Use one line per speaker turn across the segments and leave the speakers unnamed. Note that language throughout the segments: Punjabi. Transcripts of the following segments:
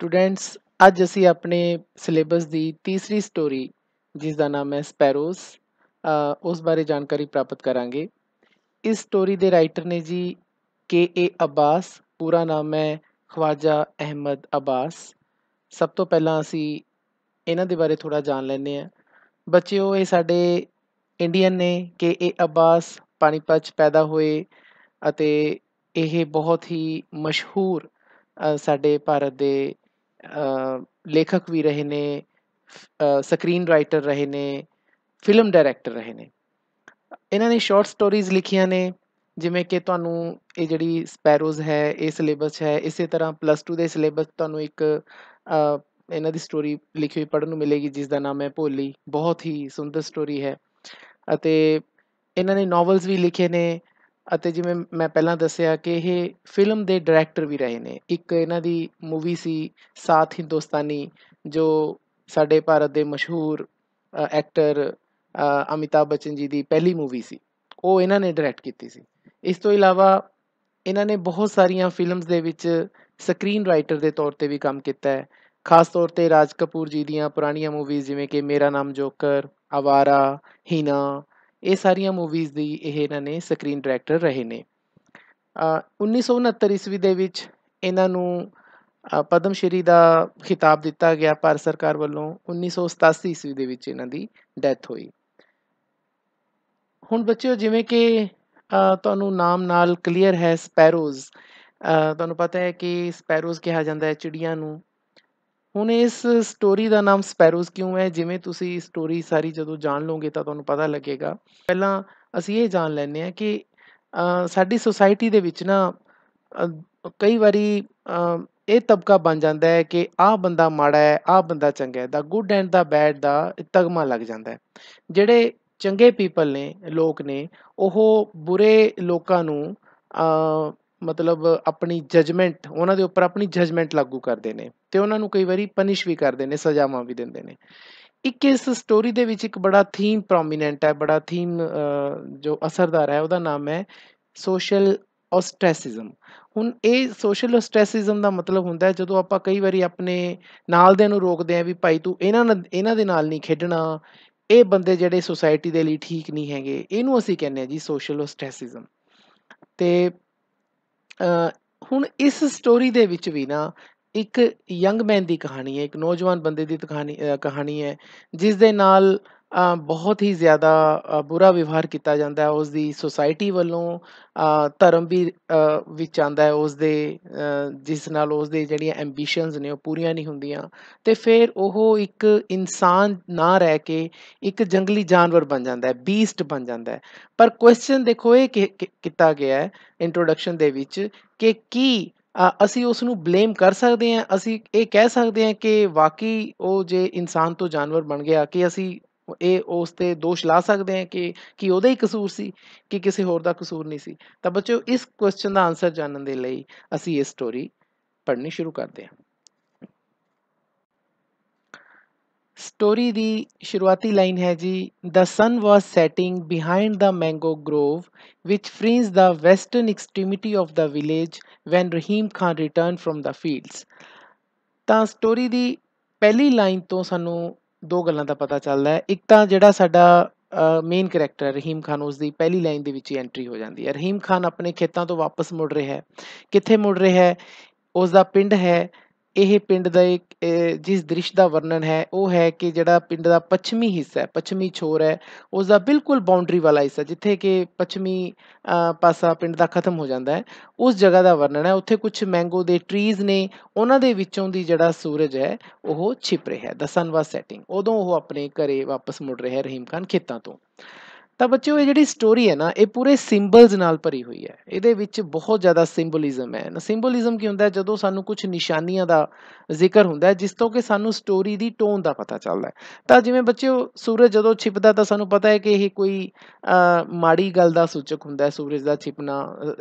ਸਟੂਡੈਂਟਸ ਅੱਜ ਅਸੀਂ ਆਪਣੇ ਸਿਲੇਬਸ ਦੀ ਤੀਸਰੀ ਸਟੋਰੀ ਜਿਸ ਦਾ ਨਾਮ ਹੈ ਸਪੈਰੋਸ ਉਸ ਬਾਰੇ ਜਾਣਕਾਰੀ ਪ੍ਰਾਪਤ ਕਰਾਂਗੇ ਇਸ ਸਟੋਰੀ ਦੇ ਰਾਈਟਰ ਨੇ ਜੀ ਕੇ ਏ ਅਬਾਸ ਪੂਰਾ ਨਾਮ ਹੈ ਖਵਾਜਾ ਅਹਿਮਦ ਅਬਾਸ ਸਭ ਤੋਂ ਪਹਿਲਾਂ ਅਸੀਂ ਇਹਨਾਂ ਦੇ ਬਾਰੇ ਥੋੜਾ ਜਾਣ ਲੈਂਦੇ ਆ ਬੱਚਿਓ ਇਹ ਸਾਡੇ ਇੰਡੀਅਨ ਨੇ ਕੇ ਏ ਅਬਾਸ ਪਾਣੀਪਤ ਪੈਦਾ ਹੋਏ ਅਤੇ ਇਹ ਬਹੁਤ ਹੀ ਮਸ਼ਹੂਰ ਸਾਡੇ ਭਾਰਤ ਦੇ ਲੇਖਕ ਵੀ ਰਹੇ ਨੇ ਸਕਰੀਨ ਰਾਈਟਰ ਰਹੇ ਨੇ ਫਿਲਮ ਡਾਇਰੈਕਟਰ ਰਹੇ ਨੇ ਇਹਨਾਂ ਨੇ ਸ਼ਾਰਟ ਸਟੋਰੀਜ਼ ਲਿਖੀਆਂ ਨੇ ਜਿਵੇਂ ਕਿ ਤੁਹਾਨੂੰ ਇਹ ਜਿਹੜੀ ਸਪੈਰੋਜ਼ ਹੈ ਇਹ ਸਿਲੇਬਸ ਹੈ ਇਸੇ ਤਰ੍ਹਾਂ ਪਲੱਸ 2 ਦੇ ਸਿਲੇਬਸ ਤੁਹਾਨੂੰ ਇੱਕ ਇਹਨਾਂ ਦੀ ਸਟੋਰੀ ਲਿਖੀ ਹੋਈ ਪੜਨ ਨੂੰ ਮਿਲੇਗੀ ਜਿਸ ਦਾ ਨਾਮ ਹੈ ਭੋਲੀ ਬਹੁਤ ਹੀ ਸੁੰਦਰ ਸਟੋਰੀ ਹੈ ਅਤੇ ਇਹਨਾਂ ਨੇ ਨੋਵਲਸ ਵੀ ਲਿਖੇ ਨੇ ਅਤੇ ਜਿਵੇਂ ਮੈਂ ਪਹਿਲਾਂ ਦੱਸਿਆ ਕਿ ਇਹ ਫਿਲਮ ਦੇ ਡਾਇਰੈਕਟਰ ਵੀ ਰਹੇ ਨੇ ਇੱਕ ਇਹਨਾਂ ਦੀ ਮੂਵੀ ਸੀ ਸਾਥ ਹਿੰਦੁਸਤਾਨੀ ਜੋ ਸਾਡੇ ਭਾਰਤ ਦੇ ਮਸ਼ਹੂਰ ਐਕਟਰ ਅਮਿਤਾਭ ਬਚਨ ਜੀ ਦੀ ਪਹਿਲੀ ਮੂਵੀ ਸੀ ਉਹ ਇਹਨਾਂ ਨੇ ਡਾਇਰੈਕਟ ਕੀਤੀ ਸੀ ਇਸ ਤੋਂ ਇਲਾਵਾ ਇਹਨਾਂ ਨੇ ਬਹੁਤ ਸਾਰੀਆਂ ਫਿਲਮਸ ਦੇ ਵਿੱਚ ਸਕਰੀਨ ਰਾਈਟਰ ਦੇ ਤੌਰ ਤੇ ਵੀ ਕੰਮ ਕੀਤਾ ਹੈ ਖਾਸ ਤੌਰ ਤੇ ਰਾਜ ਕਪੂਰ ਜੀ ਦੀਆਂ ਪੁਰਾਣੀਆਂ ਮੂਵੀਜ਼ ਜਿਵੇਂ ਕਿ ਮੇਰਾ ਨਾਮ ਜੋਕਰ ਆਵਾਰਾ ਹੀਨਾ ਇਹ ਸਾਰੀਆਂ ਮੂਵੀਜ਼ ਦੀ ਇਹ ਇਹਨਾਂ ਨੇ ਸਕਰੀਨ ਡਾਇਰੈਕਟਰ ਰਹੇ ਨੇ 1969 ਈਸਵੀ ਦੇ ਵਿੱਚ ਇਹਨਾਂ ਨੂੰ ਪਦਮ ਸ਼੍ਰੀ ਦਾ ਖਿਤਾਬ ਦਿੱਤਾ ਗਿਆ ਪਰ ਸਰਕਾਰ ਵੱਲੋਂ 1987 ਈਸਵੀ ਦੇ ਵਿੱਚ ਇਹਨਾਂ ਦੀ ਡੈਥ ਹੋਈ ਹੁਣ ਬੱਚਿਓ ਜਿਵੇਂ ਕਿ ਤੁਹਾਨੂੰ ਨਾਮ ਨਾਲ ਕਲੀਅਰ ਹੈ ਸਪੈਰੋਜ਼ ਤੁਹਾਨੂੰ ਪਤਾ ਹੈ ਕਿ ਸਪੈਰੋਜ਼ ਕਿਹਾ ਜਾਂਦਾ ਹੈ ਚਿੜੀਆਂ ਨੂੰ ਹੁਣ ਇਸ ਸਟੋਰੀ ਦਾ ਨਾਮ ਸਪੈਰੋਜ਼ ਕਿਉਂ ਹੈ ਜਿਵੇਂ ਤੁਸੀਂ ਸਟੋਰੀ ਸਾਰੀ ਜਦੋਂ ਜਾਣ ਲਓਗੇ ਤਾਂ ਤੁਹਾਨੂੰ ਪਤਾ ਲੱਗੇਗਾ ਪਹਿਲਾਂ ਅਸੀਂ ਇਹ ਜਾਣ ਲੈਂਦੇ ਆ ਕਿ ਸਾਡੀ ਸੋਸਾਇਟੀ ਦੇ ਵਿੱਚ ਨਾ ਕਈ ਵਾਰੀ ਇਹ ਤਬਕਾ ਬਣ ਜਾਂਦਾ ਹੈ ਕਿ ਆਹ ਬੰਦਾ ਮਾੜਾ ਹੈ ਆਹ ਬੰਦਾ ਚੰਗਾ ਹੈ the good and the bad ਦਾ ਤਗਮਾ ਲੱਗ ਜਾਂਦਾ ਹੈ ਜਿਹੜੇ ਚੰਗੇ ਪੀਪਲ ਨੇ ਲੋਕ ਨੇ ਉਹ ਬੁਰੇ ਲੋਕਾਂ ਨੂੰ ਮਤਲਬ ਆਪਣੀ ਜਜਮੈਂਟ ਉਹਨਾਂ ਦੇ ਉੱਪਰ ਆਪਣੀ ਜਜਮੈਂਟ ਲਾਗੂ ਕਰਦੇ ਨੇ ਤੇ ਉਹਨਾਂ ਨੂੰ ਕਈ ਵਾਰੀ ਪਨਿਸ਼ ਵੀ ਕਰਦੇ ਨੇ ਸਜ਼ਾਵਾਂ ਵੀ ਦਿੰਦੇ ਨੇ ਇੱਕ ਇਸ ਸਟੋਰੀ ਦੇ ਵਿੱਚ ਇੱਕ ਬੜਾ ਥੀਮ ਪ੍ਰੋਮੀਨੈਂਟ ਹੈ ਬੜਾ ਥੀਮ ਜੋ ਅਸਰਦਾਰ ਹੈ ਉਹਦਾ ਨਾਮ ਹੈ ਸੋਸ਼ਲ ਆਸਟ੍ਰੈਸਿਜ਼ਮ ਹੁਣ ਇਹ ਸੋਸ਼ਲ ਆਸਟ੍ਰੈਸਿਜ਼ਮ ਦਾ ਮਤਲਬ ਹੁੰਦਾ ਹੈ ਜਦੋਂ ਆਪਾਂ ਕਈ ਵਾਰੀ ਆਪਣੇ ਨਾਲ ਦੇ ਨੂੰ ਰੋਕਦੇ ਆ ਵੀ ਭਾਈ ਤੂੰ ਇਹਨਾਂ ਇਹਨਾਂ ਦੇ ਨਾਲ ਨਹੀਂ ਖੇਡਣਾ ਇਹ ਬੰਦੇ ਜਿਹੜੇ ਸੋਸਾਇਟੀ ਦੇ ਲਈ ਠੀਕ ਨਹੀਂ ਹੈਗੇ ਇਹਨੂੰ ਅਸੀਂ ਕਹਿੰਦੇ ਆ ਜੀ ਸੋਸ਼ਲ ਆਸਟ੍ਰੈਸਿਜ਼ਮ ਤੇ ਹੁਣ ਇਸ ਸਟੋਰੀ ਦੇ ਵਿੱਚ ਵੀ ਨਾ ਇੱਕ ਯੰਗ ਮੈਨ ਦੀ ਕਹਾਣੀ ਹੈ ਇੱਕ ਨੌਜਵਾਨ ਬੰਦੇ ਦੀ ਕਹਾਣੀ ਕਹਾਣੀ ਹੈ ਜਿਸ ਦੇ ਨਾਲ ਬਹੁਤ ਹੀ ਜ਼ਿਆਦਾ ਬੁਰਾ ਵਿਵਹਾਰ ਕੀਤਾ ਜਾਂਦਾ ਹੈ ਉਸ ਦੀ ਸੋਸਾਇਟੀ ਵੱਲੋਂ ਧਰਮ ਵੀ ਵਿੱਚ ਆਂਦਾ ਹੈ ਉਸ ਦੇ ਜਿਸ ਨਾਲ ਉਸ ਦੇ ਜਿਹੜੀਆਂ ਐਂਬੀਸ਼ਨਸ ਨੇ ਉਹ ਪੂਰੀਆਂ ਨਹੀਂ ਹੁੰਦੀਆਂ ਤੇ ਫਿਰ ਉਹ ਇੱਕ ਇਨਸਾਨ ਨਾ ਰਹਿ ਕੇ ਇੱਕ ਜੰਗਲੀ ਜਾਨਵਰ ਬਣ ਜਾਂਦਾ ਹੈ ਬੀਸਟ ਬਣ ਜਾਂਦਾ ਹੈ ਪਰ ਕੁਐਸਚਨ ਦੇਖੋ ਇਹ ਕਿ- ਕੀਤਾ ਗਿਆ ਹੈ ਇੰਟਰੋਡਕਸ਼ਨ ਦੇ ਵਿੱਚ ਕਿ ਕੀ ਅਸੀਂ ਉਸ ਨੂੰ ਬਲੇਮ ਕਰ ਸਕਦੇ ਹਾਂ ਅਸੀਂ ਇਹ ਕਹਿ ਸਕਦੇ ਹਾਂ ਕਿ ਵਾਕਈ ਉਹ ਜੇ ਇਨਸਾਨ ਤੋਂ ਜਾਨਵਰ ਬਣ ਗਿਆ ਕਿ ਅਸੀਂ ਇਹ ਉਸ ਤੇ ਦੋਸ਼ ਲਾ ਸਕਦੇ ਆ ਕਿ ਕਿ ਉਹਦਾ ਹੀ ਕਸੂਰ ਸੀ ਕਿ ਕਿਸੇ ਹੋਰ ਦਾ ਕਸੂਰ ਨਹੀਂ ਸੀ ਤਾਂ ਬੱਚਿਓ ਇਸ ਕੁਐਸਚਨ ਦਾ ਆਨਸਰ ਜਾਣਨ ਦੇ ਲਈ ਅਸੀਂ ਇਹ ਸਟੋਰੀ ਪੜ੍ਹਨੀ ਸ਼ੁਰੂ ਕਰਦੇ ਆ ਸਟੋਰੀ ਦੀ ਸ਼ੁਰੂਆਤੀ ਲਾਈਨ ਹੈ ਜੀ the sun was setting behind the mango grove which fringes the western extremity of the village when Rahim Khan returned from the fields ਤਾਂ ਸਟੋਰੀ ਦੀ ਪਹਿਲੀ ਲਾਈਨ ਤੋਂ ਸਾਨੂੰ ਦੋ ਗੱਲਾਂ ਦਾ ਪਤਾ ਚੱਲਦਾ ਹੈ ਇੱਕ ਤਾਂ ਜਿਹੜਾ ਸਾਡਾ ਮੇਨ ਕੈਰੈਕਟਰ ਰਹੀਮ ਖਾਨ ਉਸ ਦੀ ਪਹਿਲੀ ਲਾਈਨ ਦੇ ਵਿੱਚ ਹੀ ਐਂਟਰੀ ਹੋ ਜਾਂਦੀ ਹੈ ਰਹੀਮ ਖਾਨ ਆਪਣੇ ਖੇਤਾਂ ਤੋਂ ਵਾਪਸ ਮੁੜ ਰਿਹਾ ਹੈ ਕਿੱਥੇ ਮੁੜ ਰਿਹਾ ਹੈ ਉਸ ਦਾ ਪਿੰਡ ਹੈ ਇਹ ਪਿੰਡ ਦਾ ਇੱਕ ਜਿਸ ਦ੍ਰਿਸ਼ ਦਾ ਵਰਣਨ ਹੈ ਉਹ ਹੈ ਕਿ ਜਿਹੜਾ ਪਿੰਡ ਦਾ ਪੱਛਮੀ ਹਿੱਸਾ ਹੈ ਪੱਛਮੀ ਛੋਰ ਹੈ ਉਸ ਦਾ ਬਿਲਕੁਲ ਬਾਉਂਡਰੀ ਵਾਲਾ ਹਿੱਸਾ ਜਿੱਥੇ ਕਿ ਪੱਛਮੀ ਪਾਸਾ ਪਿੰਡ ਦਾ ਖਤਮ ਹੋ ਜਾਂਦਾ ਹੈ ਉਸ ਜਗ੍ਹਾ ਦਾ ਵਰਣਨ ਹੈ ਉੱਥੇ ਕੁਝ ਮੈਂਗੋ ਦੇ ਟਰੀਜ਼ ਨੇ ਉਹਨਾਂ ਦੇ ਵਿੱਚੋਂ ਦੀ ਜਿਹੜਾ ਸੂਰਜ ਹੈ ਉਹ ਛਿਪ ਰਿਹਾ ਹੈ ਦਸਨਵਾ ਸੈਟਿੰਗ ਉਦੋਂ ਉਹ ਆਪਣੇ ਘਰੇ ਵਾਪਸ ਮੁੜ ਰਿਹਾ ਹੈ ਰਹੀਮ ਖਾਨ ਖੇਤਾਂ ਤੋਂ ਤਾਂ ਬੱਚਿਓ ਇਹ ਜਿਹੜੀ ਸਟੋਰੀ ਹੈ ਨਾ ਇਹ ਪੂਰੇ ਸਿੰਬਲਸ ਨਾਲ ਭਰੀ ਹੋਈ ਹੈ ਇਹਦੇ ਵਿੱਚ ਬਹੁਤ ਜ਼ਿਆਦਾ ਸਿੰਬੋਲਿਜ਼ਮ ਹੈ ਨਾ ਸਿੰਬੋਲਿਜ਼ਮ ਕੀ ਹੁੰਦਾ ਜਦੋਂ ਸਾਨੂੰ ਕੁਝ ਨਿਸ਼ਾਨੀਆਂ ਦਾ ਜ਼ਿਕਰ ਹੁੰਦਾ ਜਿਸ ਤੋਂ ਕਿ ਸਾਨੂੰ ਸਟੋਰੀ ਦੀ ਟੋਨ ਦਾ ਪਤਾ ਚੱਲਦਾ ਤਾਂ ਜਿਵੇਂ ਬੱਚਿਓ ਸੂਰਜ ਜਦੋਂ ਛਿਪਦਾ ਤਾਂ ਸਾਨੂੰ ਪਤਾ ਹੈ ਕਿ ਇਹ ਕੋਈ ਮਾੜੀ ਗੱਲ ਦਾ ਸੂਚਕ ਹੁੰਦਾ ਹੈ ਸੂਰਜ ਦਾ ਛਿਪਣਾ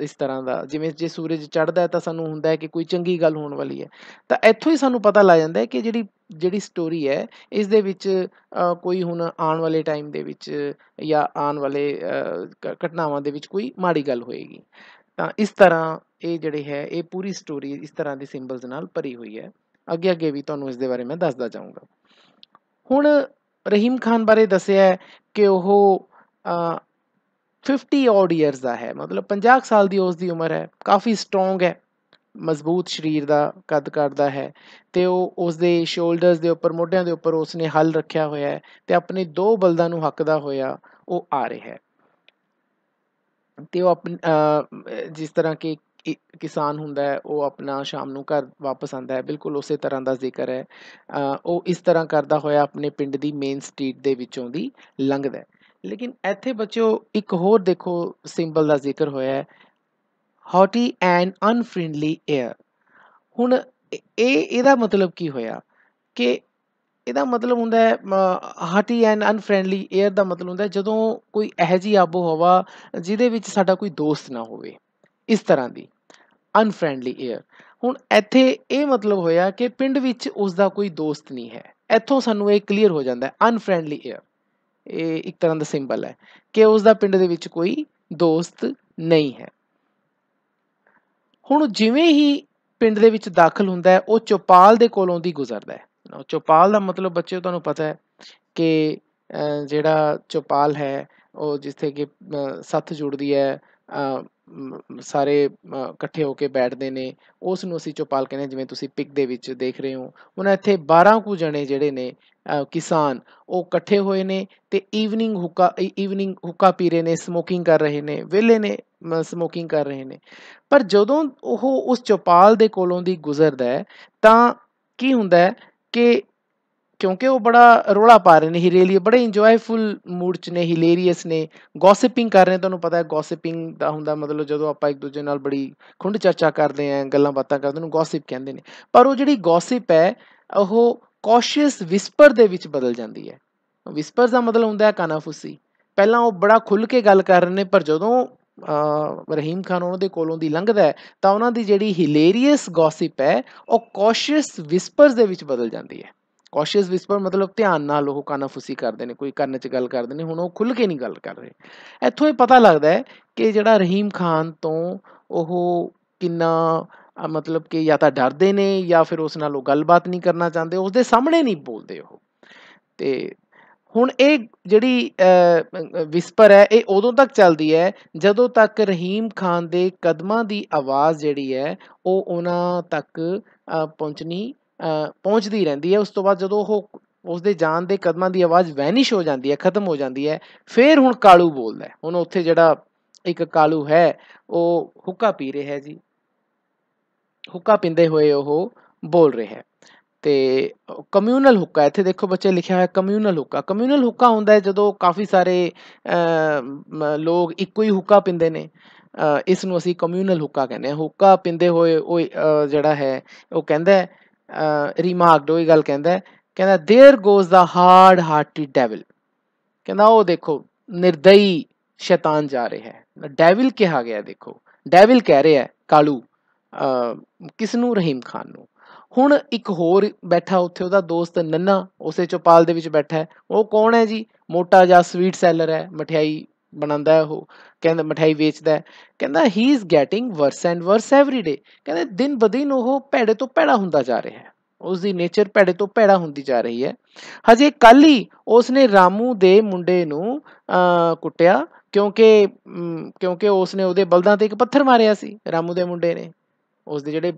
ਇਸ ਤਰ੍ਹਾਂ ਦਾ ਜਿਵੇਂ ਜੇ ਸੂਰਜ ਚੜ੍ਹਦਾ ਤਾਂ ਸਾਨੂੰ ਹੁੰਦਾ ਹੈ ਕਿ ਕੋਈ ਚੰਗੀ ਗੱਲ ਹੋਣ ਵਾਲੀ ਹੈ ਤਾਂ ਇੱਥੋਂ ਹੀ ਸਾਨੂੰ ਪਤਾ ਲੱਗ ਜਾਂਦਾ ਹੈ ਕਿ ਜਿਹੜੀ ਜਿਹੜੀ ਸਟੋਰੀ ਹੈ ਇਸ ਦੇ ਵਿੱਚ ਕੋਈ ਹੁਣ ਆਉਣ ਵਾਲੇ ਟਾਈਮ ਦੇ ਵਿੱਚ ਜਾਂ ਆਉਣ ਵਾਲੇ ਘਟਨਾਵਾਂ ਦੇ ਵਿੱਚ ਕੋਈ ਮਾੜੀ ਗੱਲ ਹੋਏਗੀ ਤਾਂ ਇਸ ਤਰ੍ਹਾਂ ਇਹ ਜਿਹੜੇ ਹੈ ਇਹ ਪੂਰੀ ਸਟੋਰੀ ਇਸ ਤਰ੍ਹਾਂ ਦੇ ਸਿੰਬਲਸ ਨਾਲ ਭਰੀ ਹੋਈ ਹੈ ਅੱਗੇ ਅੱਗੇ ਵੀ ਤੁਹਾਨੂੰ ਇਸ ਦੇ ਬਾਰੇ ਮੈਂ ਦੱਸਦਾ ਜਾਊਂਗਾ ਹੁਣ ਰਹੀਮ ਖਾਨ ਬਾਰੇ ਦੱਸਿਆ ਕਿ ਉਹ 50 ਆਡ ਇਅਰਸ ਦਾ ਹੈ ਮਤਲਬ 50 ਸਾਲ ਦੀ ਉਸ ਦੀ ਉਮਰ ਹੈ ਕਾਫੀ ਸਟਰੋਂਗ ਹੈ ਮਜ਼ਬੂਤ ਸਰੀਰ ਦਾ ਕੱਦ ਕਰਦਾ ਹੈ ਤੇ ਉਹ ਉਸ ਦੇ ਸ਼ੋਲਡਰਸ ਦੇ ਉੱਪਰ ਮੋਢਿਆਂ ਦੇ ਉੱਪਰ ਉਸ ਨੇ ਹੱਲ ਰੱਖਿਆ ਹੋਇਆ ਹੈ ਤੇ ਆਪਣੇ ਦੋ ਬਲਦਾਂ ਨੂੰ ਹੱਕਦਾ ਹੋਇਆ ਉਹ ਆ ਰਿਹਾ ਹੈ ਤੇ ਉਹ ਜਿਸ ਤਰ੍ਹਾਂ ਕਿ ਕਿਸਾਨ ਹੁੰਦਾ ਹੈ ਉਹ ਆਪਣਾ ਸ਼ਾਮ ਨੂੰ ਘਰ ਵਾਪਸ ਆਉਂਦਾ ਹੈ ਬਿਲਕੁਲ ਉਸੇ ਤਰ੍ਹਾਂ ਦਾ ਜ਼ਿਕਰ ਹੈ ਉਹ ਇਸ ਤਰ੍ਹਾਂ ਕਰਦਾ ਹੋਇਆ ਆਪਣੇ ਪਿੰਡ ਦੀ ਮੇਨ ਸਟਰੀਟ ਦੇ ਵਿੱਚੋਂ ਦੀ ਲੰਘਦਾ ਹੈ ਲੇਕਿਨ ਇੱਥੇ ਬੱਚਿਓ ਇੱਕ ਹੋਰ ਦੇਖੋ ਸਿੰਬਲ ਦਾ ਜ਼ਿਕਰ ਹੋਇਆ ਹੈ ਹੌਟੀ ਐਂਡ ਅਨਫ੍ਰੈਂਡਲੀ 에ਅਰ ਹੁਣ ਇਹ ਇਹਦਾ ਮਤਲਬ ਕੀ ਹੋਇਆ ਕਿ ਇਹਦਾ ਮਤਲਬ ਹੁੰਦਾ ਹੈ ਹਾਟੀ ਐਂਡ ਅਨਫ੍ਰੈਂਡਲੀ 에ਅਰ ਦਾ ਮਤਲਬ ਹੁੰਦਾ ਜਦੋਂ ਕੋਈ ਇਹੋ ਜੀ ਆਬੋ ਹਵਾ ਜਿਹਦੇ ਵਿੱਚ ਸਾਡਾ ਕੋਈ ਦੋਸਤ ਨਾ ਹੋਵੇ ਇਸ ਤਰ੍ਹਾਂ ਦੀ ਅਨਫ੍ਰੈਂਡਲੀ ਏਅਰ ਹੁਣ ਇੱਥੇ ਇਹ ਮਤਲਬ ਹੋਇਆ ਕਿ ਪਿੰਡ ਵਿੱਚ ਉਸ ਦਾ ਕੋਈ ਦੋਸਤ ਨਹੀਂ ਹੈ ਇੱਥੋਂ ਸਾਨੂੰ ਇਹ ਕਲੀਅਰ ਹੋ ਜਾਂਦਾ ਹੈ ਅਨਫ੍ਰੈਂਡਲੀ ਏਅਰ ਇਹ ਇੱਕ ਤਰ੍ਹਾਂ ਦਾ ਸਿੰਬਲ ਹੈ ਕਿ ਉਸ ਦਾ ਪਿੰਡ ਦੇ ਵਿੱਚ ਕੋਈ ਦੋਸਤ ਨਹੀਂ ਹੈ ਹੁਣ ਜਿਵੇਂ ਹੀ ਪਿੰਡ ਦੇ ਵਿੱਚ ਦਾਖਲ ਹੁੰਦਾ ਹੈ ਉਹ ਚੋਪਾਲ ਦੇ ਕੋਲੋਂ ਦੀ ਗੁਜ਼ਰਦਾ ਹੈ ਚੋਪਾਲ ਦਾ ਮਤਲਬ ਬੱਚੇ ਤੁਹਾਨੂੰ ਪਤਾ ਹੈ ਕਿ ਜਿਹੜਾ ਚੋਪਾਲ ਹੈ ਉਹ ਜਿੱਥੇ ਕਿ ਸੱਤ ਜੁੜਦੀ ਹੈ ਸਾਰੇ ਇਕੱਠੇ ਹੋ ਕੇ ਬੈਠਦੇ ਨੇ ਉਸ ਨੂੰ ਅਸੀਂ ਚੋਪਾਲ ਕਹਿੰਦੇ ਜਿਵੇਂ ਤੁਸੀਂ ਪਿਕ ਦੇ ਵਿੱਚ ਦੇਖ ਰਹੇ ਹੋ ਉਹਨਾਂ ਇੱਥੇ 12 ਕੁ ਜਣੇ ਜਿਹੜੇ ਨੇ ਕਿਸਾਨ ਉਹ ਇਕੱਠੇ ਹੋਏ ਨੇ ਤੇ ਈਵਨਿੰਗ ਹੁੱਕਾ ਈਵਨਿੰਗ ਹੁੱਕਾ ਪੀ ਰਹੇ ਨੇ ਸਮੋਕਿੰਗ ਕਰ ਰਹੇ ਨੇ ਵਿਲੇ ਨੇ ਸਮੋਕਿੰਗ ਕਰ ਰਹੇ ਨੇ ਪਰ ਜਦੋਂ ਉਹ ਉਸ ਚੋਪਾਲ ਦੇ ਕੋਲੋਂ ਦੀ ਗੁਜ਼ਰਦਾ ਹੈ ਤਾਂ ਕੀ ਹੁੰਦਾ ਹੈ ਕਿ ਕਿਉਂਕਿ ਉਹ ਬੜਾ ਰੋਲਾ ਪਾ ਰਹੇ ਨੇ ਹੀਰੇਲੀਆ ਬੜੇ ਇੰਜੋਏਫੁਲ ਮੂਡ 'ਚ ਨੇ ਹਿਲੇਰੀਅਸ ਨੇ ਗੌਸਿਪਿੰਗ ਕਰ ਰਹੇ ਤੁਹਾਨੂੰ ਪਤਾ ਹੈ ਗੌਸਿਪਿੰਗ ਦਾ ਹੁੰਦਾ ਮਤਲਬ ਜਦੋਂ ਆਪਾਂ ਇੱਕ ਦੂਜੇ ਨਾਲ ਬੜੀ ਖੁੰਡ ਚਰਚਾ ਕਰਦੇ ਆਂ ਗੱਲਾਂ ਬਾਤਾਂ ਕਰਦੇ ਨੂੰ ਗੌਸਿਪ ਕਹਿੰਦੇ ਨੇ ਪਰ ਉਹ ਜਿਹੜੀ ਗੌਸਿਪ ਹੈ ਉਹ ਕੌਸ਼ੀਅਸ ਵਿਸਪਰ ਦੇ ਵਿੱਚ ਬਦਲ ਜਾਂਦੀ ਹੈ ਵਿਸਪਰ ਦਾ ਮਤਲਬ ਹੁੰਦਾ ਹੈ ਕਾਨਾਫੂਸੀ ਪਹਿਲਾਂ ਉਹ ਬੜਾ ਖੁੱਲ ਕੇ ਗੱਲ ਕਰ ਰਹੇ ਨੇ ਪਰ ਜਦੋਂ ਰਹੀਮ ਖਾਨ ਉਹਨਾਂ ਦੇ ਕੋਲੋਂ ਦੀ ਲੰਘਦਾ ਹੈ ਤਾਂ ਉਹਨਾਂ ਦੀ ਜਿਹੜੀ ਹਿਲੇਰੀਅਸ ਗੌਸਿਪ ਹੈ ਉਹ ਕੌਸ਼ੀਅਸ ਵਿਸਪਰਸ ਦੇ ਵਿੱਚ ਬਦਲ ਜਾਂਦੀ ਹੈ ਕੌਸ਼ੀਅਸ ਵਿਸਪਰ ਮਤਲਬ ਧਿਆਨ ਨਾਲ ਉਹ ਫੁਸੀ ਕਰਦੇ ਨੇ ਕੋਈ ਕੰਨ 'ਚ ਗੱਲ ਕਰਦੇ ਨੇ ਹੁਣ ਉਹ ਖੁੱਲ ਕੇ ਨਹੀਂ ਗੱਲ ਕਰ ਰਹੇ ਇੱਥੋਂ ਇਹ ਪਤਾ ਲੱਗਦਾ ਹੈ ਕਿ ਜਿਹੜਾ ਰਹੀਮ ਖਾਨ ਤੋਂ ਉਹ ਕਿੰਨਾ ਮਤਲਬ ਕਿ ਜਾਂ ਤਾਂ ਡਰਦੇ ਨੇ ਜਾਂ ਫਿਰ ਉਸ ਨਾਲ ਉਹ ਗੱਲਬਾਤ ਨਹੀਂ ਕਰਨਾ ਚਾਹੁੰਦੇ ਉਸ ਦੇ ਸਾਹਮਣੇ ਨਹੀਂ ਬੋਲਦੇ ਉਹ ਤੇ ਹੁਣ ਇਹ ਜਿਹੜੀ ਵਿਸਪਰ ਹੈ ਇਹ ਉਦੋਂ ਤੱਕ ਚੱਲਦੀ ਹੈ ਜਦੋਂ ਤੱਕ ਰਹੀਮ ਖਾਨ ਦੇ ਕਦਮਾਂ ਦੀ ਆਵਾਜ਼ ਜਿਹੜੀ ਹੈ ਉਹ ਉਹਨਾਂ ਤੱਕ ਪਹੁੰਚਣੀ ਪਹੁੰਚਦੀ ਰਹਿੰਦੀ ਹੈ ਉਸ ਤੋਂ ਬਾਅਦ ਜਦੋਂ ਉਹ ਉਸ ਦੇ ਜਾਨ ਦੇ ਕਦਮਾਂ ਦੀ ਆਵਾਜ਼ ਵੈਨਿਸ਼ ਹੋ ਜਾਂਦੀ ਹੈ ਖਤਮ ਹੋ ਜਾਂਦੀ ਹੈ ਫਿਰ ਹੁਣ ਕਾਲੂ ਬੋਲਦਾ ਹੈ ਹੁਣ ਉੱਥੇ ਜਿਹੜਾ ਇੱਕ ਕਾਲੂ ਹੈ ਉਹ ਹੁੱਕਾ ਪੀ ਰਿਹਾ ਹੈ ਜੀ ਹੁੱਕਾ ਪਿੰਦੇ ਹੋਏ ਉਹ ਬੋਲ ਰਿਹਾ ਹੈ ਤੇ ਕਮਿਊਨਲ ਹੁੱਕਾ ਇੱਥੇ ਦੇਖੋ ਬੱਚੇ ਲਿਖਿਆ ਹੋਇਆ ਕਮਿਊਨਲ ਹੁੱਕਾ ਕਮਿਊਨਲ ਹੁੱਕਾ ਹੁੰਦਾ ਹੈ ਜਦੋਂ ਕਾਫੀ ਸਾਰੇ ਲੋਕ ਇੱਕੋ ਹੀ ਹੁੱਕਾ ਪਿੰਦੇ ਨੇ ਇਸ ਨੂੰ ਅਸੀਂ ਕਮਿਊਨਲ ਹੁੱਕਾ ਕਹਿੰਦੇ ਹਾਂ ਹੁੱਕਾ ਪਿੰਦੇ ਹੋਏ ਉਹ ਜਿਹੜਾ ਹੈ ਉਹ ਕਹਿੰਦਾ ਹੈ ਰਿਮਾਰਕਡ ਉਹ ਗੱਲ ਕਹਿੰਦਾ ਕਹਿੰਦਾ there goes the hard hearted devil ਕਹਿੰਦਾ ਉਹ ਦੇਖੋ ਨਿਰਦਈ ਸ਼ੈਤਾਨ ਜਾ ਰਿਹਾ ਹੈ ਡੈਵਲ ਕਿਹਾ ਗਿਆ ਦੇਖੋ ਡੈਵਲ ਕਹਿ ਰਿਹਾ ਕਾਲੂ ਕਿਸ ਨੂੰ ਰਹੀਮ ਖਾਨ ਨੂੰ ਹੁਣ ਇੱਕ ਹੋਰ ਬੈਠਾ ਉੱਥੇ ਉਹਦਾ ਦੋਸਤ ਨੰਨਾ ਉਸੇ ਚੋਪਾਲ ਦੇ ਵਿੱਚ ਬੈਠਾ ਹੈ ਉਹ ਕੌਣ ਹੈ ਜੀ ਮੋਟਾ ਜਿਹਾ ਸਵੀਟ ਸੈਲਰ ਹੈ ਮਠਿਆਈ ਬਣਾਉਂਦਾ ਉਹ ਕਹਿੰਦਾ ਮਠਾਈ ਵੇਚਦਾ ਕਹਿੰਦਾ he is getting worse and worse every day ਕਹਿੰਦਾ ਦਿਨ ਬਦਿਨ ਉਹ ਭੈੜੇ ਤੋਂ ਭੈੜਾ ਹੁੰਦਾ ਜਾ ਰਿਹਾ ਹੈ ਉਸ ਦੀ ਨੇਚਰ ਭੈੜੇ ਤੋਂ ਭੈੜਾ ਹੁੰਦੀ ਜਾ ਰਹੀ ਹੈ ਹਜੇ ਕੱਲ ਹੀ ਉਸ ਨੇ ਰਾਮੂ ਦੇ ਮੁੰਡੇ ਨੂੰ ਕੁੱਟਿਆ ਕਿਉਂਕਿ ਕਿਉਂਕਿ ਉਸ ਨੇ ਉਹਦੇ ਬਲਦਾਂ ਤੇ ਇੱਕ ਪੱਥਰ ਮਾਰਿਆ ਸੀ ਰਾਮੂ ਦੇ ਮੁੰਡੇ ਨੇ ਉਸ ਦੇ ਜਿਹੜੇ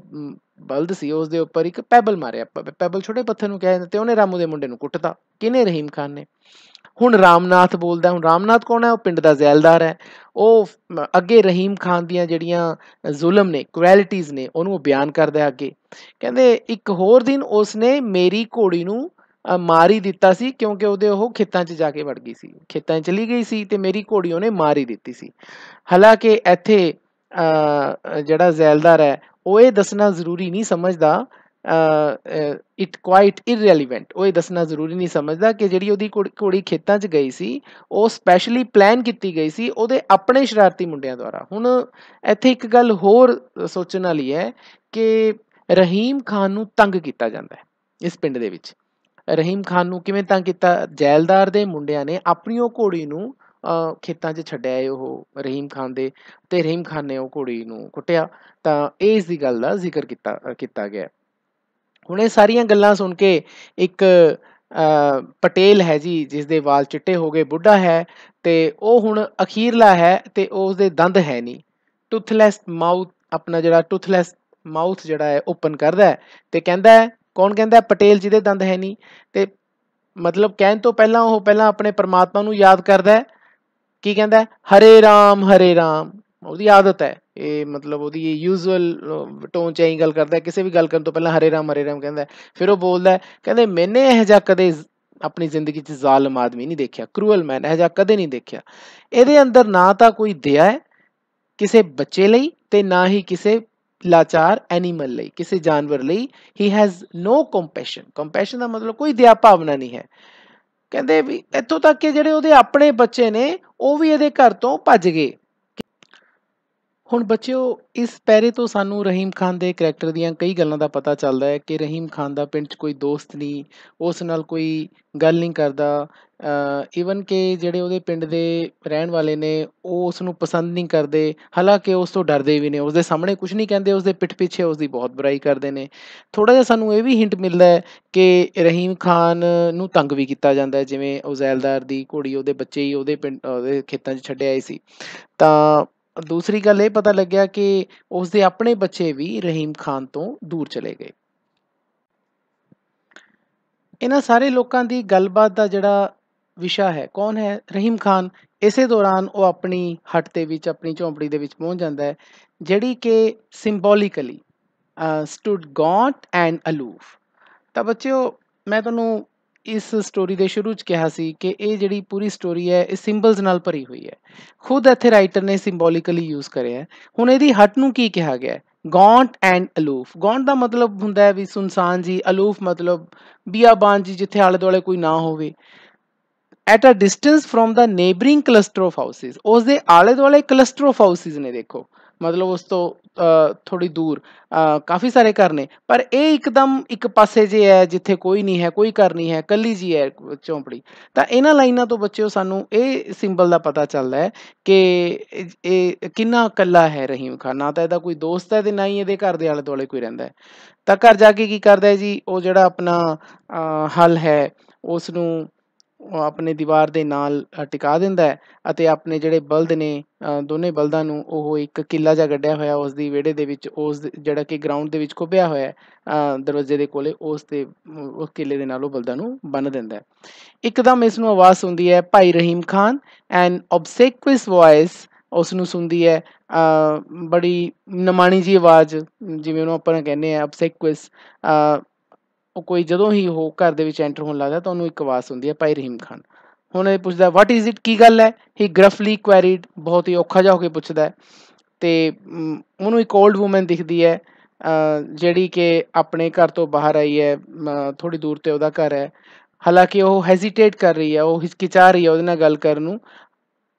ਬਲਦ ਸੀ ਉਸ ਦੇ ਉੱਪਰ ਇੱਕ ਪੈਬਲ ਮਾਰਿਆ ਪੈਬਲ ਛੋਟੇ ਪੱਥਰ ਨੂੰ ਕਹਿੰਦੇ ਤੇ ਉਹਨੇ ਰਾਮੂ ਦੇ ਮੁੰਡੇ ਨੂੰ ਕੁੱਟਦਾ ਕਿਨੇ ਰਹੀਮ ਖਾਨ ਨੇ ਹੁਣ ਰਾਮਨਾਥ ਬੋਲਦਾ ਹੁਣ ਰਾਮਨਾਥ ਕੌਣ ਹੈ ਉਹ ਪਿੰਡ ਦਾ ਜ਼ੈਲਦਾਰ ਹੈ ਉਹ ਅੱਗੇ ਰਹੀਮ ਖਾਨ ਦੀਆਂ ਜਿਹੜੀਆਂ ਜ਼ੁਲਮ ਨੇ ਕੁਆਲਿਟੀਆਂ ਨੇ ਉਹਨੂੰ ਉਹ ਬਿਆਨ ਕਰਦਾ ਅੱਗੇ ਕਹਿੰਦੇ ਇੱਕ ਹੋਰ ਦਿਨ ਉਸਨੇ ਮੇਰੀ ਘੋੜੀ ਨੂੰ ਮਾਰੀ ਦਿੱਤਾ ਸੀ ਕਿਉਂਕਿ ਉਹਦੇ ਉਹ ਖੇਤਾਂ 'ਚ ਜਾ ਕੇ ਵੜ ਗਈ ਸੀ ਖੇਤਾਂ 'ਚ ਚਲੀ ਗਈ ਸੀ ਤੇ ਮੇਰੀ ਘੋੜੀ ਉਹਨੇ ਮਾਰੀ ਦਿੱਤੀ ਸੀ ਹਾਲਾਂਕਿ ਇੱਥੇ ਜਿਹੜਾ ਜ਼ੈਲਦਾਰ ਹੈ ਉਹ ਇਹ ਦੱਸਣਾ ਜ਼ਰੂਰੀ ਨਹੀਂ ਸਮਝਦਾ ਇਟ ਕੁਆਇਟ ਇਰਰੈਲੀਵੈਂਟ ਉਹ ਇਹ ਦੱਸਣਾ ਜ਼ਰੂਰੀ ਨਹੀਂ ਸਮਝਦਾ ਕਿ ਜਿਹੜੀ ਉਹਦੀ ਕੁੜੀ ਖੇਤਾਂ 'ਚ ਗਈ ਸੀ ਉਹ ਸਪੈਸ਼ਲੀ ਪਲਾਨ ਕੀਤੀ ਗਈ ਸੀ ਉਹਦੇ ਆਪਣੇ ਸ਼ਰਾਰਤੀ ਮੁੰਡਿਆਂ ਦੁਆਰਾ ਹੁਣ ਇੱਥੇ ਇੱਕ ਗੱਲ ਹੋਰ ਸੋਚਣ ਵਾਲੀ ਹੈ ਕਿ ਰਹੀਮ ਖਾਨ ਨੂੰ ਤੰਗ ਕੀਤਾ ਜਾਂਦਾ ਹੈ ਇਸ ਪਿੰਡ ਦੇ ਵਿੱਚ ਰਹੀਮ ਖਾਨ ਨੂੰ ਕਿਵੇਂ ਤੰਗ ਕੀਤਾ ਜੈਲਦਾਰ ਦੇ ਮੁੰਡਿਆਂ ਨੇ ਆਪਣੀ ਉਹ ਘੋੜੀ ਨੂੰ ਖੇਤਾਂ 'ਚ ਛੱਡਿਆ ਉਹ ਰਹੀਮ ਖਾਨ ਦੇ ਤੇ ਰਹੀਮ ਖਾਨ ਨੇ ਉਹ ਘੋੜੀ ਨੂੰ ਕੁੱਟਿਆ ਤਾਂ ਇਸ ਦੀ ਗੱਲ ਦਾ ਜ਼ਿਕਰ ਕੀਤਾ ਕੀਤਾ ਗਿਆ ਹੁਣ ਇਹ ਸਾਰੀਆਂ ਗੱਲਾਂ ਸੁਣ ਕੇ ਇੱਕ ਪਟੇਲ ਹੈ ਜੀ ਜਿਸ ਦੇ ਵਾਲ ਚਿੱਟੇ ਹੋ ਗਏ ਬੁੱਢਾ ਹੈ ਤੇ ਉਹ ਹੁਣ ਅਖੀਰਲਾ ਹੈ ਤੇ ਉਸ ਦੇ ਦੰਦ ਹੈ ਨਹੀਂ ਟੂਥਲੈਸ ਮਾਊਥ ਆਪਣਾ ਜਿਹੜਾ ਟੂਥਲੈਸ ਮਾਊਥ ਜਿਹੜਾ ਹੈ ਓਪਨ ਕਰਦਾ ਹੈ ਤੇ ਕਹਿੰਦਾ ਹੈ ਕੌਣ ਕਹਿੰਦਾ ਪਟੇਲ ਪਟੇਲ ਜਿਹਦੇ ਦੰਦ ਹੈ ਨਹੀਂ ਤੇ ਮਤਲਬ ਕਹਿਣ ਤੋਂ ਪਹਿਲਾਂ ਉਹ ਪਹਿਲਾਂ ਆਪਣੇ ਪਰਮਾਤਮਾ ਨੂੰ ਯਾਦ ਕਰਦਾ ਹੈ ਕੀ ਕਹਿੰਦਾ ਹਰੇ ਰਾਮ ਹਰੇ ਰਾਮ ਉਹਦੀ ਆਦਤ ਹੈ ਇਹ ਮਤਲਬ ਉਹਦੀ ਇਹ ਯੂਜੂਅਲ ਟੋਨ ਚ ਐਂ ਗੱਲ ਕਰਦਾ ਕਿਸੇ ਵੀ ਗੱਲ ਕਰਨ ਤੋਂ ਪਹਿਲਾਂ ਹਰੇ ਰਾਮ ਹਰੇ ਰਾਮ ਕਹਿੰਦਾ ਫਿਰ ਉਹ ਬੋਲਦਾ ਕਹਿੰਦੇ ਮੈਨੇ ਇਹ ਜਾ ਕਦੇ ਆਪਣੀ ਜ਼ਿੰਦਗੀ 'ਚ ਜ਼ਾਲਮ ਆਦਮੀ ਨਹੀਂ ਦੇਖਿਆ ਕਰੂਅਲ ਮੈਨ ਇਹ ਜਾ ਕਦੇ ਨਹੀਂ ਦੇਖਿਆ ਇਹਦੇ ਅੰਦਰ ਨਾ ਤਾਂ ਕੋਈ ਦਇਆ ਹੈ ਕਿਸੇ ਬੱਚੇ ਲਈ ਤੇ ਨਾ ਹੀ ਕਿਸੇ ਲਾਚਾਰ ਐਨੀਮਲ ਲਈ ਕਿਸੇ ਜਾਨਵਰ ਲਈ he has no compassion compassion ਦਾ ਮਤਲਬ ਕੋਈ ਦਇਆ ਭਾਵਨਾ ਨਹੀਂ ਹੈ ਕਹਿੰਦੇ ਵੀ ਇੱਥੋਂ ਤੱਕ ਕਿ ਜਿਹੜੇ ਉਹਦੇ ਆਪਣੇ ਬੱਚੇ ਨੇ ਉਹ ਵੀ ਇਹਦੇ ਘਰ ਤੋਂ ਭੱਜ ਗਏ ਹੁਣ ਬੱਚਿਓ ਇਸ ਪੈਰੇ ਤੋਂ ਸਾਨੂੰ ਰਹੀਮ ਖਾਨ ਦੇ ਕੈਰੈਕਟਰ ਦੀਆਂ ਕਈ ਗੱਲਾਂ ਦਾ ਪਤਾ ਚੱਲਦਾ ਹੈ ਕਿ ਰਹੀਮ ਖਾਨ ਦਾ ਪਿੰਡ 'ਚ ਕੋਈ ਦੋਸਤ ਨਹੀਂ ਉਸ ਨਾਲ ਕੋਈ ਗੱਲ ਨਹੀਂ ਕਰਦਾ ਇਵਨ ਕਿ ਜਿਹੜੇ ਉਹਦੇ ਪਿੰਡ ਦੇ ਰਹਿਣ ਵਾਲੇ ਨੇ ਉਹ ਉਸ ਨੂੰ ਪਸੰਦ ਨਹੀਂ ਕਰਦੇ ਹਾਲਾਂਕਿ ਉਸ ਤੋਂ ਡਰਦੇ ਵੀ ਨੇ ਉਸ ਦੇ ਸਾਹਮਣੇ ਕੁਝ ਨਹੀਂ ਕਹਿੰਦੇ ਉਸ ਦੇ ਪਿੱਠ ਪਿੱਛੇ ਉਸ ਦੀ ਬਹੁਤ ਬੁਰਾਈ ਕਰਦੇ ਨੇ ਥੋੜਾ ਜਿਹਾ ਸਾਨੂੰ ਇਹ ਵੀ ਹਿੰਟ ਮਿਲਦਾ ਹੈ ਕਿ ਰਹੀਮ ਖਾਨ ਨੂੰ ਤੰਗ ਵੀ ਕੀਤਾ ਜਾਂਦਾ ਹੈ ਜਿਵੇਂ ਉਜ਼ੈਲਦਾਰ ਦੀ ਘੋੜੀ ਉਹਦੇ ਬੱਚੇ ਹੀ ਉਹਦੇ ਪਿੰਡ ਉਹਦੇ ਖੇਤਾਂ 'ਚ ਛੱਡਿਆ ਆਈ ਸੀ ਤਾਂ ਦੂਸਰੀ ਗੱਲ ਇਹ ਪਤਾ ਲੱਗਿਆ ਕਿ ਉਸ ਦੇ ਆਪਣੇ ਬੱਚੇ ਵੀ ਰਹੀਮ ਖਾਨ ਤੋਂ ਦੂਰ ਚਲੇ ਗਏ ਇਹਨਾਂ ਸਾਰੇ ਲੋਕਾਂ ਦੀ ਗੱਲਬਾਤ ਦਾ ਜਿਹੜਾ ਵਿਸ਼ਾ ਹੈ ਕੌਣ ਹੈ ਰਹੀਮ ਖਾਨ ਇਸੇ ਦੌਰਾਨ ਉਹ ਆਪਣੀ ਹੱਟ ਦੇ ਵਿੱਚ ਆਪਣੀ ਝੌਂਪੜੀ ਦੇ ਵਿੱਚ ਪਹੁੰਚ ਜਾਂਦਾ ਹੈ ਜਿਹੜੀ ਕਿ ਸਿੰਬੋਲਿਕਲੀ ਸਟੂਡ ਗੌਟ ਐਂਡ ਅਲੂਫ ਤਾਂ ਬੱਚਿਓ ਮੈਂ ਤੁਹਾਨੂੰ ਇਸ ਸਟੋਰੀ ਦੇ ਸ਼ੁਰੂ 'ਚ ਕਿਹਾ ਸੀ ਕਿ ਇਹ ਜਿਹੜੀ ਪੂਰੀ ਸਟੋਰੀ ਹੈ ਇਹ ਸਿੰਬਲਸ ਨਾਲ ਭਰੀ ਹੋਈ ਹੈ ਖੁਦ ਇੱਥੇ ਰਾਈਟਰ ਨੇ ਸਿੰਬੋਲਿਕਲੀ ਯੂਜ਼ ਕਰਿਆ ਹੁਣ ਇਹਦੀ ਹਟ ਨੂੰ ਕੀ ਕਿਹਾ ਗਿਆ ਗੌਂਟ ਐਂਡ ਅਲੂਫ ਗੌਂਟ ਦਾ ਮਤਲਬ ਹੁੰਦਾ ਹੈ ਵੀ ਸੁਨਸਾਨ ਜੀ ਅਲੂਫ ਮਤਲਬ ਬੀਆਬਾਨ ਜੀ ਜਿੱਥੇ ਆਲੇ ਦੁਆਲੇ ਕੋਈ ਨਾ ਹੋਵੇ at a distance from the neighbouring cluster of houses ਉਸ ਦੇ ਆਲੇ ਦੁਆਲੇ ਕਲਸਟਰ ਆਫ ਹਾਊਸਿਸ ਨੇ ਦੇਖੋ ਮਤਲਬ ਉਸ ਤੋਂ ਥੋੜੀ ਦੂਰ ਕਾਫੀ ਸਾਰੇ ਘਰ ਨੇ ਪਰ ਇਹ ਇੱਕਦਮ ਇੱਕ ਪਾਸੇ ਜੇ ਹੈ ਜਿੱਥੇ ਕੋਈ ਨਹੀਂ ਹੈ ਕੋਈ ਘਰ ਨਹੀਂ ਹੈ ਕੱਲੀ ਜੀ ਹੈ ਚੌਂਪੜੀ ਤਾਂ ਇਹਨਾਂ ਲਾਈਨਾਂ ਤੋਂ ਬੱਚਿਓ ਸਾਨੂੰ ਇਹ ਸਿੰਬਲ ਦਾ ਪਤਾ ਚੱਲਦਾ ਹੈ ਕਿ ਇਹ ਕਿੰਨਾ ਕੱਲਾ ਹੈ ਰਹੀਮ ਖਾਨ ਨਾ ਤਾਂ ਇਹਦਾ ਕੋਈ ਦੋਸਤ ਹੈ ਤੇ ਨਾ ਹੀ ਇਹਦੇ ਘਰ ਦੇ ਆਲੇ ਦੁਆਲੇ ਕੋਈ ਰਹਿੰਦਾ ਹੈ ਤਾਂ ਘਰ ਜਾ ਕੇ ਕੀ ਕਰਦਾ ਹੈ ਜੀ ਉਹ ਜਿਹੜਾ ਆਪਣਾ ਹੱਲ ਹੈ ਉਸ ਨੂੰ ਉਹ ਆਪਣੇ ਦੀਵਾਰ ਦੇ ਨਾਲ ਟਿਕਾ ਦਿੰਦਾ ਹੈ ਅਤੇ ਆਪਣੇ ਜਿਹੜੇ ਬਲਦ ਨੇ ਦੋਨੇ ਬਲਦਾਂ ਨੂੰ ਉਹ ਇੱਕ ਕਿੱਲਾ ਜਿਹਾ ਗੱਡਿਆ ਹੋਇਆ ਉਸ ਦੀ ਵਿਹੜੇ ਦੇ ਵਿੱਚ ਉਸ ਜਿਹੜਾ ਕਿ ਗਰਾਊਂਡ ਦੇ ਵਿੱਚ ਖੁੱਭਿਆ ਹੋਇਆ ਦਰਵਾਜ਼ੇ ਦੇ ਕੋਲੇ ਉਸ ਤੇ ਉਸ ਕਿੱਲੇ ਦੇ ਨਾਲ ਉਹ ਬਲਦਾਂ ਨੂੰ ਬੰਨ ਦਿੰਦਾ ਹੈ ਇੱਕਦਮ ਇਸ ਨੂੰ ਆਵਾਜ਼ ਸੁਣਦੀ ਹੈ ਭਾਈ Rahim Khan and obsequious voice ਉਸ ਨੂੰ ਸੁਣਦੀ ਹੈ ਬੜੀ ਨਮਾਣੀ ਜੀ ਆਵਾਜ਼ ਜਿਵੇਂ ਉਹਨੂੰ ਆਪਾਂ ਕਹਿੰਦੇ ਆ ਆਬਸੈਕੁਇਸ ਉਹ ਕੋਈ ਜਦੋਂ ਹੀ ਉਹ ਘਰ ਦੇ ਵਿੱਚ ਐਂਟਰ ਹੋਣ ਲੱਗਦਾ ਤਾਂ ਉਹਨੂੰ ਇੱਕ ਆਵਾਜ਼ ਹੁੰਦੀ ਹੈ ਭਾਈ ਰਹੀਮ ਖਾਨ ਹੁਣ ਇਹ ਪੁੱਛਦਾ ਵਾਟ ਇਜ਼ ਇਟ ਕੀ ਗੱਲ ਹੈ ਹੀ ਗ੍ਰਫਲੀ ਕੁਐਰੀਡ ਬਹੁਤ ਹੀ ਔਖਾ ਜਿਹਾ ਹੋ ਕੇ ਪੁੱਛਦਾ ਹੈ ਤੇ ਉਹਨੂੰ ਇੱਕ 올ਡ ਔਮਨ ਦਿਖਦੀ ਹੈ ਜਿਹੜੀ ਕਿ ਆਪਣੇ ਘਰ ਤੋਂ ਬਾਹਰ ਆਈ ਹੈ ਥੋੜੀ ਦੂਰ ਤੇ ਉਹਦਾ ਘਰ ਹੈ ਹਾਲਾਂਕਿ ਉਹ ਹੈਜ਼ਿਟੇਟ ਕਰ ਰਹੀ ਹੈ ਉਹ ਹਿਚਕਿਚਾ ਰਹੀ ਹੈ ਉਹਦੇ ਨਾਲ ਗੱਲ ਕਰਨ ਨੂੰ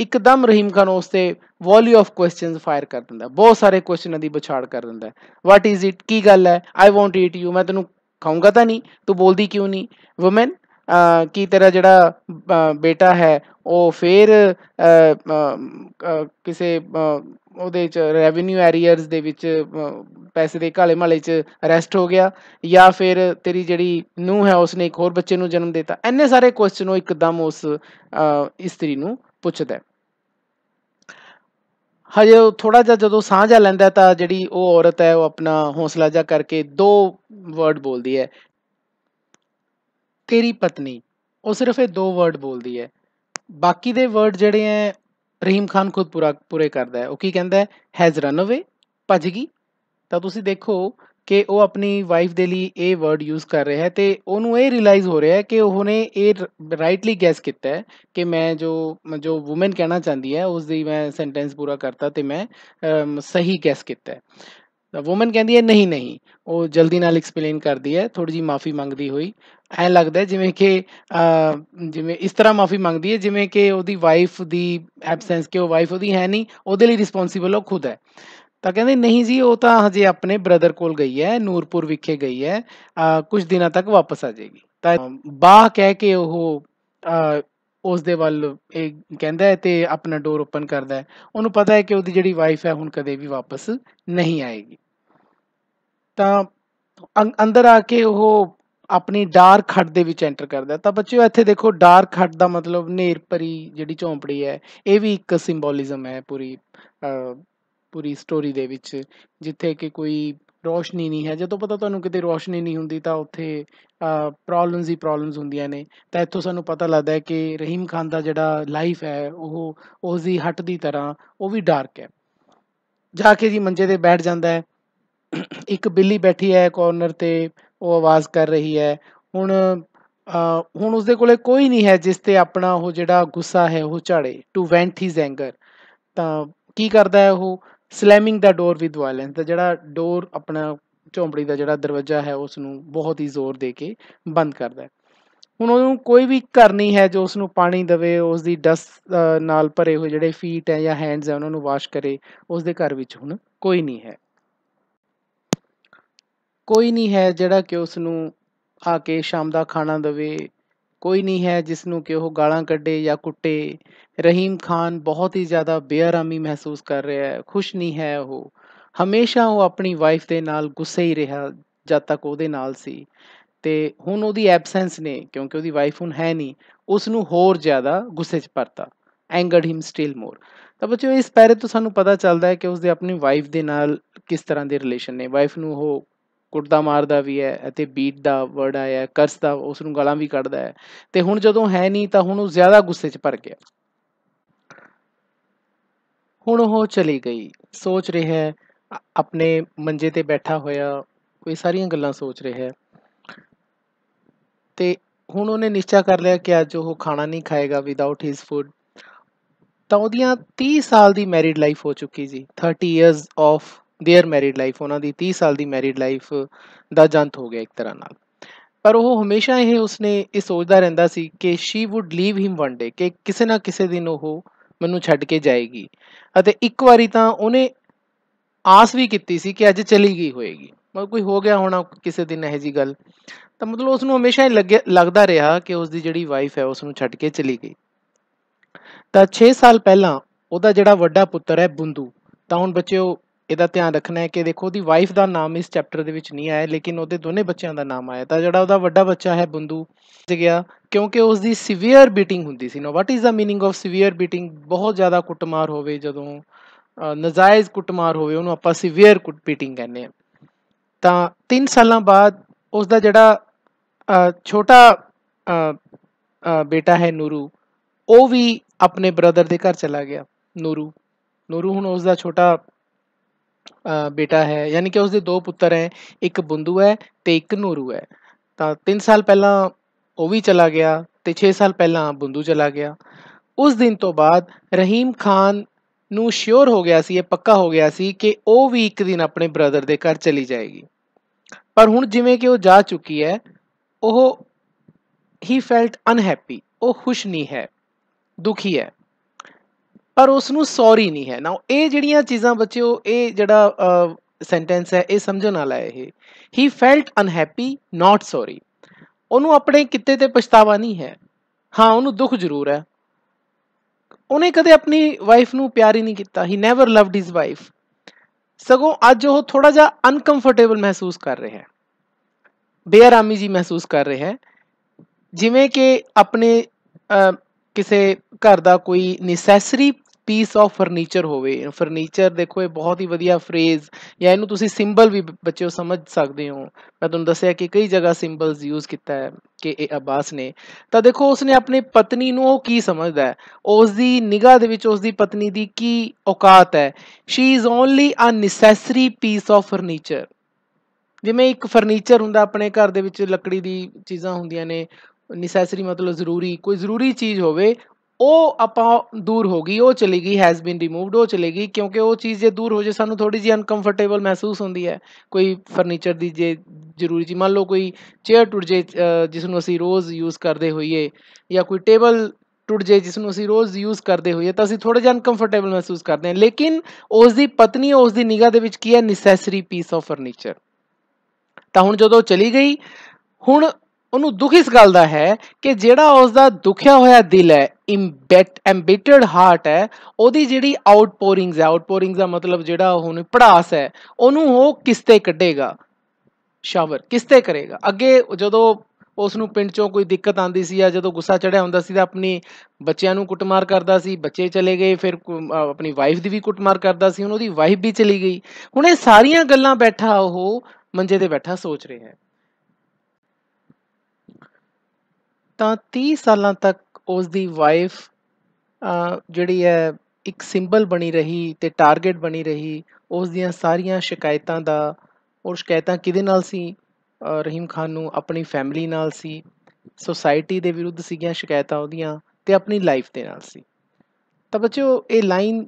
ਇੱਕਦਮ ਰਹੀਮ ਖਾਨ ਉਸ ਤੇ ਵੋਲੀ ਆਫ ਕੁਐਸਚਨਸ ਫਾਇਰ ਕਰ ਦਿੰਦਾ ਬਹੁਤ ਸਾਰੇ ਕੁਐਸਚਨਾਂ ਦੀ ਵਿਚਾੜ ਕਰ ਦਿੰਦਾ ਵਾਟ ਇਜ਼ ਇਟ ਕੀ ਗੱਲ ਹੈ I want to eat you ਮੈਂ ਤੈਨੂੰ ਖਾਉਂਗਾ ਤਾਂ ਨਹੀਂ ਤੂੰ ਬੋਲਦੀ ਕਿਉਂ ਨਹੀਂ ਔਮਨ ਕੀ ਤੇਰਾ ਜਿਹੜਾ ਬੇਟਾ ਹੈ ਉਹ ਫੇਰ ਕਿਸੇ ਉਹਦੇ ਚ ਰੈਵਨਿਊ ਐਰੀਅਰਸ ਦੇ ਵਿੱਚ ਪੈਸੇ ਦੇ ਘਾਲੇ ਮਾਲੇ ਚ ਅਰੈਸਟ ਹੋ ਗਿਆ ਜਾਂ ਫਿਰ ਤੇਰੀ ਜਿਹੜੀ ਨੂੰ ਹੈ ਉਸਨੇ ਇੱਕ ਹੋਰ ਬੱਚੇ ਨੂੰ ਜਨਮ ਦਿੱਤਾ ਐਨੇ ਸਾਰੇ ਕੁਐਸਚਨ ਉਹ ਇੱਕਦਮ ਉਸ ਇਸਤਰੀ ਨੂੰ ਪੁੱਛਦਾ ਹਜੇ ਉਹ ਥੋੜਾ ਜਿਹਾ ਜਦੋਂ ਸਾਹ ਜਾ ਲੈਂਦਾ ਤਾਂ ਜਿਹੜੀ ਉਹ ਔਰਤ ਹੈ ਉਹ ਆਪਣਾ ਹੌਸਲਾ ਜਾ ਕਰਕੇ ਦੋ ਵਰਡ ਬੋਲਦੀ ਹੈ ਤੇਰੀ ਪਤਨੀ ਉਹ ਸਿਰਫ ਇਹ ਦੋ ਵਰਡ ਬੋਲਦੀ ਹੈ ਬਾਕੀ ਦੇ ਵਰਡ ਜਿਹੜੇ ਐ ਰਹੀਮ ਖਾਨ ਖੁਦ ਪੂਰਾ ਪੂਰੇ ਕਰਦਾ ਹੈ ਉਹ ਕੀ ਕਹਿੰਦਾ ਹੈ ਹੈਜ਼ ਰਨ ਅਵੇ ਭੱਜ ਗਈ ਤਾਂ ਤੁਸੀਂ ਦੇਖੋ ਕਿ ਉਹ ਆਪਣੀ ਵਾਈਫ ਦੇ ਲਈ ਇਹ ਵਰਡ ਯੂਜ਼ ਕਰ ਰਿਹਾ ਹੈ ਤੇ ਉਹਨੂੰ ਇਹ ਰਿਅਲਾਈਜ਼ ਹੋ ਰਿਹਾ ਹੈ ਕਿ ਉਹਨੇ ਇਹ ਰਾਈਟਲੀ ਗੈਸ ਕੀਤਾ ਹੈ ਕਿ ਮੈਂ ਜੋ ਜੋ ਔਮਨ ਕਹਿਣਾ ਚਾਹੁੰਦੀ ਹੈ ਉਸ ਦੀ ਮੈਂ ਸੈਂਟੈਂਸ ਪੂਰਾ ਕਰਤਾ ਤੇ ਮੈਂ ਸਹੀ ਗੈਸ ਕੀਤਾ ਹੈ ਤਾਂ ਔਮਨ ਕਹਿੰਦੀ ਹੈ ਨਹੀਂ ਨਹੀਂ ਉਹ ਜਲਦੀ ਨਾਲ ਐਕਸਪਲੇਨ ਕਰਦੀ ਹੈ ਥੋੜੀ ਜੀ ਮਾਫੀ ਮੰਗਦੀ ਹੋਈ ਐ ਲੱਗਦਾ ਜਿਵੇਂ ਕਿ ਜਿਵੇਂ ਇਸ ਤਰ੍ਹਾਂ ਮਾਫੀ ਮੰਗਦੀ ਹੈ ਜਿਵੇਂ ਕਿ ਉਹਦੀ ਵਾਈਫ ਦੀ ਐਬਸੈਂਸ ਕਿ ਉਹ ਵਾਈਫ ਉਹਦੀ ਹੈ ਨਹੀਂ ਉਹਦੇ ਲਈ ਰਿਸਪੌਂਸੀਬਲ ਉਹ ਖੁਦ ਹੈ ਤਾਂ ਕਹਿੰਦੇ ਨਹੀਂ ਜੀ ਉਹ ਤਾਂ ਹਜੇ ਆਪਣੇ ਬ੍ਰਦਰ ਕੋਲ ਗਈ ਹੈ ਨੂਰਪੁਰ ਵਿਖੇ ਗਈ ਹੈ ਕੁਝ ਦਿਨਾਂ ਤੱਕ ਵਾਪਸ ਆ ਜਾਏਗੀ ਤਾਂ ਬਾਹ ਕਹਿ ਕੇ ਉਹ ਉਸ ਦੇ ਵੱਲ ਇਹ ਕਹਿੰਦਾ ਹੈ ਤੇ ਆਪਣਾ ਡੋਰ ਓਪਨ ਕਰਦਾ ਹੈ ਉਹਨੂੰ ਪਤਾ ਹੈ ਕਿ ਉਹਦੀ ਜਿਹੜੀ ਵਾਈਫ ਹੈ ਹੁਣ ਕਦੇ ਵੀ ਵਾਪਸ ਨਹੀਂ ਆਏਗੀ ਤਾਂ ਅੰਦਰ ਆ ਕੇ ਉਹ ਆਪਣੀ ਡਾਰਕ ਹੱਟ ਦੇ ਵਿੱਚ ਐਂਟਰ ਕਰਦਾ ਤਾਂ ਬੱਚਿਓ ਇੱਥੇ ਦੇਖੋ ਡਾਰਕ ਹੱਟ ਦਾ ਮਤਲਬ ਨੇਰਪਰੀ ਜਿਹੜੀ ਝੌਂਪੜੀ ਹੈ ਇਹ ਵੀ ਇੱਕ ਸਿੰਬੋਲਿਜ਼ਮ ਹੈ ਪੂਰੀ ਪੂਰੀ ਸਟੋਰੀ ਦੇ ਵਿੱਚ ਜਿੱਥੇ ਕਿ ਕੋਈ ਰੋਸ਼ਨੀ ਨਹੀਂ ਹੈ ਜਦੋਂ ਪਤਾ ਤੁਹਾਨੂੰ ਕਿਤੇ ਰੋਸ਼ਨੀ ਨਹੀਂ ਹੁੰਦੀ ਤਾਂ ਉੱਥੇ ਪ੍ਰੋਬਲਮਸ ਹੀ ਪ੍ਰੋਬਲਮਸ ਹੁੰਦੀਆਂ ਨੇ ਤਾਂ ਇੱਥੋਂ ਸਾਨੂੰ ਪਤਾ ਲੱਗਦਾ ਹੈ ਕਿ ਰਹੀਮ ਖਾਨ ਦਾ ਜਿਹੜਾ ਲਾਈਫ ਹੈ ਉਹ ਉਸ ਦੀ ਹੱਟ ਦੀ ਤਰ੍ਹਾਂ ਉਹ ਵੀ ਡਾਰਕ ਹੈ ਜਾ ਕੇ ਜੀ ਮੰਜੇ ਤੇ ਬੈਠ ਜਾਂਦਾ ਹੈ ਇੱਕ ਬਿੱਲੀ ਬੈਠੀ ਹੈ ਕੋਰਨਰ ਤੇ ਉਹ ਆਵਾਜ਼ ਕਰ ਰਹੀ ਹੈ ਹੁਣ ਹੁਣ ਉਸਦੇ ਕੋਲੇ ਕੋਈ ਨਹੀਂ ਹੈ ਜਿਸ ਤੇ ਆਪਣਾ ਉਹ ਜਿਹੜਾ ਗੁੱਸਾ ਹੈ ਉਹ ਝਾੜੇ ਟੂ ਵੈਂਟ ਹਿਸ ਐਂਗਰ ਤਾਂ ਕੀ ਕਰਦਾ ਹੈ ਉਹ ਸਲੈਮਿੰਗ ਦਾ ਡੋਰ ਵਿਦ ਵਾਇਲੈਂਸ ਦਾ ਜਿਹੜਾ ਡੋਰ ਆਪਣਾ ਝੌਂਪੜੀ ਦਾ ਜਿਹੜਾ ਦਰਵਾਜ਼ਾ ਹੈ ਉਸ ਨੂੰ ਬਹੁਤ ਹੀ ਜ਼ੋਰ ਦੇ ਕੇ ਬੰਦ ਕਰਦਾ ਹੈ ਹੁਣ ਉਹਨੂੰ ਕੋਈ ਵੀ ਕਰਨੀ ਹੈ ਜੋ ਉਸ ਨੂੰ ਪਾਣੀ ਦੇਵੇ ਉਸ ਦੀ ਡਸਟ ਨਾਲ ਭਰੇ ਹੋਏ ਜਿਹੜੇ ਫੀਟ ਹੈ ਜਾਂ ਹੈਂਡਸ ਹੈ ਉਹਨਾਂ ਨੂੰ ਵਾਸ਼ ਕਰੇ ਉਸ ਦੇ ਘਰ ਵਿੱਚ ਹੁਣ ਕੋਈ ਨਹੀਂ ਹੈ ਕੋਈ ਨਹੀਂ ਹੈ ਜਿਹੜਾ ਕਿ ਉਸ ਨੂੰ ਆ ਕੇ ਸ਼ਾਮ ਦਾ ਖਾਣਾ ਦੇਵੇ ਕੋਈ ਨਹੀਂ ਹੈ ਜਿਸ ਨੂੰ ਕਿ ਉਹ ਗਾਲਾਂ ਕੱਢੇ ਜਾਂ ਕੁੱਟੇ ਰਹੀਮ ਖਾਨ ਬਹੁਤ ਹੀ ਜ਼ਿਆਦਾ ਬੇਅਰਾਮੀ ਮਹਿਸੂਸ ਕਰ ਰਿਹਾ ਹੈ ਖੁਸ਼ ਨਹੀਂ ਹੈ ਉਹ ਹਮੇਸ਼ਾ ਉਹ ਆਪਣੀ ਵਾਈਫ ਦੇ ਨਾਲ ਗੁੱਸੇ ਹੀ ਰਿਹਾ ਜਦ ਤੱਕ ਉਹਦੇ ਨਾਲ ਸੀ ਤੇ ਹੁਣ ਉਹਦੀ ਐਬਸੈਂਸ ਨੇ ਕਿਉਂਕਿ ਉਹਦੀ ਵਾਈਫ ਹੁਣ ਹੈ ਨਹੀਂ ਉਸ ਨੂੰ ਹੋਰ ਜ਼ਿਆਦਾ ਗੁੱਸੇ 'ਚ ਪਰਤਾ ਐਂਗਰਡ ਹਿਮ ਸਟਿਲ ਮੋਰ ਤਾਂ ਬੱਚਿਓ ਇਸ ਪੈਰੇ ਤੋਂ ਸਾਨੂੰ ਪਤਾ ਚੱਲਦਾ ਹੈ ਕਿ ਉਸਦੇ ਆਪਣੀ ਵਾਈਫ ਦੇ ਨਾਲ ਕਿਸ ਤਰ੍ਹਾਂ ਦੇ ਰਿਲੇਸ਼ਨ ਨੇ ਵਾਈਫ ਨੂੰ ਉਹ ਕੁੱਟਦਾ ਮਾਰਦਾ ਵੀ ਹੈ ਅਤੇ ਬੀਟ ਦਾ ਵਰਡ ਆਇਆ ਕਰਸਦਾ ਉਸ ਨੂੰ ਗਾਲਾਂ ਵੀ ਕੱਢਦਾ ਹੈ ਤੇ ਹੁਣ ਜਦੋਂ ਹੈ ਨਹੀਂ ਤਾਂ ਹੁਣ ਉਹ ਜ਼ਿਆਦਾ ਗੁੱਸੇ 'ਚ ਭਰ ਗਿਆ ਹੁਣ ਉਹ ਚਲੀ ਗਈ ਸੋਚ ਰਿਹਾ ਹੈ ਆਪਣੇ ਮੰਜੇ ਤੇ ਬੈਠਾ ਹੋਇਆ ਇਹ ਸਾਰੀਆਂ ਗੱਲਾਂ ਸੋਚ ਰਿਹਾ ਹੈ ਤੇ ਹੁਣ ਉਹਨੇ ਨਿਸ਼ਚਾ ਕਰ ਲਿਆ ਕਿ ਅੱਜ ਉਹ ਖਾਣਾ ਨਹੀਂ ਖਾਏਗਾ ਵਿਦਆਊਟ ਹਿਸ ਫੂਡ ਤਾਂ ਉਹਦੀਆਂ 30 ਸਾਲ ਦੀ ਮੈਰਿਡ ਲਾਈਫ ਹੋ ਚੁੱਕੀ ਸੀ 30 years of their married life ਉਹਨਾਂ ਦੀ 30 ਸਾਲ ਦੀ ਮੈਰਿਡ ਲਾਈਫ ਦਾ ਜੰਤ ਹੋ ਗਿਆ ਇੱਕ ਤਰ੍ਹਾਂ ਨਾਲ ਪਰ ਉਹ ਹਮੇਸ਼ਾ ਇਹ ਉਸਨੇ ਇਹ ਸੋਚਦਾ ਰਹਿੰਦਾ ਸੀ ਕਿ she would leave him one day ਕਿ ਕਿਸੇ ਨਾ ਕਿਸੇ ਦਿਨ ਉਹ ਮੈਨੂੰ ਛੱਡ ਕੇ ਜਾਏਗੀ ਅਤੇ ਇੱਕ ਵਾਰੀ ਤਾਂ ਉਹਨੇ ਆਸ ਵੀ ਕੀਤੀ ਸੀ ਕਿ ਅੱਜ ਚਲੀ ਗਈ ਹੋਏਗੀ ਮਤਲਬ ਕੋਈ ਹੋ ਗਿਆ ਹੋਣਾ ਕਿਸੇ ਦਿਨ ਇਹ ਜੀ ਗੱਲ ਤਾਂ ਮਤਲਬ ਉਸ ਨੂੰ ਹਮੇਸ਼ਾ ਹੀ ਲੱਗਦਾ ਰਿਹਾ ਕਿ ਉਸ ਦੀ ਜਿਹੜੀ ਵਾਈਫ ਹੈ ਉਸ ਨੂੰ ਛੱਡ ਕੇ ਚਲੀ ਗਈ ਤਾਂ 6 ਸਾਲ ਪਹਿਲਾਂ ਉਹਦਾ ਜਿਹੜਾ ਵੱਡਾ ਪੁੱਤਰ ਹੈ ਬੁੰਦੂ ਤਾਂ ਹੁਣ ਬੱਚਿਓ ਇਹਦਾ ਧਿਆਨ ਰੱਖਣਾ ਹੈ ਕਿ ਦੇਖੋ ਉਹਦੀ ਵਾਈਫ ਦਾ ਨਾਮ ਇਸ ਚੈਪਟਰ ਦੇ ਵਿੱਚ ਨਹੀਂ ਆਇਆ ਲੇਕਿਨ ਉਹਦੇ ਦੋਨੇ ਬੱਚਿਆਂ ਦਾ ਨਾਮ ਆਇਆ ਤਾਂ ਜਿਹੜਾ ਉਹਦਾ ਵੱਡਾ ਬੱਚਾ ਹੈ ਬੰਦੂ ਗਿਆ ਕਿਉਂਕਿ ਉਸ ਦੀ ਸਿਵੀਅਰ ਬੀਟਿੰਗ ਹੁੰਦੀ ਸੀ ਨਾ what is the meaning of severe beating ਬਹੁਤ ਜ਼ਿਆਦਾ ਕੁੱਟਮਾਰ ਹੋਵੇ ਜਦੋਂ ਨਜਾਇਜ਼ ਕੁੱਟਮਾਰ ਹੋਵੇ ਉਹਨੂੰ ਆਪਾਂ ਸਿਵੀਅਰ ਕੁੱਟ ਬੀਟਿੰਗ ਕਹਿੰਦੇ ਆ ਤਾਂ 3 ਸਾਲਾਂ ਬਾਅਦ ਉਸ ਦਾ ਜਿਹੜਾ ਛੋਟਾ ਬੇਟਾ ਹੈ ਨੂਰੂ ਉਹ ਵੀ ਆਪਣੇ ਬ੍ਰਦਰ ਦੇ ਘਰ ਚਲਾ ਗਿਆ ਨੂਰੂ ਨੂਰੂ ਹੁਣ ਉਸ ਦਾ ਛੋਟਾ ਬੇਟਾ ਹੈ ਯਾਨੀ ਕਿ ਉਸਦੇ ਦੋ ਪੁੱਤਰ ਹੈ ਇੱਕ ਬੰਦੂ ਹੈ ਤੇ ਇੱਕ ਨੂਰੂ ਹੈ ਤਾਂ 3 ਸਾਲ ਪਹਿਲਾਂ ਉਹ ਵੀ ਚਲਾ ਗਿਆ ਤੇ 6 ਸਾਲ ਪਹਿਲਾਂ ਬੰਦੂ ਚਲਾ ਗਿਆ ਉਸ ਦਿਨ ਤੋਂ ਬਾਅਦ ਰਹੀਮ ਖਾਨ ਨੂੰ ਸ਼ੋਰ ਹੋ ਗਿਆ ਸੀ ਇਹ ਪੱਕਾ ਹੋ ਗਿਆ ਸੀ ਕਿ ਉਹ ਵੀ ਇੱਕ ਦਿਨ ਆਪਣੇ ਬ੍ਰਦਰ ਦੇ ਘਰ ਚਲੀ ਜਾਏਗੀ ਪਰ ਹੁਣ ਜਿਵੇਂ ਕਿ ਉਹ ਜਾ ਚੁੱਕੀ ਹੈ ਉਹ ਹੀ ਫੈਲਟ ਅਨਹੈਪੀ ਉਹ ਖੁਸ਼ ਨਹੀਂ ਹੈ ਦੁਖੀ ਹੈ ਪਰ ਉਸ ਨੂੰ ਸੌਰੀ ਨਹੀਂ ਹੈ ਨਾਉ ਇਹ ਜਿਹੜੀਆਂ ਚੀਜ਼ਾਂ ਬੱਚਿਓ ਇਹ ਜਿਹੜਾ ਸੈਂਟੈਂਸ ਹੈ ਇਹ ਸਮਝਣ ਵਾਲਾ ਹੈ ਇਹ ਹੀ ਫੈਲਟ ਅਨਹੈਪੀ ਨਾਟ ਸੌਰੀ ਉਹਨੂੰ ਆਪਣੇ ਕਿਤੇ ਤੇ ਪਛਤਾਵਾ ਨਹੀਂ ਹੈ ਹਾਂ ਉਹਨੂੰ ਦੁੱਖ ਜ਼ਰੂਰ ਹੈ ਉਹਨੇ ਕਦੇ ਆਪਣੀ ਵਾਈਫ ਨੂੰ ਪਿਆਰ ਹੀ ਨਹੀਂ ਕੀਤਾ he never loved his wife ਸਗੋਂ ਅੱਜ ਉਹ ਥੋੜਾ ਜਿਹਾ ਅਨਕੰਫਰਟੇਬਲ ਮਹਿਸੂਸ ਕਰ ਰਿਹਾ ਹੈ ਬੇਅਰਾਮੀ ਜੀ ਮਹਿਸੂਸ ਕਰ ਰਿਹਾ ਹੈ ਜਿਵੇਂ ਕਿ ਆਪਣੇ ਕਿਸੇ ਘਰ ਦਾ ਕੋਈ ਨੈਸੈਸਰੀ ਪੀਸ ਆਫ ਫਰਨੀਚਰ ਹੋਵੇ ਫਰਨੀਚਰ ਦੇਖੋ ਇਹ ਬਹੁਤ ਹੀ ਵਧੀਆ ਫਰੇਜ਼ ਜਾਂ ਇਹਨੂੰ ਤੁਸੀਂ ਸਿੰਬਲ ਵੀ ਬੱਚਿਓ ਸਮਝ ਸਕਦੇ ਹੋ ਮੈਂ ਤੁਹਾਨੂੰ ਦੱਸਿਆ ਕਿ ਕਈ ਜਗ੍ਹਾ ਸਿੰਬਲਸ ਯੂਜ਼ ਕੀਤਾ ਹੈ ਕਿ ਇਹ ਅਬਾਸ ਨੇ ਤਾਂ ਦੇਖੋ ਉਸਨੇ ਆਪਣੀ ਪਤਨੀ ਨੂੰ ਉਹ ਕੀ ਸਮਝਦਾ ਹੈ ਉਸ ਦੀ ਨਿਗਾਹ ਦੇ ਵਿੱਚ ਉਸ ਦੀ ਪਤਨੀ ਦੀ ਕੀ ਔਕਾਤ ਹੈ she is only a necessary piece of furniture ਜਿਵੇਂ ਇੱਕ ਫਰਨੀਚਰ ਹੁੰਦਾ ਆਪਣੇ ਘਰ ਦੇ ਵਿੱਚ ਲੱਕੜੀ ਦੀ ਚੀਜ਼ਾਂ ਹੁੰਦੀਆਂ ਨੇ ਨੈਸੈਸਰੀ ਮਤਲਬ ਜ਼ਰੂਰੀ ਕੋਈ ਜ਼ਰੂਰੀ ਚੀਜ਼ ਹੋਵੇ ਉਹ ਆਪਾਂ ਦੂਰ ਹੋ ਗਈ ਉਹ ਚਲੀ ਗਈ ਹੈਜ਼ ਬੀਨ ਰਿਮੂਵਡ ਉਹ ਚਲੀ ਗਈ ਕਿਉਂਕਿ ਉਹ ਚੀਜ਼ ਜੇ ਦੂਰ ਹੋ ਜੇ ਸਾਨੂੰ ਥੋੜੀ ਜੀ ਅਨਕੰਫਰਟੇਬਲ ਮਹਿਸੂਸ ਹੁੰਦੀ ਹੈ ਕੋਈ ਫਰਨੀਚਰ ਦੀ ਜੇ ਜ਼ਰੂਰੀ ਜੀ ਮੰਨ ਲਓ ਕੋਈ ਚੇਅਰ ਟੁੱਟ ਜੇ ਜਿਸ ਨੂੰ ਅਸੀਂ ਰੋਜ਼ ਯੂਜ਼ ਕਰਦੇ ਹੋਈਏ ਜਾਂ ਕੋਈ ਟੇਬਲ ਟੁੱਟ ਜੇ ਜਿਸ ਨੂੰ ਅਸੀਂ ਰੋਜ਼ ਯੂਜ਼ ਕਰਦੇ ਹੋਈਏ ਤਾਂ ਅਸੀਂ ਥੋੜਾ ਜਿਹਾ ਅਨਕੰਫਰਟੇਬਲ ਮਹਿਸੂਸ ਕਰਦੇ ਹਾਂ ਲੇਕਿਨ ਉਸ ਦੀ ਪਤਨੀ ਉਸ ਦੀ ਨਿਗਾਹ ਦੇ ਵਿੱਚ ਕੀ ਹੈ ਨੈਸੈਸਰੀ ਪੀਸ ਆਫ ਫਰਨੀਚਰ ਤਾਂ ਹੁਣ ਜਦੋਂ ਚਲੀ ਗਈ ਹੁਣ ਉਹਨੂੰ ਦੁੱਖ ਇਸ ਗੱਲ ਦਾ ਹੈ ਕਿ ਜਿਹੜਾ ਉਸ ਦਾ ਦੁਖਿਆ ਹੋਇਆ ਦਿਲ ਹੈ ਇੰਬੈਟ ਐਂਬਿਟਡ ਹਾਰਟ ਹੈ ਉਹਦੀ ਜਿਹੜੀ ਆਊਟਪੋਰਿੰਗਸ ਹੈ ਆਊਟਪੋਰਿੰਗਸ ਦਾ ਮਤਲਬ ਜਿਹੜਾ ਉਹਨੂੰ ਪੜਾਸ ਹੈ ਉਹਨੂੰ ਉਹ ਕਿਸ ਤੇ ਕੱਢੇਗਾ ਸ਼ਾਵਰ ਕਿਸ ਤੇ ਕਰੇਗਾ ਅੱਗੇ ਜਦੋਂ ਉਸ ਨੂੰ ਪਿੰਡ ਚੋਂ ਕੋਈ ਦਿੱਕਤ ਆਂਦੀ ਸੀ ਜਾਂ ਜਦੋਂ ਗੁੱਸਾ ਚੜਿਆ ਹੁੰਦਾ ਸੀ ਤਾਂ ਆਪਣੀ ਬੱਚਿਆਂ ਨੂੰ ਕੁੱਟਮਾਰ ਕਰਦਾ ਸੀ ਬੱਚੇ ਚਲੇ ਗਏ ਫਿਰ ਆਪਣੀ ਵਾਈਫ ਦੀ ਵੀ ਕੁੱਟਮਾਰ ਕਰਦਾ ਸੀ ਉਹਨਾਂ ਉਹਦੀ ਵਾਈਫ ਵੀ ਚਲੀ ਗਈ ਹੁਣ ਇਹ ਸਾਰੀਆਂ ਗੱਲਾਂ ਬੈਠਾ ਉਹ ਮੰਜੇ ਤੇ ਬੈਠਾ ਸੋਚ ਰਿਹਾ ਹੈ ਤਾਂ 30 ਸਾਲਾਂ ਤੱਕ ਉਸ ਦੀ ਵਾਈਫ ਜਿਹੜੀ ਹੈ ਇੱਕ ਸਿੰਬਲ ਬਣੀ ਰਹੀ ਤੇ ਟਾਰਗੇਟ ਬਣੀ ਰਹੀ ਉਸ ਦੀਆਂ ਸਾਰੀਆਂ ਸ਼ਿਕਾਇਤਾਂ ਦਾ ਉਹ ਸ਼ਿਕਾਇਤਾਂ ਕਿਹਦੇ ਨਾਲ ਸੀ ਰਹੀਮ ਖਾਨ ਨੂੰ ਆਪਣੀ ਫੈਮਿਲੀ ਨਾਲ ਸੀ ਸੋਸਾਇਟੀ ਦੇ ਵਿਰੁੱਧ ਸੀਗੀਆਂ ਸ਼ਿਕਾਇਤਾਂ ਉਹਦੀਆਂ ਤੇ ਆਪਣੀ ਲਾਈਫ ਦੇ ਨਾਲ ਸੀ ਤਾਂ ਬੱਚਿਓ ਇਹ ਲਾਈਨ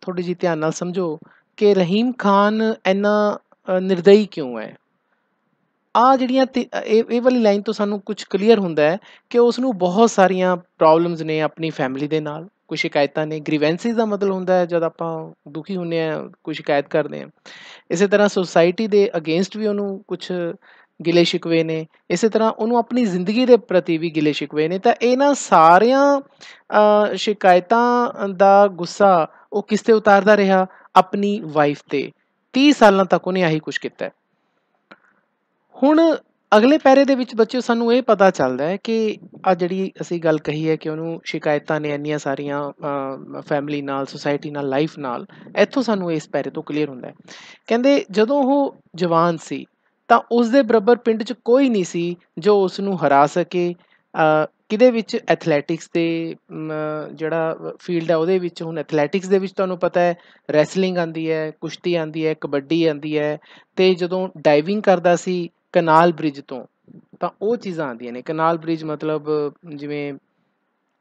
ਥੋੜੀ ਜਿਹੀ ਧਿਆਨ ਨਾਲ ਸਮਝੋ ਕਿ ਰਹੀਮ ਖਾਨ ਇੰਨਾ ਨਿਰਦਈ ਕਿਉਂ ਹੈ ਆ ਜਿਹੜੀਆਂ ਇਹ ਇਹ ਵਾਲੀ ਲਾਈਨ ਤੋਂ ਸਾਨੂੰ ਕੁਝ ਕਲੀਅਰ ਹੁੰਦਾ ਹੈ ਕਿ ਉਸ ਨੂੰ ਬਹੁਤ ਸਾਰੀਆਂ ਪ੍ਰੋਬਲਮਸ ਨੇ ਆਪਣੀ ਫੈਮਿਲੀ ਦੇ ਨਾਲ ਕੁਝ ਸ਼ਿਕਾਇਤਾਂ ਨੇ ਗ੍ਰੀਵੈਂਸਿਸ ਦਾ ਮਤਲਬ ਹੁੰਦਾ ਹੈ ਜਦ ਆਪਾਂ ਦੁਖੀ ਹੁੰਨੇ ਆ ਕੋਈ ਸ਼ਿਕਾਇਤ ਕਰਦੇ ਆ ਇਸੇ ਤਰ੍ਹਾਂ ਸੋਸਾਇਟੀ ਦੇ ਅਗੇਂਸਟ ਵੀ ਉਹਨੂੰ ਕੁਝ ਗਿਲੇ ਸ਼ਿਕਵੇ ਨੇ ਇਸੇ ਤਰ੍ਹਾਂ ਉਹਨੂੰ ਆਪਣੀ ਜ਼ਿੰਦਗੀ ਦੇ ਪ੍ਰਤੀ ਵੀ ਗਿਲੇ ਸ਼ਿਕਵੇ ਨੇ ਤਾਂ ਇਹਨਾਂ ਸਾਰਿਆਂ ਸ਼ਿਕਾਇਤਾਂ ਦਾ ਗੁੱਸਾ ਉਹ ਕਿਸ ਤੇ ਉਤਾਰਦਾ ਰਿਹਾ ਆਪਣੀ ਵਾਈਫ ਤੇ 30 ਸਾਲਾਂ ਤੱਕ ਉਹਨੇ ਆਹੀ ਕੁਝ ਕੀਤਾ ਹੁਣ ਅਗਲੇ ਪੈਰੇ ਦੇ ਵਿੱਚ ਬੱਚਿਓ ਸਾਨੂੰ ਇਹ ਪਤਾ ਚੱਲਦਾ ਹੈ ਕਿ ਆ ਜਿਹੜੀ ਅਸੀਂ ਗੱਲ ਕਹੀ ਹੈ ਕਿ ਉਹਨੂੰ ਸ਼ਿਕਾਇਤਾਂ ਨੇ ਇੰਨੀਆਂ ਸਾਰੀਆਂ ਫੈਮਿਲੀ ਨਾਲ ਸੁਸਾਇਟੀ ਨਾਲ ਲਾਈਫ ਨਾਲ ਇੱਥੋਂ ਸਾਨੂੰ ਇਸ ਪੈਰੇ ਤੋਂ ਕਲੀਅਰ ਹੁੰਦਾ ਹੈ ਕਹਿੰਦੇ ਜਦੋਂ ਉਹ ਜਵਾਨ ਸੀ ਤਾਂ ਉਸ ਦੇ ਬਰਾਬਰ ਪਿੰਡ 'ਚ ਕੋਈ ਨਹੀਂ ਸੀ ਜੋ ਉਸ ਨੂੰ ਹਰਾ ਸਕੇ ਕਿਦੇ ਵਿੱਚ ਐਥਲੈਟਿਕਸ ਦੇ ਜਿਹੜਾ ਫੀਲਡ ਹੈ ਉਹਦੇ ਵਿੱਚ ਹੁਣ ਐਥਲੈਟਿਕਸ ਦੇ ਵਿੱਚ ਤੁਹਾਨੂੰ ਪਤਾ ਹੈ ਰੈਸਲਿੰਗ ਆਂਦੀ ਹੈ ਕੁਸ਼ਤੀ ਆਂਦੀ ਹੈ ਕਬੱਡੀ ਆਂਦੀ ਹੈ ਤੇ ਜਦੋਂ ਡਾਈਵਿੰਗ ਕਰਦਾ ਸੀ ਕਨਾਲ ਬ੍ਰਿਜ ਤੋਂ ਤਾਂ ਉਹ ਚੀਜ਼ਾਂ ਆਉਂਦੀਆਂ ਨੇ ਕਨਾਲ ਬ੍ਰਿਜ ਮਤਲਬ ਜਿਵੇਂ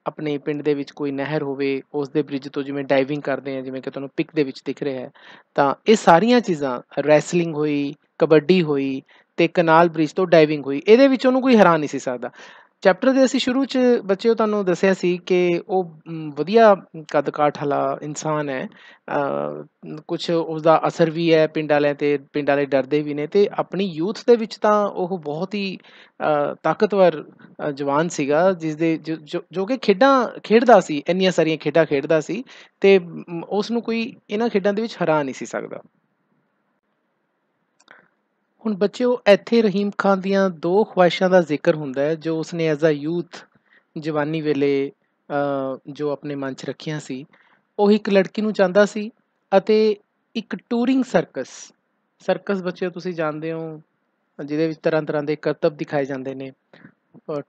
ਆਪਣੇ ਪਿੰਡ ਦੇ ਵਿੱਚ ਕੋਈ ਨਹਿਰ ਹੋਵੇ ਉਸ ਦੇ ਬ੍ਰਿਜ ਤੋਂ ਜਿਵੇਂ ਡਾਈਵਿੰਗ ਕਰਦੇ ਆ ਜਿਵੇਂ ਕਿ ਤੁਹਾਨੂੰ ਪਿਕ ਦੇ ਵਿੱਚ ਦਿਖ ਰਿਹਾ ਹੈ ਤਾਂ ਇਹ ਸਾਰੀਆਂ ਚੀਜ਼ਾਂ ਰੈਸਲਿੰਗ ਹੋਈ ਕਬੱਡੀ ਹੋਈ ਤੇ ਕਨਾਲ ਬ੍ਰਿਜ ਤੋਂ ਡਾਈਵਿੰਗ ਹੋਈ ਇਹਦੇ ਵਿੱਚ ਉਹਨੂੰ ਕੋਈ ਹਰਾ ਨਹੀਂ ਸੀ ਸਕਦਾ ਚੈਪਟਰ ਦੇ ਅਸੀਂ ਸ਼ੁਰੂ 'ਚ ਬੱਚਿਓ ਤੁਹਾਨੂੰ ਦੱਸਿਆ ਸੀ ਕਿ ਉਹ ਵਧੀਆ ਕਦਕਾਠ ਕਾਠ ਵਾਲਾ ਇਨਸਾਨ ਹੈ ਕੁਝ ਉਸ ਦਾ ਅਸਰ ਵੀ ਹੈ ਪਿੰਡ ਵਾਲਿਆਂ ਤੇ ਪਿੰਡ ਵਾਲੇ ਡਰਦੇ ਵੀ ਨੇ ਤੇ ਆਪਣੀ ਯੂਥ ਦੇ ਵਿੱਚ ਤਾਂ ਉਹ ਬਹੁਤ ਹੀ ਤਾਕਤਵਰ ਜਵਾਨ ਸੀਗਾ ਜਿਸ ਦੇ ਜੋ ਕਿ ਖੇਡਾਂ ਖੇਡਦਾ ਸੀ ਇੰਨੀਆਂ ਸਾਰੀਆਂ ਖੇਡਾਂ ਖੇਡਦਾ ਸੀ ਤੇ ਉਸ ਨੂੰ ਕੋਈ ਇਹਨਾਂ ਖੇਡਾਂ ਦੇ ਵਿੱਚ ਹਰਾ ਨਹੀਂ ਸੀ ਸਕਦਾ ਹੁਣ ਬੱਚਿਓ ਇੱਥੇ ਰਹੀਮ ਖਾਨ ਦੀਆਂ ਦੋ ਖੁਆਇਸ਼ਾਂ ਦਾ ਜ਼ਿਕਰ ਹੁੰਦਾ ਹੈ ਜੋ ਉਸਨੇ ਐਜ਼ ਅ ਯੂਥ ਜਵਾਨੀ ਵੇਲੇ ਜੋ ਆਪਣੇ ਮਨ 'ਚ ਰੱਖੀਆਂ ਸੀ ਉਹ ਇੱਕ ਲੜਕੀ ਨੂੰ ਚਾਹੁੰਦਾ ਸੀ ਅਤੇ ਇੱਕ ਟੂਰਿੰਗ ਸਰਕਸ ਸਰਕਸ ਬੱਚਿਓ ਤੁਸੀਂ ਜਾਣਦੇ ਹੋ ਜਿਹਦੇ ਵਿੱਚ ਤਰ੍ਹਾਂ ਤਰ੍ਹਾਂ ਦੇ ਕਰਤਬ ਦਿਖਾਏ ਜਾਂਦੇ ਨੇ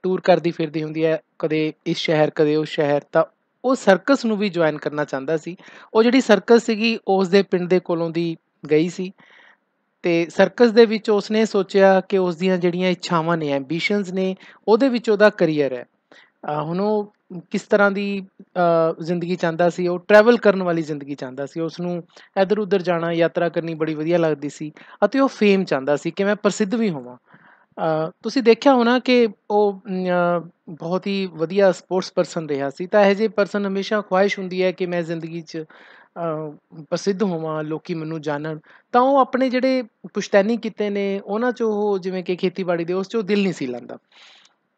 ਟੂਰ ਕਰਦੀ ਫਿਰਦੀ ਹੁੰਦੀ ਹੈ ਕਦੇ ਇਸ ਸ਼ਹਿਰ ਕਦੇ ਉਸ ਸ਼ਹਿਰ ਤਾਂ ਉਹ ਸਰਕਸ ਨੂੰ ਵੀ ਜੁਆਇਨ ਕਰਨਾ ਚਾਹੁੰਦਾ ਸੀ ਉਹ ਜਿਹੜੀ ਸਰਕਸ ਸੀਗੀ ਉਸ ਦੇ ਪਿੰਡ ਦੇ ਕੋਲੋਂ ਦੀ ਗਈ ਸੀ ਤੇ ਸਰਕਸ ਦੇ ਵਿੱਚ ਉਸਨੇ ਸੋਚਿਆ ਕਿ ਉਸ ਦੀਆਂ ਜਿਹੜੀਆਂ ਇੱਛਾਵਾਂ ਨੇ ਐਂਬੀਸ਼ਨਸ ਨੇ ਉਹਦੇ ਵਿੱਚ ਉਹਦਾ ਕੈਰੀਅਰ ਹੈ ਹੁਣ ਉਹ ਕਿਸ ਤਰ੍ਹਾਂ ਦੀ ਜ਼ਿੰਦਗੀ ਚਾਹੁੰਦਾ ਸੀ ਉਹ ਟਰੈਵਲ ਕਰਨ ਵਾਲੀ ਜ਼ਿੰਦਗੀ ਚਾਹੁੰਦਾ ਸੀ ਉਸ ਨੂੰ ਇੱਧਰ ਉੱਧਰ ਜਾਣਾ ਯਾਤਰਾ ਕਰਨੀ ਬੜੀ ਵਧੀਆ ਲੱਗਦੀ ਸੀ ਅਤੇ ਉਹ ਫੇਮ ਚਾਹੁੰਦਾ ਸੀ ਕਿ ਮੈਂ ਪ੍ਰਸਿੱਧ ਵੀ ਹੋਵਾਂ ਤੁਸੀਂ ਦੇਖਿਆ ਹੋਣਾ ਕਿ ਉਹ ਬਹੁਤ ਹੀ ਵਧੀਆ ਸਪੋਰਟਸ ਪਰਸਨ ਰਿਹਾ ਸੀ ਤਾਂ ਇਹ ਜੇ ਪਰਸਨ ਹਮੇਸ਼ਾ ਖੁਆਇਸ਼ ਹੁੰਦੀ ਹੈ ਕਿ ਮੈਂ ਜ਼ਿੰਦਗੀ 'ਚ ਪ੍ਰਸਿੱਧ ਹੋਵਾਂ ਲੋਕੀ ਮੈਨੂੰ ਜਾਣਨ ਤਾਂ ਉਹ ਆਪਣੇ ਜਿਹੜੇ ਪੁਸ਼ਤੈਨੀ ਕੀਤੇ ਨੇ ਉਹਨਾਂ 'ਚ ਉਹ ਜਿਵੇਂ ਕਿ ਖੇਤੀਬਾੜੀ ਦੇ ਉਸ 'ਚ ਉਹ ਦਿਲ ਨਹੀਂ ਸੀ ਲੰਦਾ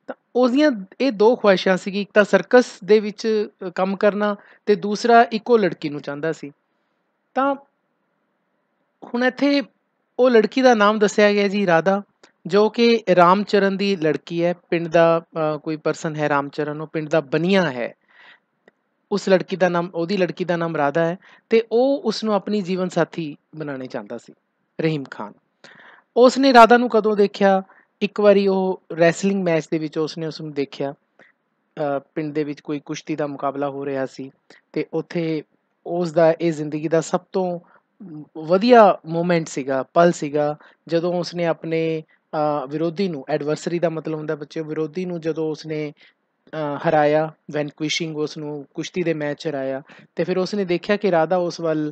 ਤਾਂ ਉਹਦੀਆਂ ਇਹ ਦੋ ਖੁਆਇਸ਼ਾਂ ਸੀ ਕਿ ਇੱਕ ਤਾਂ ਸਰਕਸ ਦੇ ਵਿੱਚ ਕੰਮ ਕਰਨਾ ਤੇ ਦੂਸਰਾ ਇੱਕੋ ਲੜਕੀ ਨੂੰ ਚਾਹੁੰਦਾ ਸੀ ਤਾਂ ਹੁਣ ਇੱਥੇ ਉਹ ਲੜਕੀ ਦਾ ਨਾਮ ਦੱਸਿਆ ਗਿਆ ਜੀ ਰਾਧਾ ਜੋ ਕਿ ਰਾਮਚਰਨ ਦੀ ਲੜਕੀ ਹੈ ਪਿੰਡ ਦਾ ਕੋਈ ਪਰਸਨ ਹੈ ਰਾਮਚਰਨ ਉਹ ਪਿੰਡ ਦਾ ਬਨੀਆ ਹੈ ਉਸ ਲੜਕੀ ਦਾ ਨਾਮ ਉਹਦੀ ਲੜਕੀ ਦਾ ਨਾਮ ਰਾਧਾ ਹੈ ਤੇ ਉਹ ਉਸ ਨੂੰ ਆਪਣੀ ਜੀਵਨ ਸਾਥੀ ਬਣਾਉਣੇ ਚਾਹੁੰਦਾ ਸੀ ਰਹੀਮ ਖਾਨ ਉਸ ਨੇ ਰਾਧਾ ਨੂੰ ਕਦੋਂ ਦੇਖਿਆ ਇੱਕ ਵਾਰੀ ਉਹ ਰੈਸਲਿੰਗ ਮੈਚ ਦੇ ਵਿੱਚ ਉਸ ਨੇ ਉਸ ਨੂੰ ਦੇਖਿਆ ਪਿੰਡ ਦੇ ਵਿੱਚ ਕੋਈ ਕੁਸ਼ਤੀ ਦਾ ਮੁਕਾਬਲਾ ਹੋ ਰਿਹਾ ਸੀ ਤੇ ਉੱਥੇ ਉਸ ਦਾ ਇਹ ਜ਼ਿੰਦਗੀ ਦਾ ਸਭ ਤੋਂ ਵਧੀਆ ਮੂਮੈਂਟ ਸੀਗਾ ਪਲ ਸੀਗਾ ਜਦੋਂ ਨੇ ਆਪਣੇ ਵਿਰੋਧੀ ਨੂੰ ਐਡਵਰਸਰੀ ਦਾ ਮਤਲਬ ਹੁੰਦਾ ਬੱਚੇ ਵਿਰੋਧੀ ਨੂੰ ਜਦੋਂ ਉਸ ਨੇ ਹਰਾਇਆ ਵੈਨਕੁਇਸ਼ਿੰਗ ਉਸ ਨੂੰ ਕੁਸ਼ਤੀ ਦੇ ਮੈਚ ਹਰਾਇਆ ਤੇ ਫਿਰ ਉਸ ਨੇ ਦੇਖਿਆ ਕਿ ਰਾਧਾ ਉਸ ਵੱਲ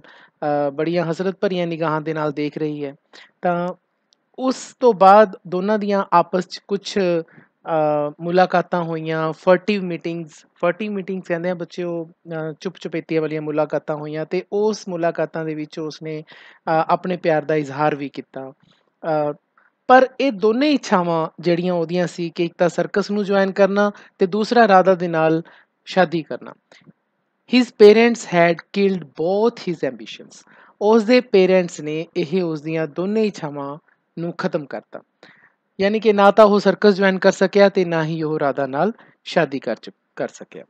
ਬੜੀਆਂ ਹਸਰਤ ਭਰੀਆਂ ਨਿਗਾਹਾਂ ਦੇ ਨਾਲ ਦੇਖ ਰਹੀ ਹੈ ਤਾਂ ਉਸ ਤੋਂ ਬਾਅਦ ਦੋਨਾਂ ਦੀਆਂ ਆਪਸ ਚ ਕੁਝ ਮੁਲਾਕਾਤਾਂ ਹੋਈਆਂ ਫਰਟਿਵ ਮੀਟਿੰਗਸ ਫਰਟਿਵ ਮੀਟਿੰਗਸ ਕਹਿੰਦੇ ਆ ਬੱਚਿਓ ਚੁੱਪ ਚੁਪੇਤੀਆਂ ਵਾਲੀਆਂ ਮੁਲਾਕਾਤਾਂ ਹੋਈਆਂ ਤੇ ਉਸ ਮੁਲਾਕਾਤਾਂ ਦੇ ਵਿੱਚ ਉਸ ਨੇ ਆਪਣੇ ਪਿਆਰ ਦਾ ਇਜ਼ਹਾਰ ਵੀ ਕੀਤਾ ਪਰ ਇਹ ਦੋਨੇ ਇੱਛਾਵਾਂ ਜਿਹੜੀਆਂ ਉਹਦੀਆਂ ਸੀ ਕਿ ਇੱਕ ਤਾਂ ਸਰਕਸ ਨੂੰ ਜੁਆਇਨ ਕਰਨਾ ਤੇ ਦੂਸਰਾ ਰਾਧਾ ਦੇ ਨਾਲ ਸ਼ਾਦੀ ਕਰਨਾ his parents had killed both his ambitions ਉਸ ਦੇ ਪੇਰੈਂਟਸ ਨੇ ਇਹ ਉਸ ਦੀਆਂ ਦੋਨੇ ਇੱਛਾਵਾਂ ਨੂੰ ਖਤਮ ਕਰਤਾ ਯਾਨੀ ਕਿ ਨਾ ਤਾਂ ਉਹ ਸਰਕਸ ਜੁਆਇਨ ਕਰ ਸਕਿਆ ਤੇ ਨਾ ਹੀ ਉਹ ਰਾਧਾ ਨਾਲ ਸ਼ਾਦੀ ਕਰ ਕਰ ਸਕਿਆ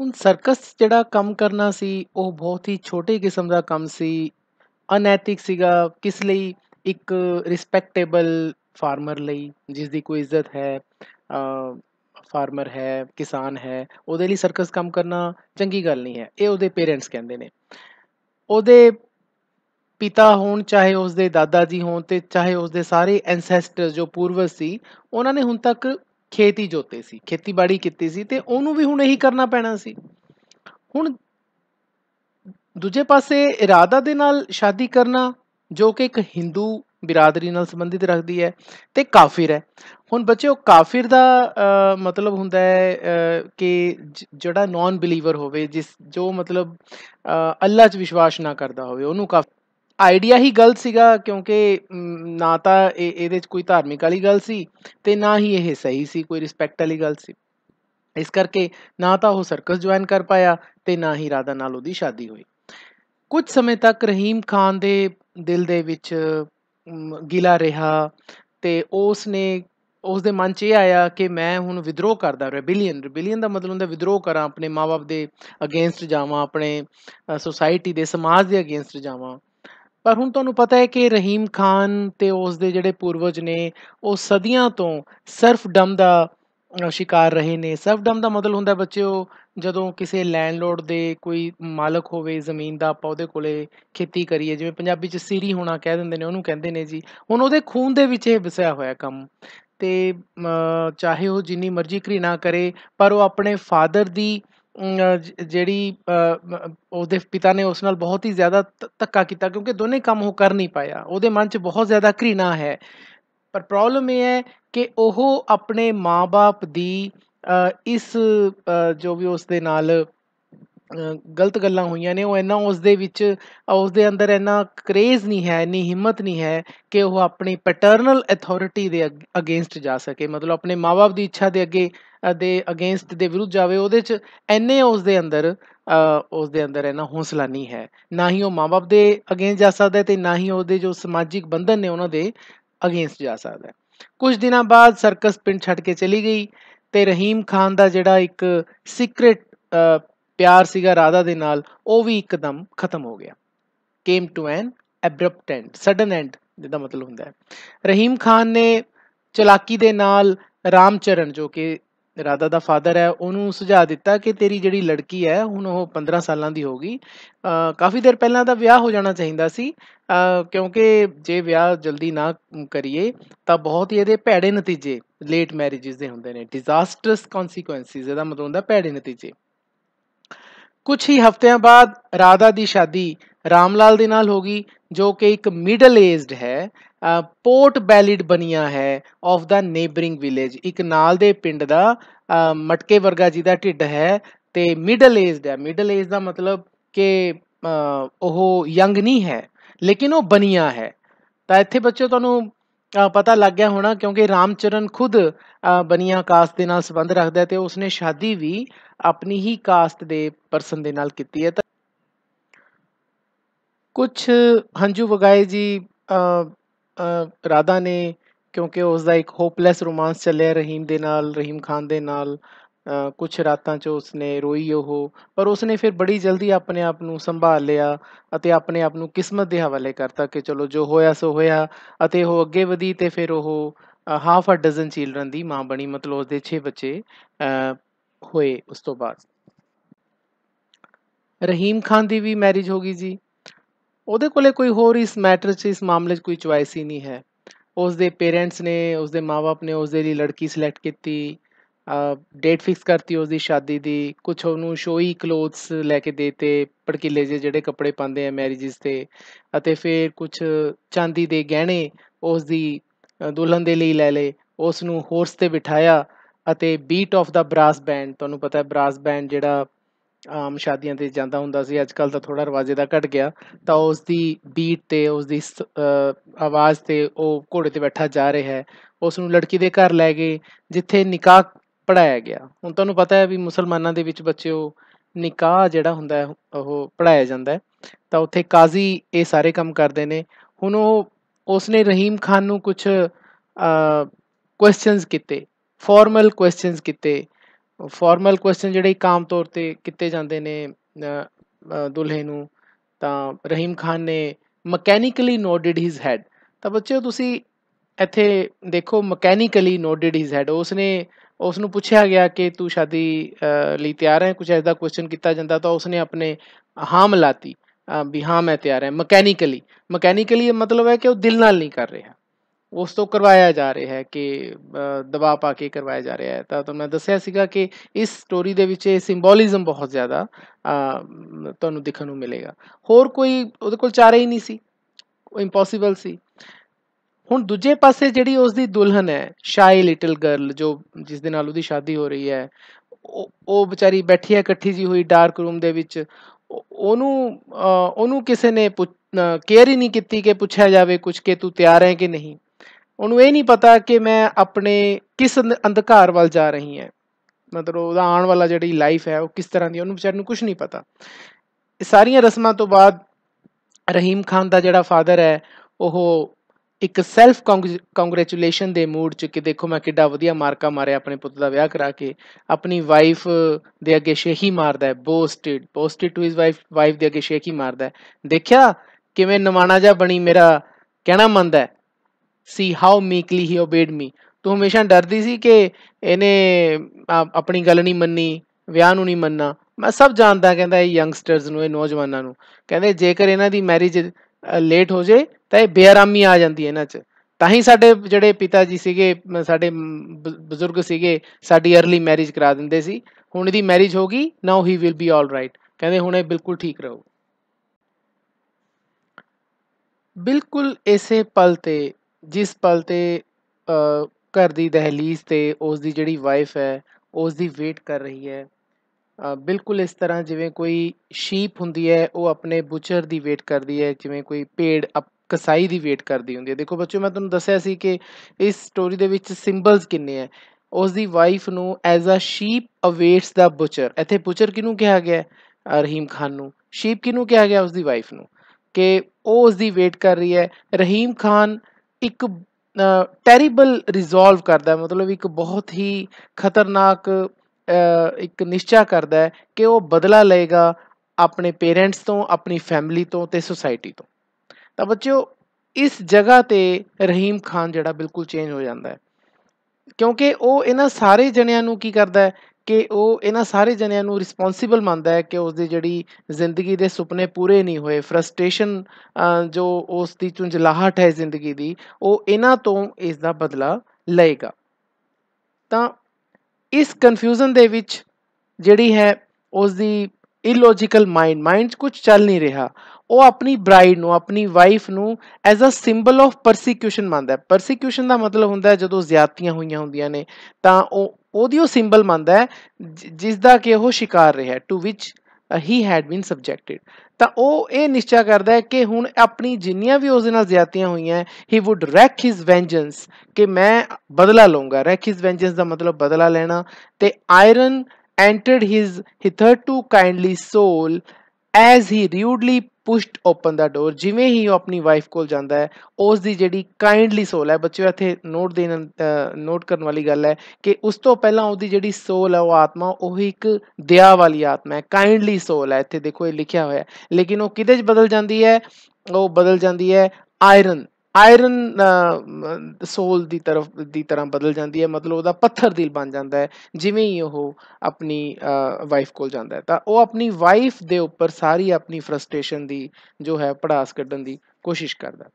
ਉਹ ਸਰਕਸ ਜਿਹੜਾ ਕੰਮ ਕਰਨਾ ਸੀ ਉਹ ਬਹੁਤ ਹੀ ਛੋਟੇ ਕਿਸਮ ਦਾ ਕੰਮ ਸੀ ਅਨੈਤਿਕ ਸੀਗਾ ਕਿਸ ਲਈ ਇੱਕ ਰਿਸਪੈਕਟੇਬਲ ਫਾਰਮਰ ਲਈ ਜਿਸ ਦੀ ਕੋਈ ਇੱਜ਼ਤ ਹੈ ਫਾਰਮਰ ਹੈ ਕਿਸਾਨ ਹੈ ਉਹਦੇ ਲਈ ਸਰਕਸ ਕੰਮ ਕਰਨਾ ਚੰਗੀ ਗੱਲ ਨਹੀਂ ਹੈ ਇਹ ਉਹਦੇ ਪੇਰੈਂਟਸ ਕਹਿੰਦੇ ਨੇ ਉਹਦੇ ਪਿਤਾ ਹੋਣ ਚਾਹੇ ਉਸਦੇ ਦਾਦਾ ਜੀ ਹੋਣ ਤੇ ਚਾਹੇ ਉਸਦੇ ਸਾਰੇ ਐਂਸੈਸਟਰ ਜੋ ਪੂਰਵਜ ਸੀ ਉਹਨਾਂ ਨੇ ਹੁਣ ਤੱਕ ਖੇਤੀ ਜੋਤੇ ਸੀ ਖੇਤੀਬਾੜੀ ਕੀਤੀ ਸੀ ਤੇ ਉਹਨੂੰ ਵੀ ਹੁਣ ਇਹੀ ਕਰਨਾ ਪੈਣਾ ਸੀ ਹੁਣ ਦੂਜੇ ਪਾਸੇ ਇਰਾਦਾ ਦੇ ਨਾਲ ਸ਼ਾਦੀ ਕਰਨਾ ਜੋ ਕਿ ਇੱਕ ਹਿੰਦੂ ਬਿਰਾਦਰੀ ਨਾਲ ਸੰਬੰਧਿਤ ਰੱਖਦੀ ਹੈ ਤੇ ਕਾਫਿਰ ਹੈ ਹੁਣ ਬੱਚਿਓ ਕਾਫਿਰ ਦਾ ਮਤਲਬ ਹੁੰਦਾ ਹੈ ਕਿ ਜਿਹੜਾ ਨਾਨ ਬਿਲੀਵਰ ਹੋਵੇ ਜਿਸ ਜੋ ਮਤਲਬ ਅੱਲਾਹ 'ਚ ਵਿਸ਼ਵਾਸ ਨਾ ਕਰਦਾ ਹੋਵੇ ਉਹਨੂੰ ਕਾਫਿਰ ਆਈਡੀਆ ਹੀ ਗਲਤ ਸੀਗਾ ਕਿਉਂਕਿ ਨਾ ਤਾਂ ਇਹਦੇ 'ਚ ਕੋਈ ਧਾਰਮਿਕ ਵਾਲੀ ਗੱਲ ਸੀ ਤੇ ਨਾ ਹੀ ਇਹ ਸਹੀ ਸੀ ਕੋਈ ਰਿਸਪੈਕਟ ਵਾਲੀ ਗੱਲ ਸੀ ਇਸ ਕਰਕੇ ਨਾ ਤਾਂ ਉਹ ਸਰਕਸ ਜੁਆਇਨ ਕਰ ਪਾਇਆ ਤੇ ਨਾ ਹੀ ਰਾਧਾ ਨਾਲ ਉਹਦੀ ਸ਼ਾਦੀ ਹੋਈ ਕੁਝ ਸਮੇਂ ਤੱਕ ਰਹੀਮ ਖਾਨ ਦੇ ਦਿਲ ਦੇ ਵਿੱਚ ਗਿਲਾ ਰਿਹਾ ਤੇ ਉਸ ਨੇ ਉਸ ਦੇ ਮਨ 'ਚ ਇਹ ਆਇਆ ਕਿ ਮੈਂ ਹੁਣ ਵਿਦਰੋਹ ਕਰਦਾ ਰੈਬਿਲੀਅਨ ਰੈਬਿਲੀਅਨ ਦਾ ਮਤਲਬ ਹੁੰਦਾ ਵਿਦਰੋਹ ਕਰਾਂ ਆਪਣੇ ਮਾਪੇ ਦੇ ਅਗੇਂਸਟ ਜਾਵਾਂ ਆਪਣੇ ਸੋਸਾਇਟੀ ਦੇ ਸਮਾਜ ਦੇ ਅਗੇਂਸਟ ਜਾਵਾਂ ਪਰ ਹੁਣ ਤੁਹਾਨੂੰ ਪਤਾ ਹੈ ਕਿ ਰਹੀਮ ਖਾਨ ਤੇ ਉਸ ਦੇ ਜਿਹੜੇ ਪੂਰਵਜ ਨੇ ਉਹ ਸਦੀਆਂ ਤੋਂ ਡਮ ਦਾ ਸ਼ਿਕਾਰ ਰਹੇ ਨੇ ਡਮ ਦਾ ਮਤਲਬ ਹੁੰਦਾ ਬੱਚਿਓ ਜਦੋਂ ਕਿਸੇ ਲੈਂਡਲੋਰਡ ਦੇ ਕੋਈ ਮਾਲਕ ਹੋਵੇ ਜ਼ਮੀਨ ਦਾ ਆਪਾਂ ਉਹਦੇ ਕੋਲੇ ਖੇਤੀ ਕਰੀਏ ਜਿਵੇਂ ਪੰਜਾਬੀ 'ਚ ਸੀਰੀ ਹੋਣਾ ਕਹਿ ਦਿੰਦੇ ਨੇ ਉਹਨੂੰ ਕਹਿੰਦੇ ਨੇ ਜੀ ਹੁਣ ਉਹਦੇ ਖੂਨ ਦੇ ਵਿੱਚ ਇਹ ਵਸਿਆ ਹੋਇਆ ਕੰਮ ਤੇ ਚਾਹੇ ਉਹ ਜਿੰਨੀ ਮਰਜ਼ੀ ਘ੍ਰਿਣਾ ਕਰੇ ਪਰ ਉਹ ਆਪਣੇ ਫਾਦਰ ਦੀ ਜਿਹੜੀ ਉਹਦੇ ਪਿਤਾ ਨੇ ਉਸ ਨਾਲ ਬਹੁਤ ਹੀ ਜ਼ਿਆਦਾ ਧੱਕਾ ਕੀਤਾ ਕਿਉਂਕਿ ਦੋਨੇ ਕੰਮ ਉਹ ਕਰ ਨਹੀਂ ਪਾਇਆ ਉਹਦੇ ਮਨ 'ਚ ਬਹੁਤ ਜ਼ਿਆਦਾ ਘ੍ਰਿਣਾ ਹੈ ਪਰ ਪ੍ਰੋਬਲਮ ਇਹ ਹੈ ਕਿ ਉਹ ਆਪਣੇ ਮਾਪੇ ਦੀ ਇਸ ਜੋ ਵੀ ਉਸ ਦੇ ਨਾਲ ਗਲਤ ਗੱਲਾਂ ਹੋਈਆਂ ਨੇ ਉਹ ਇੰਨਾ ਉਸ ਦੇ ਵਿੱਚ ਉਸ ਦੇ ਅੰਦਰ ਇੰਨਾ ਕਰੇਜ਼ ਨਹੀਂ ਹੈ ਇੰਨੀ ਹਿੰਮਤ ਨਹੀਂ ਹੈ ਕਿ ਉਹ ਆਪਣੀ ਪੈਟਰਨਲ ਅਥਾਰਟੀ ਦੇ ਅਗੇਂਸਟ ਜਾ ਸਕੇ ਮਤਲਬ ਆਪਣੇ ਮਾਪੇ ਦੀ ਇੱਛਾ ਦੇ ਅੱਗੇ ਦੇ ਅਗੇਂਸਟ ਦੇ ਵਿਰੁੱਧ ਜਾਵੇ ਉਹਦੇ 'ਚ ਐਨੇ ਉਸ ਦੇ ਅੰਦਰ ਉਸ ਦੇ ਅੰਦਰ ਇਹਨਾਂ ਹੌਸਲਾ ਨਹੀਂ ਹੈ ਨਾ ਹੀ ਉਹ ਮਾਪੇ ਦੇ ਅਗੇਂਸਟ ਜਾ ਸਕਦਾ ਤੇ ਨਾ ਹੀ ਉਹਦੇ ਜੋ ਸਮਾਜਿਕ ਬੰਧਨ ਨੇ ਉਹਨਾਂ ਦੇ ਅਗੇਂਸਟ ਜਾ ਸਕਦਾ ਕੁਝ ਦਿਨਾਂ ਬਾਅਦ ਸਰਕਸ ਪਿੰਡ ਛੱਡ ਕੇ ਚਲੀ ਗਈ ਤੇ ਰਹੀਮ ਖਾਨ ਦਾ ਜਿਹੜਾ ਇੱਕ ਸੀਕ੍ਰੇਟ ਪਿਆਰ ਸੀਗਾ ਰਾਧਾ ਦੇ ਨਾਲ ਉਹ ਵੀ ਇੱਕਦਮ ਖਤਮ ਹੋ ਗਿਆ came to an abrupt end sudden end ਜਿਹਦਾ ਮਤਲਬ ਹੁੰਦਾ ਹੈ ਰਹੀਮ ਖਾਨ ਨੇ ਚਲਾਕੀ ਦੇ ਨਾਲ ਰਾਮਚਰਨ ਜੋ ਕਿ ਰਾਧਾ ਦਾ ਫਾਦਰ ਹੈ ਉਹਨੂੰ ਸੁਝਾ ਦਿੱਤਾ ਕਿ ਤੇਰੀ ਜਿਹੜੀ ਲੜਕੀ ਹੈ ਹੁਣ ਉਹ 15 ਸਾਲਾਂ ਦੀ ਹੋ ਗਈ ਕਾਫੀ ਦਿਨ ਪਹਿਲਾਂ ਦਾ ਵਿਆਹ ਹੋ ਜਾਣਾ ਚਾਹੀਦਾ ਸੀ ਕਿਉਂਕਿ ਜੇ ਵਿਆਹ ਜਲਦੀ ਨਾ ਕਰੀਏ ਤਾਂ ਬਹੁਤ ਹੀ ਇਹਦੇ ਭੈੜੇ ਨਤੀਜੇ ਲੇਟ ਮੈਰਿਜਸ ਦੇ ਹੁੰਦੇ ਨੇ ਡਿਜ਼ਾਸਟਰਸ ਕਨਸੀਕੁਐਂਸਿਸ ਇਹਦਾ ਮਤਲਬ ਹੁੰਦਾ ਭੈੜੇ ਨਤੀਜੇ ਕੁਝ ਹੀ ਹਫ਼ਤਿਆਂ ਬਾਅਦ ਰਾਧਾ ਦੀ ਸ਼ਾਦੀ ਰਾਮਲਾਲ ਦੇ ਨਾਲ ਹੋ ਗਈ ਜੋ ਕਿ ਇੱਕ ਮਿਡਲ ਏਜਡ ਹੈ ਪੋਰਟ ਬੈਲਿਡ ਬਣਿਆ ਹੈ ਆਫ ਦਾ ਨੇਬਰਿੰਗ ਵਿਲੇਜ ਇੱਕ ਨਾਲ ਦੇ ਪਿੰਡ ਦਾ ਮਟਕੇ ਵਰਗਾ ਜਿਹਦਾ ਢਿੱਡ ਹੈ ਤੇ ਮਿਡਲ ਏਜਡ ਹੈ ਮਿਡਲ ਏਜ ਦਾ ਮਤਲਬ ਕਿ ਉਹ ਯੰਗ ਨਹੀਂ ਹੈ ਲੇਕਿਨ ਉਹ ਬਣਿਆ ਹੈ ਤਾਂ ਇੱਥੇ ਬੱਚੋ ਤੁਹਾਨੂੰ ਪਤਾ ਲੱਗ ਗਿਆ ਹੋਣਾ ਕਿਉਂਕਿ ਰਾਮਚਰਨ ਖੁਦ ਬਣਿਆ ਕਾਸਤ ਦੇ ਨਾਲ ਸੰਬੰਧ ਰੱਖਦਾ ਤੇ ਉਸਨੇ ਸ਼ਾਦੀ ਵੀ ਆਪਣੀ ਹੀ ਕਾਸਤ ਦੇ ਪਰਸਨ ਦੇ ਨਾਲ ਕੀਤੀ ਹੈ ਤਾਂ ਕੁਝ ਹੰਝੂ ਵਗਾਏ ਜੀ ਰਾਧਾ ਨੇ ਕਿਉਂਕਿ ਉਸ ਦਾ ਇੱਕ ਹੋਪਲੈਸ ਰੋਮਾਂਸ ਚੱਲਿਆ ਰਹੀਮ ਦੇ ਨਾਲ ਰਹੀਮ ਖਾਨ ਦੇ ਨਾਲ ਕੁਝ ਰਾਤਾਂ 'ਚ ਉਸਨੇ ਰੋਈ ਉਹ ਪਰ ਉਸਨੇ ਫਿਰ ਬੜੀ ਜਲਦੀ ਆਪਣੇ ਆਪ ਨੂੰ ਸੰਭਾਲ ਲਿਆ ਅਤੇ ਆਪਣੇ ਆਪ ਨੂੰ ਕਿਸਮਤ ਦੇ ਹਵਾਲੇ ਕਰਤਾ ਕਿ ਚਲੋ ਜੋ ਹੋਇਆ ਸੋ ਹੋਇਆ ਅਤੇ ਉਹ ਅੱਗੇ ਵਧੀ ਤੇ ਫਿਰ ਉਹ ਹਾਫ ਅ ਡਜ਼ਨ ਚਿਲਡਰਨ ਦੀ ਮਾਂ ਬਣੀ ਮਤਲਬ ਉਸ ਦੇ 6 ਬੱਚੇ ਹੋਏ ਉਸ ਤੋਂ ਬਾਅਦ ਰਹੀਮ ਖਾਨ ਦੀ ਵੀ ਮੈਰਿਜ ਹੋ ਗਈ ਜੀ ਉਹਦੇ ਕੋਲੇ ਕੋਈ ਹੋਰ ਇਸ ਮੈਟਰ 'ਚ ਇਸ ਮਾਮਲੇ 'ਚ ਕੋਈ ਚੁਆਇਸ ਹੀ ਨਹੀਂ ਹੈ ਉਸ ਦੇ ਪੇਰੈਂਟਸ ਨੇ ਉਸ ਦੇ ਮਾਪੇ ਨੇ ਉਸ ਦੇ ਲਈ ਲੜਕੀ ਸਿਲੈਕਟ ਕੀਤੀ ਡੇਟ ਫਿਕਸ ਕਰਤੀ ਉਸ ਦੀ ਸ਼ਾਦੀ ਦੀ ਕੁਝ ਉਹਨੂੰ ਸ਼ੋਈ ਕਲੋਥਸ ਲੈ ਕੇ ਦੇਤੇ ਪੜਕਿਲੇ ਜੇ ਜਿਹੜੇ ਕੱਪੜੇ ਪਾਉਂਦੇ ਆ ਮੈਰਿਜਸ ਤੇ ਅਤੇ ਫਿਰ ਕੁਝ ਚਾਂਦੀ ਦੇ ਗਹਿਣੇ ਉਸ ਦੀ ਦੁਲਹਨ ਦੇ ਲਈ ਲੈ ਲਏ ਉਸ ਨੂੰ ਹੋਰਸ ਤੇ ਬਿਠਾਇਆ ਅਤੇ beat of the brass band ਤੁਹਾਨੂੰ ਪਤਾ ਹੈ ਬ੍ਰਾਸ ਬੈਂਡ ਜਿਹੜਾ ਆਮ ਸ਼ਾਦੀਆਂ ਤੇ ਜਾਂਦਾ ਹੁੰਦਾ ਸੀ ਅੱਜ ਕੱਲ ਤਾਂ ਥੋੜਾ ਰਵਾਜੇ ਦਾ ਘਟ ਗਿਆ ਤਾਂ ਉਸ ਦੀ ਬੀਟ ਤੇ ਉਸ ਦੀ ਆਵਾਜ਼ ਤੇ ਉਹ ਘੋੜੇ ਤੇ ਬੈਠਾ ਜਾ ਰਿਹਾ ਹੈ ਉਸ ਨੂੰ ਲੜਕੀ ਦੇ ਘਰ ਲੈ ਗਏ ਜਿੱਥੇ ਨਿਕਾਹ ਪੜਾਇਆ ਗਿਆ ਹੁਣ ਤੁਹਾਨੂੰ ਪਤਾ ਹੈ ਵੀ ਮੁਸਲਮਾਨਾਂ ਦੇ ਵਿੱਚ ਬੱਚਿਓ ਨਿਕਾਹ ਜਿਹੜਾ ਹੁੰਦਾ ਉਹ ਪੜਾਇਆ ਜਾਂਦਾ ਹੈ ਤਾਂ ਉੱਥੇ ਕਾਜ਼ੀ ਇਹ ਸਾਰੇ ਕੰਮ ਕਰਦੇ ਨੇ ਹੁਣ ਉਹ ਉਸਨੇ ਰਹੀਮ ਖਾਨ ਨੂੰ ਕੁਝ ਕੁਐਸਚਨਸ ਕੀਤੇ ਫਾਰਮਲ ਕੁਐਸਚਨਸ ਕੀਤੇ ਫਾਰਮਲ ਕੁਐਸਚਨ ਜਿਹੜੇ ਇੱਕ ਆਮ ਤੌਰ ਤੇ ਕੀਤੇ ਜਾਂਦੇ ਨੇ ਦੁਲਹੇ ਨੂੰ ਤਾਂ ਰਹੀਮ ਖਾਨ ਨੇ ਮਕੈਨਿਕਲੀ ਨੋਡਡ ਹਿਸ ਹੈਡ ਤਾਂ ਬੱਚਿਓ ਤੁਸੀਂ ਇੱਥੇ ਦੇਖੋ ਮਕੈਨਿਕਲੀ ਨੋਡਡ ਹਿਸ ਹੈਡ ਉਸਨੇ ਉਸ ਨੂੰ ਪੁੱਛਿਆ ਗਿਆ ਕਿ ਤੂੰ ਸ਼ਾਦੀ ਲਈ ਤਿਆਰ ਹੈ ਕੁਝ ਐਸਾ ਕੁਐਸਚਨ ਕੀਤਾ ਜਾਂਦਾ ਤਾਂ ਉਸਨੇ ਆਪਣੇ ਹਾਂ ਮਲਾਤੀ ਵੀ ਹਾਂ ਮੈਂ ਤਿਆਰ ਹੈ ਮਕੈਨਿਕਲੀ ਮਕੈਨਿਕਲੀ ਮਤਲਬ ਹੈ ਕਿ ਉਹ ਦਿਲ ਨਾਲ ਨਹੀਂ ਕਰ ਰਿਹਾ ਉਸ ਤੋਂ ਕਰਵਾਇਆ ਜਾ ਰਿਹਾ ਹੈ ਕਿ ਦਬਾਅ ਪਾ ਕੇ ਕਰਵਾਇਆ ਜਾ ਰਿਹਾ ਹੈ ਤਾਂ ਤੁਹਾਨੂੰ ਦੱਸਿਆ ਸੀਗਾ ਕਿ ਇਸ ਸਟੋਰੀ ਦੇ ਵਿੱਚ ਇਹ ਸਿੰਬੋਲਿਜ਼ਮ ਬਹੁਤ ਜ਼ਿਆਦਾ ਤੁਹਾਨੂੰ ਦਿਖਣ ਨੂੰ ਮਿਲੇਗਾ ਹੋਰ ਕੋਈ ਉਹਦੇ ਕੋਲ ਚਾਰਾ ਹੀ ਨਹੀਂ ਸੀ ਉਹ ਇੰਪੋਸੀਬਲ ਸੀ ਹੁਣ ਦੂਜੇ ਪਾਸੇ ਜਿਹੜੀ ਉਸ ਦੀ ਦੁਲਹਨ ਹੈ ਸ਼ਾਈ ਲਿਟਲ ਗਰਲ ਜੋ ਜਿਸ ਦੇ ਨਾਲ ਉਹਦੀ ਸ਼ਾਦੀ ਹੋ ਰਹੀ ਹੈ ਉਹ ਵਿਚਾਰੀ ਬੈਠੀ ਹੈ ਇਕੱਠੀ ਜੀ ਹੋਈ ਡਾਰਕ ਰੂਮ ਦੇ ਵਿੱਚ ਉਹਨੂੰ ਉਹਨੂੰ ਕਿਸੇ ਨੇ ਕੇਅਰ ਹੀ ਨਹੀਂ ਕੀਤੀ ਕਿ ਪੁੱਛਿਆ ਜਾਵੇ ਕੁਝ ਕਿ ਤੂੰ ਤਿਆਰ ਹੈ ਕਿ ਨਹੀਂ ਉਹਨੂੰ ਇਹ ਨਹੀਂ ਪਤਾ ਕਿ ਮੈਂ ਆਪਣੇ ਕਿਸ ਅੰਧਕਾਰ ਵੱਲ ਜਾ ਰਹੀ ਹਾਂ ਮਤਲਬ ਉਹਦਾ ਆਉਣ ਵਾਲਾ ਜਿਹੜੀ ਲਾਈਫ ਹੈ ਉਹ ਕਿਸ ਤਰ੍ਹਾਂ ਦੀ ਉਹਨੂੰ ਵਿਚਾਰੇ ਨੂੰ ਕੁਝ ਨਹੀਂ ਪਤਾ ਇਹ ਸਾਰੀਆਂ ਰਸਮਾਂ ਤੋਂ ਬਾਅਦ ਰਹੀਮ ਖਾਨ ਦਾ ਜਿਹੜਾ ਫਾਦਰ ਹੈ ਉਹ ਇੱਕ ਸੈਲਫ ਕੰਗ੍ਰੈਚੁਲੇਸ਼ਨ ਦੇ ਮੂਡ ਚ ਕਿ ਦੇਖੋ ਮੈਂ ਕਿੱਡਾ ਵਧੀਆ ਮਾਰਕਾ ਮਾਰਿਆ ਆਪਣੇ ਪੁੱਤ ਦਾ ਵਿਆਹ ਕਰਾ ਕੇ ਆਪਣੀ ਵਾਈਫ ਦੇ ਅੱਗੇ ਸ਼ੇਹੀ ਮਾਰਦਾ ਹੈ boasted boasted to his wife wife ਦੇ ਅੱਗੇ ਸ਼ੇਹੀ ਮਾਰਦਾ ਹੈ ਦੇਖਿਆ ਕਿਵੇਂ ਨਮਾਣਾ ਜਾ ਬਣੀ ਮੇਰਾ ਕਹਿਣਾ ਮੰਨਦਾ ਹੈ ਸੀ ਹਾਊ ਮੀਕਲੀ ਹੀ ਓਬੇਡ ਮੀ ਤੂੰ ਹਮੇਸ਼ਾ ਡਰਦੀ ਸੀ ਕਿ ਇਹਨੇ ਆਪਣੀ ਗੱਲ ਨਹੀਂ ਮੰਨੀ ਵਿਆਹ ਨੂੰ ਨਹੀਂ ਮੰਨਣਾ ਮੈਂ ਸਭ ਜਾਣਦਾ ਕਹਿੰਦਾ ਇਹ ਯੰਗਸਟਰਸ ਨੂੰ ਇਹ ਨੌਜਵਾਨਾਂ ਨੂੰ ਕਹਿੰਦੇ ਜੇਕਰ ਇਹਨਾਂ ਦੀ ਮੈਰਿਜ ਲੇਟ ਹੋ ਜੇ ਤਾਂ ਇਹ ਬੇਆਰਾਮੀ ਆ ਜਾਂਦੀ ਹੈ ਇਹਨਾਂ 'ਚ ਤਾਂ ਹੀ ਸਾਡੇ ਜਿਹੜੇ ਪਿਤਾ ਜੀ ਸੀਗੇ ਸਾਡੇ ਬਜ਼ੁਰਗ ਸੀਗੇ ਸਾਡੀ अर्ਲੀ ਮੈਰਿਜ ਕਰਾ ਦਿੰਦੇ ਸੀ ਹੁਣ ਇਹਦੀ ਮੈਰਿਜ ਹੋ ਗਈ now he will be all right ਕਹਿੰਦੇ ਹੁਣ ਇਹ ਬਿਲਕੁਲ ਠੀਕ ਰਹੂ ਬਿਲਕੁਲ ਇਸੇ ਪਲ ਤੇ ਜਿਸ ਪਲ 'ਤੇ ਘਰ ਦੀ ਦਹਲੀਜ਼ 'ਤੇ ਉਸ ਦੀ ਜਿਹੜੀ ਵਾਈਫ ਹੈ ਉਸ ਦੀ ਵੇਟ ਕਰ ਰਹੀ ਹੈ ਬਿਲਕੁਲ ਇਸ ਤਰ੍ਹਾਂ ਜਿਵੇਂ ਕੋਈ ਸ਼ੀਪ ਹੁੰਦੀ ਹੈ ਉਹ ਆਪਣੇ ਬੁਚਰ ਦੀ ਵੇਟ ਕਰਦੀ ਹੈ ਜਿਵੇਂ ਕੋਈ ਪੇੜ ਕਸਾਈ ਦੀ ਵੇਟ ਕਰਦੀ ਹੁੰਦੀ ਹੈ ਦੇਖੋ ਬੱਚੋ ਮੈਂ ਤੁਹਾਨੂੰ ਦੱਸਿਆ ਸੀ ਕਿ ਇਸ ਸਟੋਰੀ ਦੇ ਵਿੱਚ ਸਿੰਬਲਸ ਕਿੰਨੇ ਆ ਉਸ ਦੀ ਵਾਈਫ ਨੂੰ as a sheep awaits the butcher ਇੱਥੇ ਬੁਚਰ ਕਿਨੂੰ ਕਿਹਾ ਗਿਆ ਹੈ ਰਹੀਮ ਖਾਨ ਨੂੰ ਸ਼ੀਪ ਕਿਨੂੰ ਕਿਹਾ ਗਿਆ ਉਸ ਦੀ ਵਾਈਫ ਨੂੰ ਕਿ ਉਹ ਉਸ ਦੀ ਵੇਟ ਕਰ ਰਹੀ ਹੈ ਰਹੀਮ ਖਾਨ ਇੱਕ ਟੈਰੀਬਲ ਰਿਜ਼ੋਲਵ ਕਰਦਾ ਹੈ ਮਤਲਬ ਇੱਕ ਬਹੁਤ ਹੀ ਖਤਰਨਾਕ ਇੱਕ ਨਿਸ਼ਚਾ ਕਰਦਾ ਹੈ ਕਿ ਉਹ ਬਦਲਾ ਲਏਗਾ ਆਪਣੇ ਪੇਰੈਂਟਸ ਤੋਂ ਆਪਣੀ ਫੈਮਿਲੀ ਤੋਂ ਤੇ ਸੋਸਾਇਟੀ ਤੋਂ ਤਾਂ ਬੱਚਿਓ ਇਸ ਜਗ੍ਹਾ ਤੇ ਰਹੀਮ ਖਾਨ ਜਿਹੜਾ ਬਿਲਕੁਲ ਚੇਂਜ ਹੋ ਜਾਂਦਾ ਹੈ ਕਿਉਂਕਿ ਉਹ ਇਹਨਾਂ ਸਾਰੇ ਜਣਿਆਂ ਨੂੰ ਕੀ ਕਰਦਾ ਹੈ ਕਿ ਉਹ ਇਹਨਾਂ ਸਾਰੇ ਜਣਿਆਂ ਨੂੰ ਰਿਸਪੌਂਸੀਬਲ ਮੰਨਦਾ ਹੈ ਕਿ ਉਸ ਦੀ ਜਿਹੜੀ ਜ਼ਿੰਦਗੀ ਦੇ ਸੁਪਨੇ ਪੂਰੇ ਨਹੀਂ ਹੋਏ ਫਰਸਟ੍ਰੇਸ਼ਨ ਜੋ ਉਸ ਦੀ ਚੁੰਝਲਾਹਟ ਹੈ ਜ਼ਿੰਦਗੀ ਦੀ ਉਹ ਇਹਨਾਂ ਤੋਂ ਇਸ ਦਾ ਬਦਲਾ ਲਏਗਾ ਤਾਂ ਇਸ ਕਨਫਿਊਜ਼ਨ ਦੇ ਵਿੱਚ ਜਿਹੜੀ ਹੈ ਉਸ ਦੀ ਇਲੋਜੀਕਲ ਮਾਈਂਡ ਮਾਈਂਡ ਕੁਝ ਚੱਲ ਨਹੀਂ ਰਿਹਾ ਉਹ ਆਪਣੀ ਬ੍ਰਾਈਡ ਨੂੰ ਆਪਣੀ ਵਾਈਫ ਨੂੰ as a symbol of persecution ਮੰਨਦਾ ਹੈ ਪਰਸੀਕਿਊਸ਼ਨ ਦਾ ਮਤਲਬ ਹੁੰਦਾ ਹੈ ਜਦੋਂ ਜ਼ਿਆਦਤੀਆਂ ਹੋਈਆਂ ਹੁੰਦੀਆਂ ਨੇ ਤਾਂ ਉਹ ਉਹਦੀ ਉਹ ਸਿੰਬਲ ਮੰਨਦਾ ਹੈ ਜਿਸ ਦਾ ਕਿ ਉਹ ਸ਼ਿਕਾਰ ਰਿਹਾ ਹੈ ਟੂ ਵਿਚ ਹੀ ਹੈਡ ਬੀਨ ਸਬਜੈਕਟਡ ਤਾਂ ਉਹ ਇਹ ਨਿਸ਼ਚਾ ਕਰਦਾ ਹੈ ਕਿ ਹੁਣ ਆਪਣੀ ਜਿੰਨੀਆਂ ਵੀ ਉਸ ਦੇ ਨਾਲ ਜ਼ਿਆਤੀਆਂ ਹੋਈਆਂ ਹੀ ਊਡ ਰੈਕ ਹਿਸ ਵੈਂਜੈਂਸ ਕਿ ਮੈਂ ਬਦਲਾ ਲਵਾਂਗਾ ਰੈਕ ਹਿਸ ਵੈਂਜੈਂਸ ਦਾ ਮਤਲਬ ਬਦਲਾ ਲੈਣਾ ਤੇ iron entered his hitherto kindly soul as he rudely pushed open the door ਜਿਵੇਂ ਹੀ ਉਹ ਆਪਣੀ ਵਾਈਫ ਕੋਲ ਜਾਂਦਾ ਹੈ ਉਸ ਦੀ ਜਿਹੜੀ ਕਾਈਂਡਲੀ ਸੋਲ ਹੈ ਬੱਚਿਓ ਇੱਥੇ ਨੋਟ ਦੇਣ ਨੋਟ ਕਰਨ ਵਾਲੀ ਗੱਲ ਹੈ ਕਿ ਉਸ ਤੋਂ ਪਹਿਲਾਂ ਉਹਦੀ ਜਿਹੜੀ ਸੋਲ ਹੈ ਉਹ ਆਤਮਾ ਉਹ ਇੱਕ ਦਇਆ ਵਾਲੀ ਆਤਮਾ ਹੈ ਕਾਈਂਡਲੀ ਸੋਲ ਹੈ ਇੱਥੇ ਦੇਖੋ ਇਹ ਲਿਖਿਆ ਹੋਇਆ ਲੇਕਿਨ ਉਹ ਕਿਦੇ 'ਚ ਬਦਲ ਜਾਂਦੀ ਹੈ ਉਹ ਬਦਲ ਜਾਂਦੀ ਹੈ ਆਇਰਨ ਆਇਰਨ ਸੋਲ ਦੀ ਤਰਫ ਦੀ ਤਰ੍ਹਾਂ ਬਦਲ ਜਾਂਦੀ ਹੈ ਮਤਲਬ ਉਹਦਾ ਪੱਥਰ ਦਿਲ ਬਣ ਜਾਂਦਾ ਹੈ ਜਿਵੇਂ ਹੀ ਉਹ ਆਪਣੀ ਵਾਈਫ ਕੋਲ ਜਾਂਦਾ ਹੈ ਤਾਂ ਉਹ ਆਪਣੀ ਵਾਈਫ ਦੇ ਉੱਪਰ ਸਾਰੀ ਆਪਣੀ ਫਰਸਟ੍ਰੇਸ਼ਨ ਦੀ ਜੋ ਹੈ ਪੜਾਸ ਕੱਢਣ ਦੀ ਕੋਸ਼ਿਸ਼ ਕਰਦਾ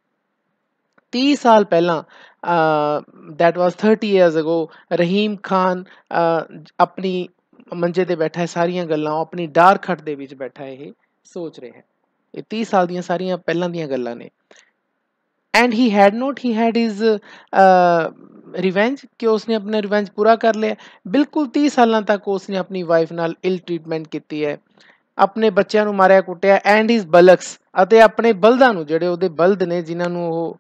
30 ਸਾਲ ਪਹਿਲਾਂ that was 30 years ago Rahim Khan ਆਪਣੀ ਮੰਜੇ ਤੇ ਬੈਠਾ ਹੈ ਸਾਰੀਆਂ ਗੱਲਾਂ ਆਪਣੀ ਡਾਰਕ ਹਟ ਦੇ ਵਿੱਚ ਬੈਠਾ ਇਹ ਸੋਚ ਰਿਹਾ ਹੈ ਇਹ 30 ਸਾਲ ਦੀਆਂ ਸਾਰੀਆਂ ਪਹਿਲਾਂ ਦੀਆਂ ਗੱਲਾਂ ਨੇ and he had not he had his revenge ਕਿ ਉਸਨੇ ਆਪਣਾ ਰਿਵੈਂਜ ਪੂਰਾ ਕਰ ਲਿਆ ਬਿਲਕੁਲ 30 ਸਾਲਾਂ ਤੱਕ ਉਸਨੇ ਆਪਣੀ ਵਾਈਫ ਨਾਲ ਇਲ ਟ੍ਰੀਟਮੈਂਟ ਕੀਤੀ ਹੈ ਆਪਣੇ ਬੱਚਿਆਂ ਨੂੰ ਮਾਰਿਆ ਕੁੱਟਿਆ ਐਂਡ ਇਸ ਬਲਕਸ ਅਤੇ ਆਪਣੇ ਬਲਦਾਂ ਨੂੰ ਜਿਹੜੇ ਉਹਦੇ ਬਲਦ ਨੇ ਜਿਨ੍ਹਾਂ ਨੂੰ ਉਹ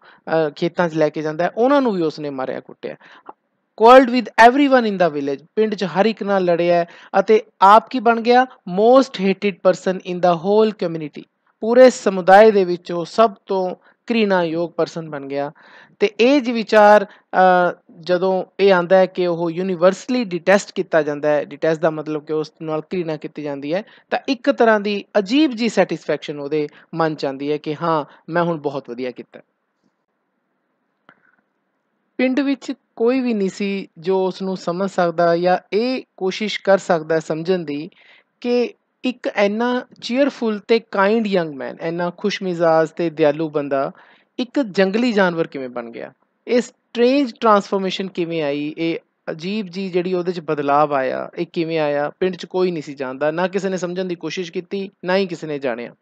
ਖੇਤਾਂ 'ਚ ਲੈ ਕੇ ਜਾਂਦਾ ਹੈ ਉਹਨਾਂ ਨੂੰ ਵੀ ਉਸਨੇ ਮਾਰਿਆ ਕੁੱਟਿਆ quarrelled with everyone in the village ਪਿੰਡ 'ਚ ਹਰ ਇੱਕ ਨਾਲ ਲੜਿਆ ਅਤੇ ਆਪ ਕੀ ਬਣ ਗਿਆ most hated person in the whole community ਪੂਰੇ ਸਮੁਦਾਇ ਦੇ ਵਿੱਚੋਂ ਸਭ ਤੋਂ ਕ੍ਰੀਨਾ ਯੋਗ ਪਰਸਨ ਬਣ ਗਿਆ ਤੇ ਇਹ ਜੀ ਵਿਚਾਰ ਜਦੋਂ ਇਹ ਆਂਦਾ ਹੈ ਕਿ ਉਹ ਯੂਨੀਵਰਸਲੀ ਡਿਟੈਸਟ ਕੀਤਾ ਜਾਂਦਾ ਹੈ ਡਿਟੈਸਟ ਦਾ ਮਤਲਬ ਕਿ ਉਸ ਨਾਲ ਕ੍ਰੀਨਾ ਕੀਤੀ ਜਾਂਦੀ ਹੈ ਤਾਂ ਇੱਕ ਤਰ੍ਹਾਂ ਦੀ ਅਜੀਬ ਜੀ ਸੈਟੀਸਫੈਕਸ਼ਨ ਉਹਦੇ ਮਨ ਚ ਆਂਦੀ ਹੈ ਕਿ ਹਾਂ ਮੈਂ ਹੁਣ ਬਹੁਤ ਵਧੀਆ ਕੀਤਾ ਪਿੰਡ ਵਿੱਚ ਕੋਈ ਵੀ ਨਹੀਂ ਸੀ ਜੋ ਉਸ ਨੂੰ ਸਮਝ ਸਕਦਾ ਜਾਂ ਇਹ ਕੋਸ਼ਿਸ਼ ਕਰ ਸਕਦਾ ਸਮਝਣ ਦੀ ਕਿ ਇੱਕ ਐਨਾ ਚੀਅਰਫੁਲ ਤੇ ਕਾਈਂਡ ਯੰਗ ਮੈਨ ਐਨਾ ਖੁਸ਼ਮਿਜ਼ਾਜ ਤੇ ਦਿਆਲੂ ਬੰਦਾ ਇੱਕ ਜੰਗਲੀ ਜਾਨਵਰ ਕਿਵੇਂ ਬਣ ਗਿਆ ਇਹ ਸਟ੍ਰੇਂਜ ਟਰਾਂਸਫਰਮੇਸ਼ਨ ਕਿਵੇਂ ਆਈ ਇਹ ਅਜੀਬ ਜੀ ਜਿਹੜੀ ਉਹਦੇ 'ਚ ਬਦਲਾਅ ਆਇਆ ਇਹ ਕਿਵੇਂ ਆਇਆ ਪਿੰਡ 'ਚ ਕੋਈ ਨਹੀਂ ਸੀ ਜਾਣਦਾ ਨਾ ਕਿਸੇ ਨੇ ਸਮਝਣ ਦੀ ਕੋਸ਼ਿਸ਼ ਕੀਤੀ ਨਾ ਹੀ ਕਿਸੇ ਨੇ ਜਾਣਿਆ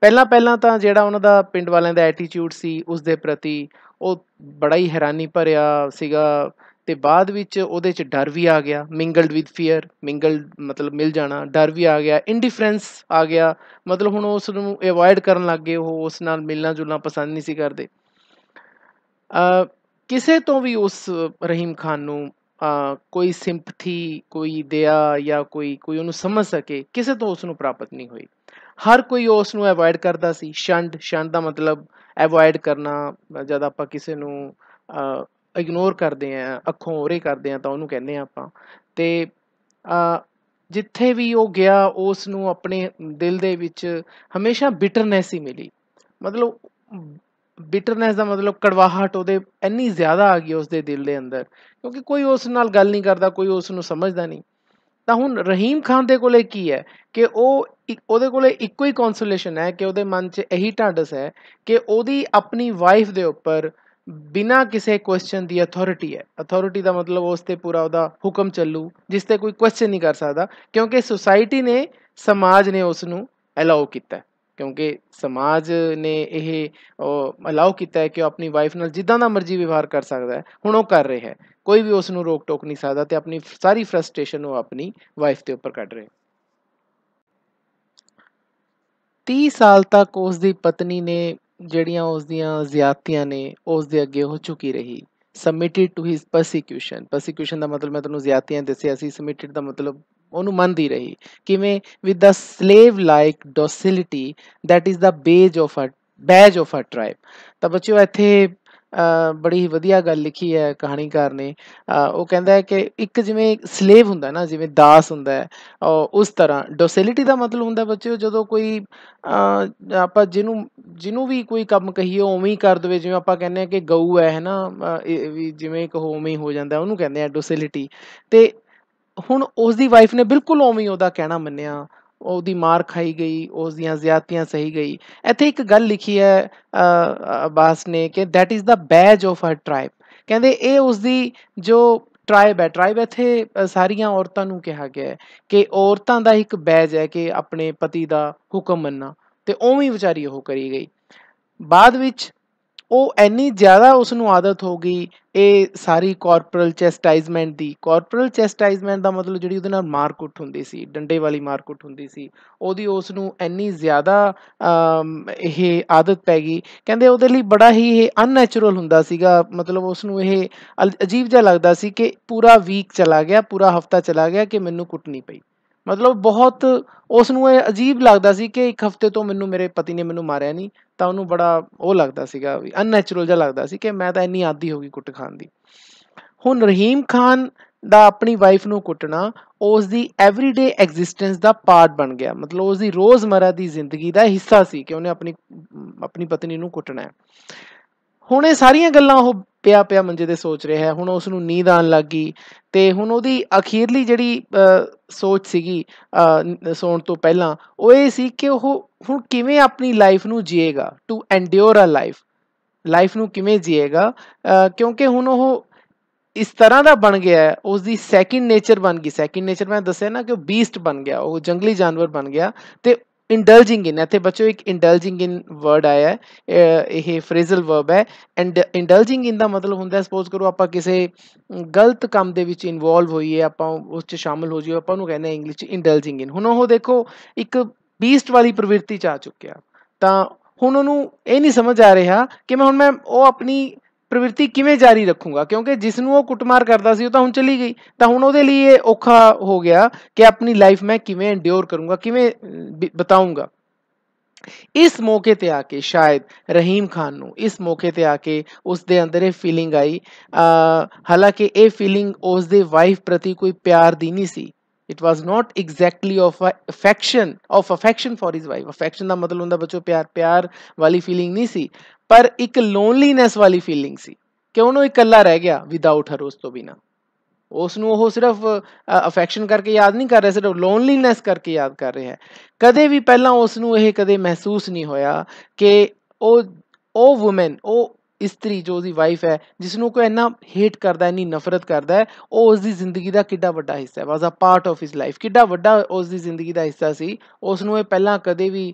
ਪਹਿਲਾਂ ਪਹਿਲਾਂ ਤਾਂ ਜਿਹੜਾ ਉਹਨਾਂ ਦਾ ਪਿੰਡ ਵਾਲਿਆਂ ਦਾ ਐਟੀਟਿਊਡ ਸੀ ਉਸ ਦੇ ਪ੍ਰਤੀ ਉਹ ਬੜਾ ਹੀ ਹੈਰਾਨੀ ਭਰਿਆ ਸੀਗਾ ਤੇ ਬਾਅਦ ਵਿੱਚ ਉਹਦੇ 'ਚ ਡਰ ਵੀ ਆ ਗਿਆ ਮਿੰਗਲਡ ਵਿਦ ਫੀਅਰ ਮਿੰਗਲਡ ਮਤਲਬ ਮਿਲ ਜਾਣਾ ਡਰ ਵੀ ਆ ਗਿਆ ਇਨਡਿਫਰੈਂਸ ਆ ਗਿਆ ਮਤਲਬ ਹੁਣ ਉਸ ਨੂੰ ਅਵੋਇਡ ਕਰਨ ਲੱਗ ਗਏ ਉਹ ਉਸ ਨਾਲ ਮਿਲਣਾ ਜੁਲਣਾ ਪਸੰਦ ਨਹੀਂ ਸੀ ਕਰਦੇ ਅ ਕਿਸੇ ਤੋਂ ਵੀ ਉਸ ਰਹੀਮ ਖਾਨ ਨੂੰ ਕੋਈ ਸਿੰਪਥੀ ਕੋਈ ਦਇਆ ਜਾਂ ਕੋਈ ਕੋਈ ਉਹਨੂੰ ਸਮਝ ਸਕੇ ਕਿਸੇ ਤੋਂ ਉਸ ਨੂੰ ਪ੍ਰਾਪਤ ਨਹੀਂ ਹੋਈ ਹਰ ਕੋਈ ਉਸ ਨੂੰ ਅਵੋਇਡ ਕਰਦਾ ਸੀ ਸ਼ੰਡ ਸ਼ੰਡ ਦਾ ਮਤਲਬ ਅਵੋਇਡ ਕਰਨਾ ਜਦ ਆਪਾਂ ਕਿਸੇ ਨੂੰ ਇਗਨੋਰ ਕਰਦੇ ਆ ਅੱਖੋਂ ਓਹਰੇ ਕਰਦੇ ਆ ਤਾਂ ਉਹਨੂੰ ਕਹਿੰਦੇ ਆ ਆਪਾਂ ਤੇ ਜਿੱਥੇ ਵੀ ਉਹ ਗਿਆ ਉਸ ਨੂੰ ਆਪਣੇ ਦਿਲ ਦੇ ਵਿੱਚ ਹਮੇਸ਼ਾ ਬਿਟਰਨੈਸ ਹੀ ਮਿਲੀ ਮਤਲਬ ਬਿਟਰਨੈਸ ਦਾ ਮਤਲਬ ਕੜਵਾਹਟ ਉਹਦੇ ਇੰਨੀ ਜ਼ਿਆਦਾ ਆ ਗਈ ਉਸ ਦੇ ਦਿਲ ਦੇ ਅੰਦਰ ਕਿਉਂਕਿ ਕੋਈ ਉਸ ਨਾਲ ਗੱਲ ਨਹੀਂ ਕਰਦਾ ਕੋਈ ਉਸ ਨੂੰ ਸਮਝਦਾ ਨਹੀਂ ਤਾਂ ਹੁਣ ਰਹੀਮ ਖਾਨ ਦੇ ਕੋਲੇ ਕੀ ਹੈ ਕਿ ਉਹ ਉਹਦੇ ਕੋਲੇ ਇੱਕੋ ਹੀ ਕਨਸੋਲੇਸ਼ਨ ਹੈ ਕਿ ਉਹਦੇ ਮਨ 'ਚ ਇਹੀ ਢਾਡਸ ਹੈ ਕਿ ਉਹਦੀ ਆਪਣੀ ਵਾਈਫ ਦੇ ਉੱਪਰ ਬਿਨਾ ਕਿਸੇ ਕੁਐਸਚਨ ਦੀ ਅਥਾਰਟੀ ਹੈ ਅਥਾਰਟੀ ਦਾ ਮਤਲਬ ਉਸ ਤੇ ਪੂਰਾ ਉਹਦਾ ਹੁਕਮ ਚੱਲੂ ਜਿਸ ਤੇ ਕੋਈ ਕੁਐਸਚਨ ਨਹੀਂ ਕਰ ਸਕਦਾ ਕਿਉਂਕਿ ਸੋਸਾਇਟੀ ਨੇ ਸਮਾਜ ਨੇ ਉਸ ਨੂੰ ਅਲਾਉ ਕੀਤਾ ਕਿਉਂਕਿ ਸਮਾਜ ਨੇ ਇਹ ਅਲਾਉ ਕੀਤਾ ਹੈ ਕਿ ਉਹ ਆਪਣੀ ਵਾਈਫ ਨਾਲ ਜਿੱਦਾਂ ਦਾ ਮਰਜ਼ੀ ਵਿਵਹਾਰ ਕਰ ਸਕਦਾ ਹੈ ਹੁਣ ਉਹ ਕਰ ਰਿਹਾ ਹੈ ਕੋਈ ਵੀ ਉਸ ਨੂੰ ਰੋਕ ਟੋਕ ਨਹੀਂ ਸਕਦਾ ਤੇ ਆਪਣੀ ਸਾਰੀ ਫਰਸਟ੍ਰੇਸ਼ਨ ਉਹ ਆਪਣੀ ਵਾਈਫ ਦੇ ਉੱਪਰ ਕੱਢ ਰਿਹਾ 30 ਸਾਲ ਤੱਕ ਉਸ ਦੀ ਪਤਨੀ ਨੇ ਜਿਹੜੀਆਂ ਉਸ ਦੀਆਂ ਜ਼ਿਆਤੀਆਂ ਨੇ ਉਸ ਦੇ ਅੱਗੇ ਹੋ ਚੁੱਕੀ ਰਹੀ submitted to his persecution persecution ਦਾ ਮਤਲਬ ਮੈਂ ਤੁਹਾਨੂੰ ਜ਼ਿਆਤੀਆਂ ਦੱਸਿਆ ਸੀ ਸਬਮਿਟਡ ਦਾ ਮਤਲਬ ਉਹਨੂੰ ਮੰਨਦੀ ਰਹੀ ਕਿਵੇਂ with the slave like docility that is the badge of a badge of a tribe ਤਾਂ ਬੱਚਿਓ ਇੱਥੇ ਬੜੀ ਹੀ ਵਧੀਆ ਗੱਲ ਲਿਖੀ ਹੈ ਕਹਾਣੀਕਾਰ ਨੇ ਉਹ ਕਹਿੰਦਾ ਹੈ ਕਿ ਇੱਕ ਜਿਵੇਂ ਸਲੇਵ ਹੁੰਦਾ ਨਾ ਜਿਵੇਂ ਦਾਸ ਹੁੰਦਾ ਹੈ ਉਸ ਤਰ੍ਹਾਂ ਡੋਸੈਲਿਟੀ ਦਾ ਮਤਲਬ ਹੁੰਦਾ ਬੱਚਿਓ ਜਦੋਂ ਕੋਈ ਆਪਾਂ ਜਿਹਨੂੰ ਜਿਹਨੂੰ ਵੀ ਕੋਈ ਕੰਮ ਕਹੀਏ ਉਵੇਂ ਹੀ ਕਰ ਦਵੇ ਜਿਵੇਂ ਆਪਾਂ ਕਹਿੰਦੇ ਆ ਕਿ ਗਊ ਹੈ ਹੈਨਾ ਵੀ ਜਿਵੇਂ ਇੱਕ ਹੋਵੇਂ ਹੀ ਹੋ ਜਾਂਦਾ ਉਹਨੂੰ ਕਹਿੰਦੇ ਆ ਡੋਸੈਲਿਟੀ ਤੇ ਹੁਣ ਉਸ ਦੀ ਵਾਈਫ ਨੇ ਬਿਲਕੁਲ ਉਵੇਂ ਹੀ ਉਹਦਾ ਕਹਿਣਾ ਮੰਨਿਆ ਉਹਦੀ ਮਾਰ ਖਾਈ ਗਈ ਉਸ ਦੀਆਂ ਜ਼ਿਆਤੀਆਂ ਸਹੀ ਗਈ ਇੱਥੇ ਇੱਕ ਗੱਲ ਲਿਖੀ ਹੈ ਅਬਾਸ ਨੇ ਕਿ that is the badge of her tribe ਕਹਿੰਦੇ ਇਹ ਉਸ ਦੀ ਜੋ ਟ੍ਰਾਈਬ ਹੈ ਟ੍ਰਾਈਬ ਇੱਥੇ ਸਾਰੀਆਂ ਔਰਤਾਂ ਨੂੰ ਕਿਹਾ ਗਿਆ ਹੈ ਕਿ ਔਰਤਾਂ ਦਾ ਇੱਕ ਬੈਜ ਹੈ ਕਿ ਆਪਣੇ ਪਤੀ ਦਾ ਹੁਕਮ ਮੰਨਣਾ ਤੇ ਉਵੇਂ ਵਿਚਾਰੀ ਉਹ ਕਰੀ ਗਈ ਬਾਅਦ ਵਿੱਚ ਉਹ ਐਨੀ ਜ਼ਿਆਦਾ ਉਸ ਨੂੰ ਆਦਤ ਹੋ ਗਈ ਇਹ ਸਾਰੀ ਕਾਰਪੋਰਲ ਚੈਸਟਾਈਜ਼ਮੈਂਟ ਦੀ ਕਾਰਪੋਰਲ ਚੈਸਟਾਈਜ਼ਮੈਂਟ ਦਾ ਮਤਲਬ ਜਿਹੜੀ ਉਹਦੇ ਨਾਲ ਮਾਰਕੁੱਟ ਹੁੰਦੀ ਸੀ ਡੰਡੇ ਵਾਲੀ ਮਾਰਕੁੱਟ ਹੁੰਦੀ ਸੀ ਉਹਦੀ ਉਸ ਨੂੰ ਐਨੀ ਜ਼ਿਆਦਾ ਇਹ ਆਦਤ ਪੈ ਗਈ ਕਹਿੰਦੇ ਉਹਦੇ ਲਈ ਬੜਾ ਹੀ ਇਹ ਅਨਨੈਚੁਰਲ ਹੁੰਦਾ ਸੀਗਾ ਮਤਲਬ ਉਸ ਨੂੰ ਇਹ ਅਜੀਬ ਜਿਹਾ ਲੱਗਦਾ ਸੀ ਕਿ ਪੂਰਾ ਵੀਕ ਚਲਾ ਗਿਆ ਪੂਰਾ ਹਫਤਾ ਚਲਾ ਗਿਆ ਕਿ ਮੈਨੂੰ ਕੁੱਟਣੀ ਪਈ ਮਤਲਬ ਬਹੁਤ ਉਸ ਨੂੰ ਇਹ ਅਜੀਬ ਲੱਗਦਾ ਸੀ ਕਿ ਇੱਕ ਹਫ਼ਤੇ ਤੋਂ ਮੈਨੂੰ ਮੇਰੇ ਪਤੀ ਨੇ ਮੈਨੂੰ ਮਾਰਿਆ ਨਹੀਂ ਤਾਂ ਉਹਨੂੰ ਬੜਾ ਉਹ ਲੱਗਦਾ ਸੀਗਾ ਵੀ ਅਨਨੈਚੁਰਲ ਜਿਹਾ ਲੱਗਦਾ ਸੀ ਕਿ ਮੈਂ ਤਾਂ ਇੰਨੀ ਆਦੀ ਹੋ ਗਈ ਕੁੱਟ ਖਾਣ ਦੀ ਹੁਣ ਰਹੀਮ ਖਾਨ ਦਾ ਆਪਣੀ ਵਾਈਫ ਨੂੰ ਕੁੱਟਣਾ ਉਸ ਦੀ ਐਵਰੀਡੇ ਐਗਜ਼ਿਸਟੈਂਸ ਦਾ ਪਾਰਟ ਬਣ ਗਿਆ ਮਤਲਬ ਉਸ ਦੀ ਰੋਜ਼ਮਰਾ ਦੀ ਜ਼ਿੰਦਗੀ ਦਾ ਹਿੱਸਾ ਸੀ ਕਿ ਉਹਨੇ ਆਪਣੀ ਆਪਣੀ ਪਤਨੀ ਨੂੰ ਕੁੱਟਣਾ ਹੈ ਹੁਣ ਇਹ ਸਾਰੀਆਂ ਗੱਲਾਂ ਉਹ ਪਿਆ ਪਿਆ ਮੰਜੇ ਤੇ ਸੋਚ ਰਿਹਾ ਹੈ ਹੁਣ ਉਸ ਨੂੰ ਨੀਂਦ ਆਣ ਲੱਗ ਗਈ ਤੇ ਹੁਣ ਉਹਦੀ ਅਖੀਰਲੀ ਜਿਹੜੀ ਸੋਚ ਸੀਗੀ ਸੌਣ ਤੋਂ ਪਹਿਲਾਂ ਉਹ ਇਹ ਸੀ ਕਿ ਉਹ ਹੁਣ ਕਿਵੇਂ ਆਪਣੀ ਲਾਈਫ ਨੂੰ ਜੀਏਗਾ to endure a life life ਨੂੰ ਕਿਵੇਂ ਜੀਏਗਾ ਕਿਉਂਕਿ ਹੁਣ ਉਹ ਇਸ ਤਰ੍ਹਾਂ ਦਾ ਬਣ ਗਿਆ ਹੈ ਉਸ ਦੀ ਸੈਕਿੰਡ ਨੇਚਰ ਬਣ ਗਈ ਸੈਕਿੰਡ ਨੇਚਰ ਮੈਂ ਦੱਸਿਆ ਨਾ ਕਿ ਉਹ ਬੀਸਟ ਬਣ ਗਿਆ ਉਹ ਜੰਗਲੀ ਜਾਨਵਰ ਬਣ ਗਿਆ ਤੇ ਇੰਡਲਜਿੰਗ ਇਨ ਇੱਥੇ ਬੱਚੋ ਇੱਕ ਇੰਡਲਜਿੰਗ ਇਨ ਵਰਡ ਆਇਆ ਹੈ ਇਹ ਫਰੇਜ਼ਲ ਵਰਬ ਹੈ ਐਂਡ ਇੰਡਲਜਿੰਗ ਇਨ ਦਾ ਮਤਲਬ ਹੁੰਦਾ ਹੈ ਸਪੋਜ਼ ਕਰੋ ਆਪਾਂ ਕਿਸੇ ਗਲਤ ਕੰਮ ਦੇ ਵਿੱਚ ਇਨਵੋਲਵ ਹੋਈਏ ਆਪਾਂ ਉਸ 'ਚ ਸ਼ਾਮਲ ਹੋ ਜਾਈਏ ਆਪਾਂ ਨੂੰ ਕਹਿੰਦੇ ਆ ਇੰਗਲਿਸ਼ 'ਚ ਇੰਡਲਜਿੰਗ ਇਨ ਹੁਣ ਉਹ ਦੇਖੋ ਇੱਕ ਬੀਸਟ ਵਾਲੀ ਪ੍ਰਵਿਰਤੀ 'ਚ ਆ ਚੁੱਕਿਆ ਤਾਂ ਹੁਣ ਉਹਨੂੰ ਇਹ ਨਹੀਂ ਸਮਝ ਆ ਰਿਹਾ ਕਿ ਮੈਂ ਹੁਣ ਮੈਂ ਉਹ ਆਪਣੀ ਪ੍ਰਵਿਰਤੀ ਕਿਵੇਂ ਜਾਰੀ ਰੱਖੂਗਾ ਕਿਉਂਕਿ ਜਿਸ ਨੂੰ ਉਹ ਕੁੱਟਮਾਰ ਕਰਦਾ ਸੀ ਉਹ ਤਾਂ ਹੁਣ ਚਲੀ ਗਈ ਤਾਂ ਹੁਣ ਉਹਦੇ ਲਈ ਇਹ ਔਖਾ ਹੋ ਗਿਆ ਕਿ ਆਪਣੀ ਲਾਈਫ ਮੈਂ ਕਿਵੇਂ ਐਂਡਿਓਰ ਕਰੂੰਗਾ ਕਿਵੇਂ ਬਤਾਉਂਗਾ ਇਸ ਮੌਕੇ ਤੇ ਆ ਕੇ ਸ਼ਾਇਦ ਰਹੀਮ ਖਾਨ ਨੂੰ ਇਸ ਮੌਕੇ ਤੇ ਆ ਕੇ ਉਸ ਦੇ ਅੰਦਰ ਇਹ ਫੀਲਿੰਗ ਆਈ ਹਾਲਾਂਕਿ ਇਹ ਫੀਲਿੰਗ ਉਸ ਦੇ ਵਾਈਫ ਪ੍ਰਤੀ ਕੋਈ ਪਿਆਰ ਦੀ ਨਹੀਂ ਸੀ it was not exactly of affection of affection for his wife affection ਦਾ ਮਤਲਬ ਹੁੰਦਾ ਬੱਚੋ ਪਿਆਰ ਪਿਆਰ ਵਾਲੀ ਫੀਲਿੰਗ ਨਹੀਂ ਸੀ ਪਰ ਇੱਕ ਲੋਨਲੀਨੈਸ ਵਾਲੀ ਫੀਲਿੰਗ ਸੀ ਕਿ ਉਹਨੂੰ ਇਕੱਲਾ ਰਹਿ ਗਿਆ ਵਿਦਆਊਟ ਹਰ ਉਸ ਤੋਂ ਬਿਨਾ ਉਸ ਨੂੰ ਉਹ ਸਿਰਫ ਅਫੈਕਸ਼ਨ ਕਰਕੇ ਯਾਦ ਨਹੀਂ ਕਰ ਰਿਹਾ ਸਿਰਫ ਲੋਨਲੀਨੈਸ ਕਰਕੇ ਯਾਦ ਕਰ ਰਿਹਾ ਹੈ ਕਦੇ ਵੀ ਪਹਿਲਾਂ ਉਸ ਨੂੰ ਇਹ ਕਦੇ ਮਹਿਸੂਸ ਨਹੀਂ ਹੋਇਆ ਕਿ ਉਹ ਉਹ ਔਮਨ ਉਹ ਇਸਤਰੀ ਜੋ ਉਹਦੀ ਵਾਈਫ ਹੈ ਜਿਸ ਨੂੰ ਕੋਈ ਇੰਨਾ ਹੇਟ ਕਰਦਾ ਇੰਨੀ ਨਫ਼ਰਤ ਕਰਦਾ ਹੈ ਉਹ ਉਸ ਦੀ ਜ਼ਿੰਦਗੀ ਦਾ ਕਿੱਡਾ ਵੱਡਾ ਹਿੱਸਾ ਹੈ ਵਾਸ ਆ ਪਾਰਟ ਆਫ ਹਿਸ ਲਾਈਫ ਕਿੱਡਾ ਵੱਡਾ ਉਸ ਦੀ ਜ਼ਿੰਦਗੀ ਦਾ ਹਿੱਸਾ ਸੀ ਉਸ ਨੂੰ ਇਹ ਪਹਿਲਾਂ ਕਦੇ ਵੀ